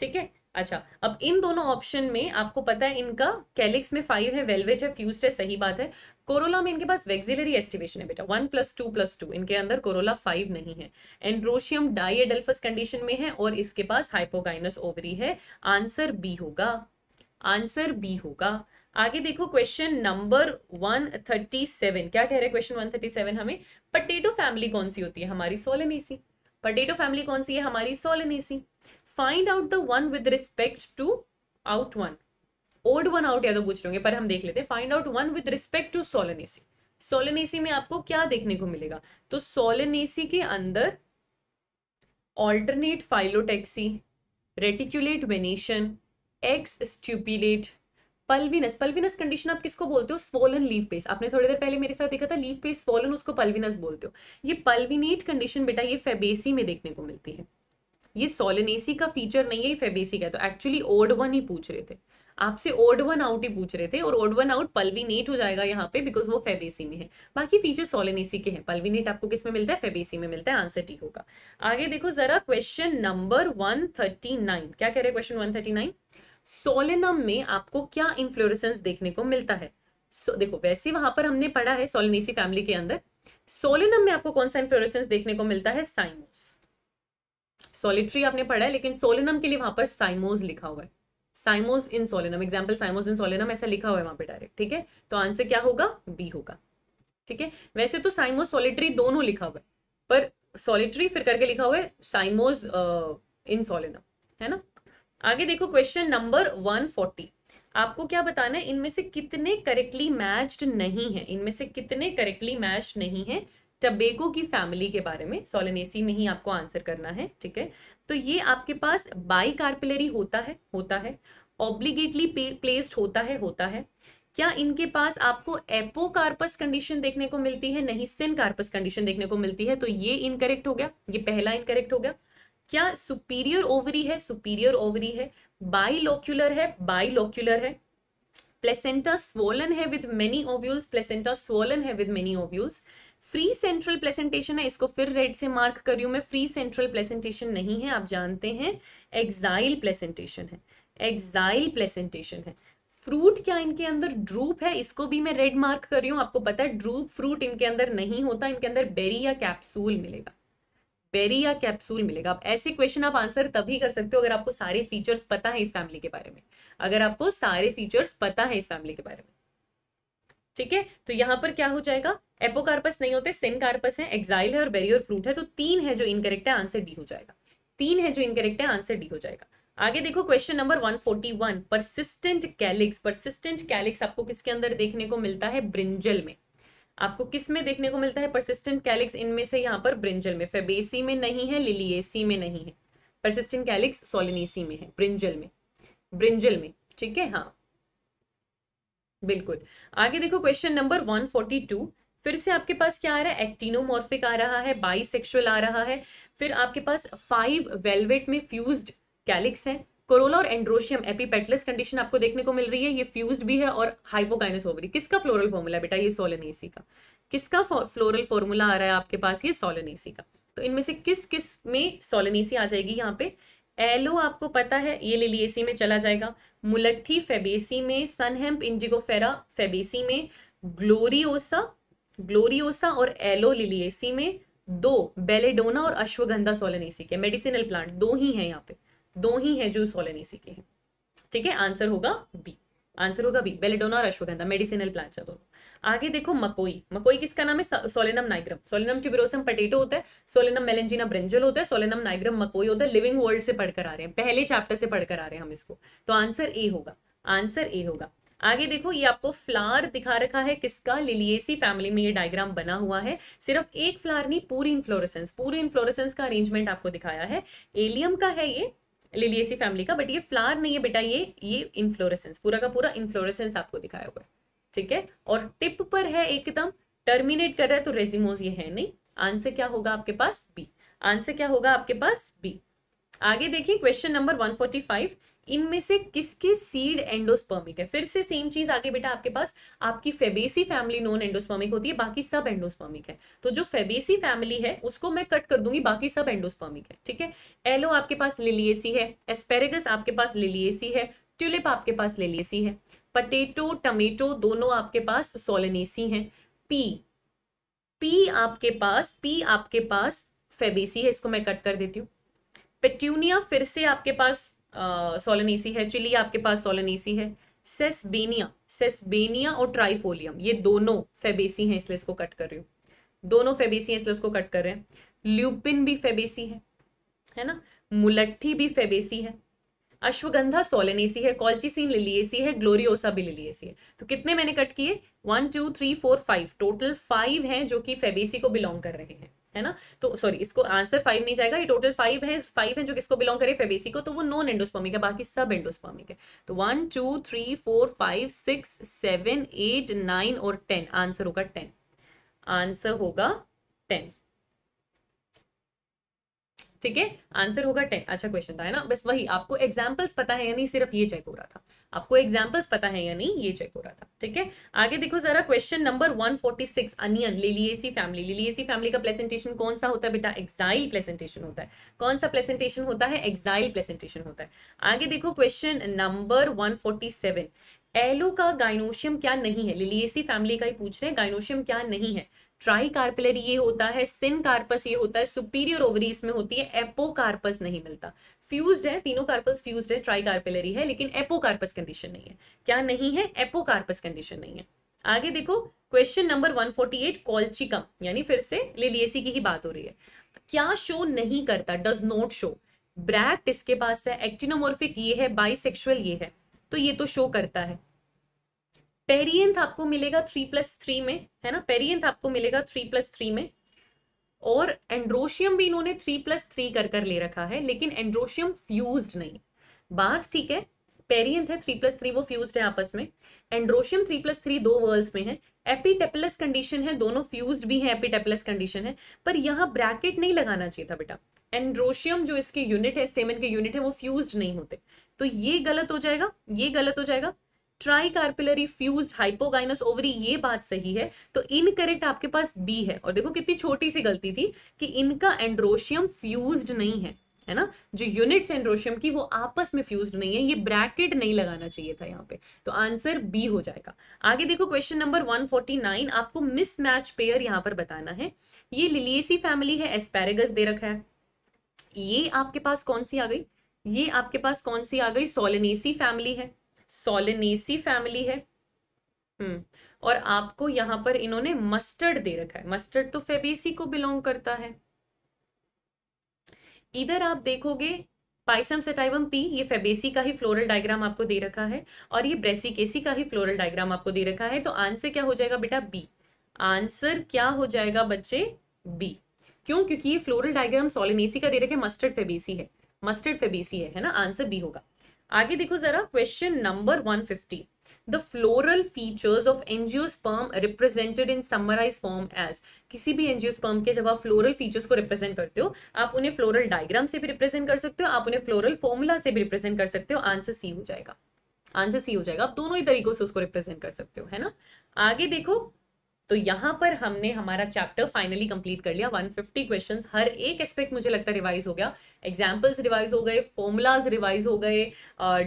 Speaker 1: ठीक है अच्छा अब इन दोनों ऑप्शन में आपको पता है इनका कैलिक्स में फाइव है वेलवेट है फ्यूज है सही बात है कोरोला में इनके पास वेक्सिलरी एस्टिवेशन है बेटा one plus two plus two इनके अंदर कोरोला फाइव नहीं है एंड्रोशियम डाइएडेल्फस कंडीशन में है और इसके पास हाइपोगाइनस ओवरी है आंसर बी होगा आंसर बी होगा आगे देखो क्वेश्चन नंबर 137 क्या कह रहे हैं क्वेश्चन 137 हमें पटेटो फैमिली कौन सी होती है हमारी सोलनेसी पटेटो फैमिली कौन सी है हमारी solanaceae find out the one with respect to out one odd one out या तो पूछ रहे पर हम देख लेते हैं find out one with respect to solanaceae solanaceae में आपको क्या देखने को मिलेगा तो सोलनेसी के अंदर alternate phyllotaxy reticulate venation exstipulate pulvinus pulvinus condition आप किसको बोलते हो स्वोलन लीव पेस आपने थोड़ी देर पहले मेरे साथ देखा था लीव पेस स्वोलन उसको पल्विनस बोलते हो ये पल्विनेट कंडीशन बेटा ये फेबेसी में देखने को मिलती है ये सोलनेसी का फीचर नहीं है ये फेबेसी का तो एक्चुअली ओड वन ही पूछ रहे थे आपसे ओड वन आउट ही पूछ रहे थे और ओड वन आउट पल्विनेट हो जाएगा यहाँ पे बिकॉज वो फेबेसी में है बाकी फीचर सोलनेसी के हैं पल्विनेट आपको किस में मिलता है फेबेसी में मिलता है आंसर टी होगा आगे देखो जरा question number one thirty nine क्या कह रहे हैं question one thirty nine solanum में आपको क्या इन्फ्लोरेसेंस देखने को मिलता है सो देखो वैसे वहां पर हमने पढ़ा है सोलिनेसी फैमिली के अंदर सोलेनम में आपको कौन सा इन्फ्लोरेसेंस देखने को मिलता है साइमोस सोलिट्री आपने पढ़ा है लेकिन सोलेनम के लिए वहां पर साइमोज लिखा हुआ है cymose in solanum example cymose in solanum ऐसा लिखा हुआ है वहां पर डायरेक्ट ठीक है तो आंसर क्या होगा बी होगा ठीक है वैसे तो साइमोज सोलिट्री दोनों लिखा हुआ है पर सोलिट्री फिर करके लिखा हुआ है साइमोज इन सोलेनम है ना आगे देखो क्वेश्चन नंबर 140 आपको क्या बताना है इनमें से कितने करेक्टली मैच्ड नहीं है इनमें से कितने करेक्टली मैच नहीं है टबेगो की फैमिली के बारे में सोलनेसी में ही आपको आंसर करना है ठीक है तो ये आपके पास बाई कार्पिलरी होता है होता है ऑब्लिगेटली प्लेस्ड होता है होता है क्या इनके पास आपको एपोकार्पस कंडीशन देखने को मिलती है नहीं सिन कार्पस कंडीशन देखने को मिलती है तो ये इनकरेक्ट हो गया ये पहला इनकरेक्ट हो गया क्या सुपीरियर ओवरी है सुपीरियर ओवरी है बाइलोक्यूलर है बाइलोक्यूलर है प्लेसेंटा स्वोलन है with many ovules placenta swollen है with many ovules free central placentation है इसको फिर रेड से मार्क करी हूं मैं फ्री सेंट्रल प्लेसेंटेशन नहीं है आप जानते हैं एक्साइल प्लेसेंटेशन है एक्साइल प्लेसेंटेशन है फ्रूट क्या इनके अंदर ड्रूप है इसको भी मैं रेड मार्क कर रही हूं आपको पता है ड्रूप फ्रूट इनके अंदर नहीं होता इनके अंदर बेरी या कैप्सूल मिलेगा बेरी या कैप्सूल मिलेगा अब ऐसे क्वेश्चन आप आंसर तभी कर सकते हो अगर आपको सारे फीचर्स पता है इस फैमिली के बारे में अगर आपको सारे फीचर्स पता है इस फैमिली के बारे में ठीक है तो यहां पर क्या हो जाएगा एपोकार्पस नहीं होते कार्पस है एक्साइल है और बेरी और फ्रूट है तो तीन है जो इनकरेक्ट है आंसर डी हो जाएगा तीन है जो इनकरेक्ट है आंसर डी हो जाएगा आगे देखो question number 141 persistent calyx persistent calyx आपको किसके अंदर देखने को मिलता है ब्रिंजल में आपको किस में देखने को मिलता है परसिस्टेंट कैलिक्स इनमें से यहाँ पर ब्रिंजल में फेबेसी में नहीं है लिलिएसी में नहीं है परसिस्टेंट कैलिक्स सोलिनेसी में है ब्रिंजल में ब्रिंजल में ठीक है हाँ बिल्कुल आगे देखो क्वेश्चन नंबर टू फिर से आपके पास क्या आ रहा है एक्टिनोमॉर्फिक आ रहा है बाइसेक्सुअल आ रहा है फिर आपके पास फाइव वेलवेट में फ्यूज्ड कैलिक्स हैं कोरोला और एंड्रोशियम एपीपेटलेस कंडीशन आपको देखने को मिल रही है ये फ्यूज्ड भी है और हाइपोकाइनस हो किसका फ्लोरल फॉर्मूला बेटा ये सोलनेसी का किसका फ्लोरल फॉर्मूला आ रहा है आपके पास ये सोलनेसी का तो इनमें से किस किस में सोलनेसी आ जाएगी यहाँ पे एलो आपको पता है ये लिलियसी में चला जाएगा मुलट्ठी फेबेसी में सनहेम्प इंडिगोफेरा फेबेसी में ग्लोरियोसा ग्लोरियोसा और एलो लिलियसी में दो बेलेडोना और अश्वगंधा सोलनेसी के मेडिसिनल प्लांट दो ही हैं यहाँ पे दो ही हैं जो सोलेनेसी के हैं ठीक है आंसर होगा बी आंसर होगा बी बेलेडोना और अश्वगंधा मेडिसिनल प्लांट है दोनों आगे देखो मकोई मकोई किसका नाम है solanum nigrum solanum tuberosum potato होता है सोलेनम मेलेंजिना ब्रिंजल होता है सोलेनम नाइग्रम मकोई होता है लिविंग वर्ल्ड से पढ़कर आ रहे हैं पहले चैप्टर से पढ़कर आ रहे हैं हम इसको तो आंसर ए होगा आंसर ए होगा आगे देखो ये आपको फ्लावर दिखा रखा है किसका लिलिएसी फैमिली में ये डायग्राम बना हुआ है सिर्फ एक फ्लावर नहीं पूरी इन्फ्लोरेसेंस पूरी इन्फ्लोरेसेंस का अरेंजमेंट आपको दिखाया है एलियम का है ये लिलियसी फैमिली का बट ये फ्लावर नहीं है बेटा ये ये इन्फ्लोरेसेंस पूरा का पूरा इन्फ्लोरेसेंस आपको दिखाया हुआ है ठीक है और टिप पर है एकदम टर्मिनेट कर रहा है तो रेजिमोज ये है नहीं आंसर क्या होगा आपके पास बी आंसर क्या होगा आपके पास बी आगे देखिए क्वेश्चन नंबर फाइव इनमें से किसके सीड एंडोस्पर्मिक है फिर से सेम चीज आगे बेटा आपके पास आपकी फेबेसी फैमिली नॉन एंडोस्पर्मिक होती है बाकी सब एंडोस्पर्मिक है तो जो फेबेसी फैमिली है उसको मैं कट कर दूंगी बाकी सब एंडोस्पर्मिक है ठीक है एलो आपके पास लिलियसी है एस्पेरेगस आपके पास लिलियसी है ट्यूलिप आपके पास लिलियसी है पटेटो टमेटो दोनों आपके पास सोलनेसी है पी पी आपके पास पी आपके पास फेबेसी है इसको मैं कट कर देती हूँ पेट्यूनिया फिर से आपके पास सोलनेसी है चिली आपके पास सोलनेसी है सेसबेनिया सेसबेनिया और ट्राइफोलियम ये दोनों फेबेसी हैं इसलिए इसको कट कर रही हूँ दोनों फेबेसी हैं इसलिए उसको कट कर रहे हैं ल्यूपिन भी फेबेसी है है ना मुलट्ठी भी फेबेसी है अश्वगंधा सोलनेसी है कॉल्चिसीन लिलिएसी है ग्लोरियोसा भी लिलिएसी है तो कितने मैंने कट किए one two three four five total five हैं जो कि फेबेसी को बिलोंग कर रहे हैं है ना तो सॉरी इसको आंसर फाइव नहीं जाएगा ये टोटल फाइव है फाइव है जो किसको बिलोंग करे फेबेसी को तो वो नॉन एंडोस्पर्मिक है बाकी सब एंडोस्पर्मिक है तो one two three four five six seven eight nine और टेन आंसर होगा टेन आंसर होगा टेन ठीक है आंसर होगा टेन अच्छा क्वेश्चन था है ना बस वही आपको एग्जाम्पल्स पता है यानी सिर्फ ये चेक हो रहा था आपको एग्जाम्पल्स पता है या नहीं ये चेक हो रहा था ठीक है आगे देखो जरा question number six onion liliaceae family liliaceae family का प्रेजेंटेशन कौन सा होता है बेटा एक्साइल प्रेजेंटेशन होता है कौन सा प्रेजेंटेशन होता है एक्साइल प्लेसेंटेशन होता है आगे देखो क्वेश्चन नंबर वन एलो का गाइनोशियम क्या नहीं है लिलियसी फैमिली का ही पूछ रहे हैं गाइनोशियम क्या नहीं है ट्राई कार्पलर ये होता है सिन कार्पस ये होता है सुपीरियर ओवरीज में होती है एपोकार्पस नहीं मिलता फ्यूज्ड है तीनों कार्पल्स फ्यूज्ड है ट्राई कार्पिलरी है लेकिन एपोकार्पस कंडीशन नहीं है क्या नहीं है एपोकार्पस कंडीशन नहीं है आगे देखो क्वेश्चन नंबर 148 कॉल्चिकम यानी फिर से लिलियसी की ही बात हो रही है क्या शो नहीं करता डज नॉट शो ब्रैक्ट इसके पास है एक्टिनोमोर्फिक ये है बाइसेक्शुअल ये है तो ये तो शो करता है पेरियंथ आपको मिलेगा थ्री प्लस थ्री में है ना पेरियंथ आपको मिलेगा थ्री प्लस थ्री में और एंड्रोशियम भी इन्होंने थ्री प्लस थ्री कर कर ले रखा है लेकिन एंड्रोशियम फ्यूज नहीं बात ठीक है पेरियंथ है थ्री प्लस थ्री वो फ्यूज है आपस में एंड्रोशियम थ्री प्लस थ्री दो वर्ल्ड में है एपिटेपलस कंडीशन है दोनों फ्यूज भी है एपिटेपलस कंडीशन है पर यहाँ ब्रैकेट नहीं लगाना चाहिए था बेटा एंड्रोशियम जो इसके यूनिट है स्टेमन के यूनिट है वो फ्यूज नहीं होते तो ये गलत हो जाएगा ये गलत हो जाएगा ट्राईकार्पिलरी फ्यूज हाइपोगाइनस ओवरी ये बात सही है तो इनकरेक्ट आपके पास बी है और देखो कितनी छोटी सी गलती थी कि इनका एंड्रोशियम फ्यूज नहीं है है ना जो यूनिट्स एंड्रोशियम की वो आपस में फ्यूज नहीं है ये ब्रैकेट नहीं लगाना चाहिए था यहाँ पे तो आंसर बी हो जाएगा आगे देखो क्वेश्चन नंबर 149 आपको मिसमैच पेयर यहाँ पर बताना है ये लिलियसी फैमिली है एस्पेरेगस दे रखा है ये आपके पास कौन सी आ गई ये आपके पास कौन सी आ गई सोलनेसी फैमिली है सोलिनेसी फैमिली है हम्म और आपको यहाँ पर इन्होंने मस्टर्ड दे रखा है मस्टर्ड तो फेबेसी को बिलोंग करता है इधर आप देखोगे पाइसम सेटाइवम पी ये फेबेसी का ही फ्लोरल डायग्राम आपको दे रखा है और ये ब्रेसिकेसी का ही फ्लोरल डायग्राम आपको दे रखा है तो आंसर क्या हो जाएगा बेटा बी आंसर क्या हो जाएगा बच्चे बी क्यों क्योंकि ये फ्लोरल डायग्राम सोलिनेसी का दे रखे मस्टर्ड फेबेसी है मस्टर्ड फेबेसी है है ना आंसर बी होगा आगे देखो जरा question number 150 the floral features of angiosperm represented in summarise form as किसी भी एंजियोस्पर्म के जब आप फ्लोरल फीचर्स को रिप्रेजेंट करते हो आप उन्हें फ्लोरल डायग्राम से भी रिप्रेजेंट कर सकते हो आप उन्हें फ्लोरल फॉर्मूला से भी रिप्रेजेंट कर सकते हो आंसर सी हो जाएगा आंसर सी हो जाएगा आप दोनों ही तरीकों से उसको रिप्रेजेंट कर सकते हो है ना आगे देखो तो यहाँ पर हमने हमारा चैप्टर फाइनली कंप्लीट कर लिया 150 क्वेश्चन हर एक एस्पेक्ट मुझे लगता है रिवाइज हो गया एग्जाम्पल्स रिवाइज हो गए फॉर्मूलाज रिवाइज हो गए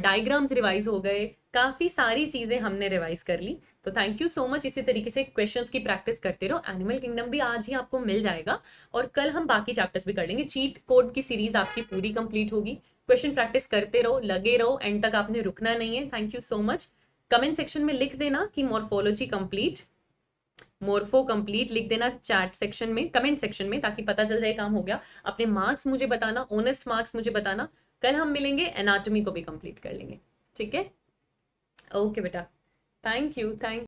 Speaker 1: डायग्राम्स रिवाइज हो गए काफ़ी सारी चीज़ें हमने रिवाइज कर ली तो थैंक यू सो मच इसी तरीके से क्वेश्चंस की प्रैक्टिस करते रहो एनिमल किंगडम भी आज ही आपको मिल जाएगा और कल हम बाकी चैप्टर्स भी कर लेंगे चीट कोड की सीरीज आपकी पूरी कंप्लीट होगी क्वेश्चन प्रैक्टिस करते रहो लगे रहो एंड तक आपने रुकना नहीं है thank you so much comment section में लिख देना कि मॉर्फोलॉजी कंप्लीट मोरफो कंप्लीट लिख देना चैट सेक्शन में कमेंट सेक्शन में ताकि पता चल जाए काम हो गया अपने मार्क्स मुझे बताना ओनेस्ट मार्क्स मुझे बताना कल हम मिलेंगे एनाटमी को भी कंप्लीट कर लेंगे ठीक है ओके बेटा थैंक यू थैंक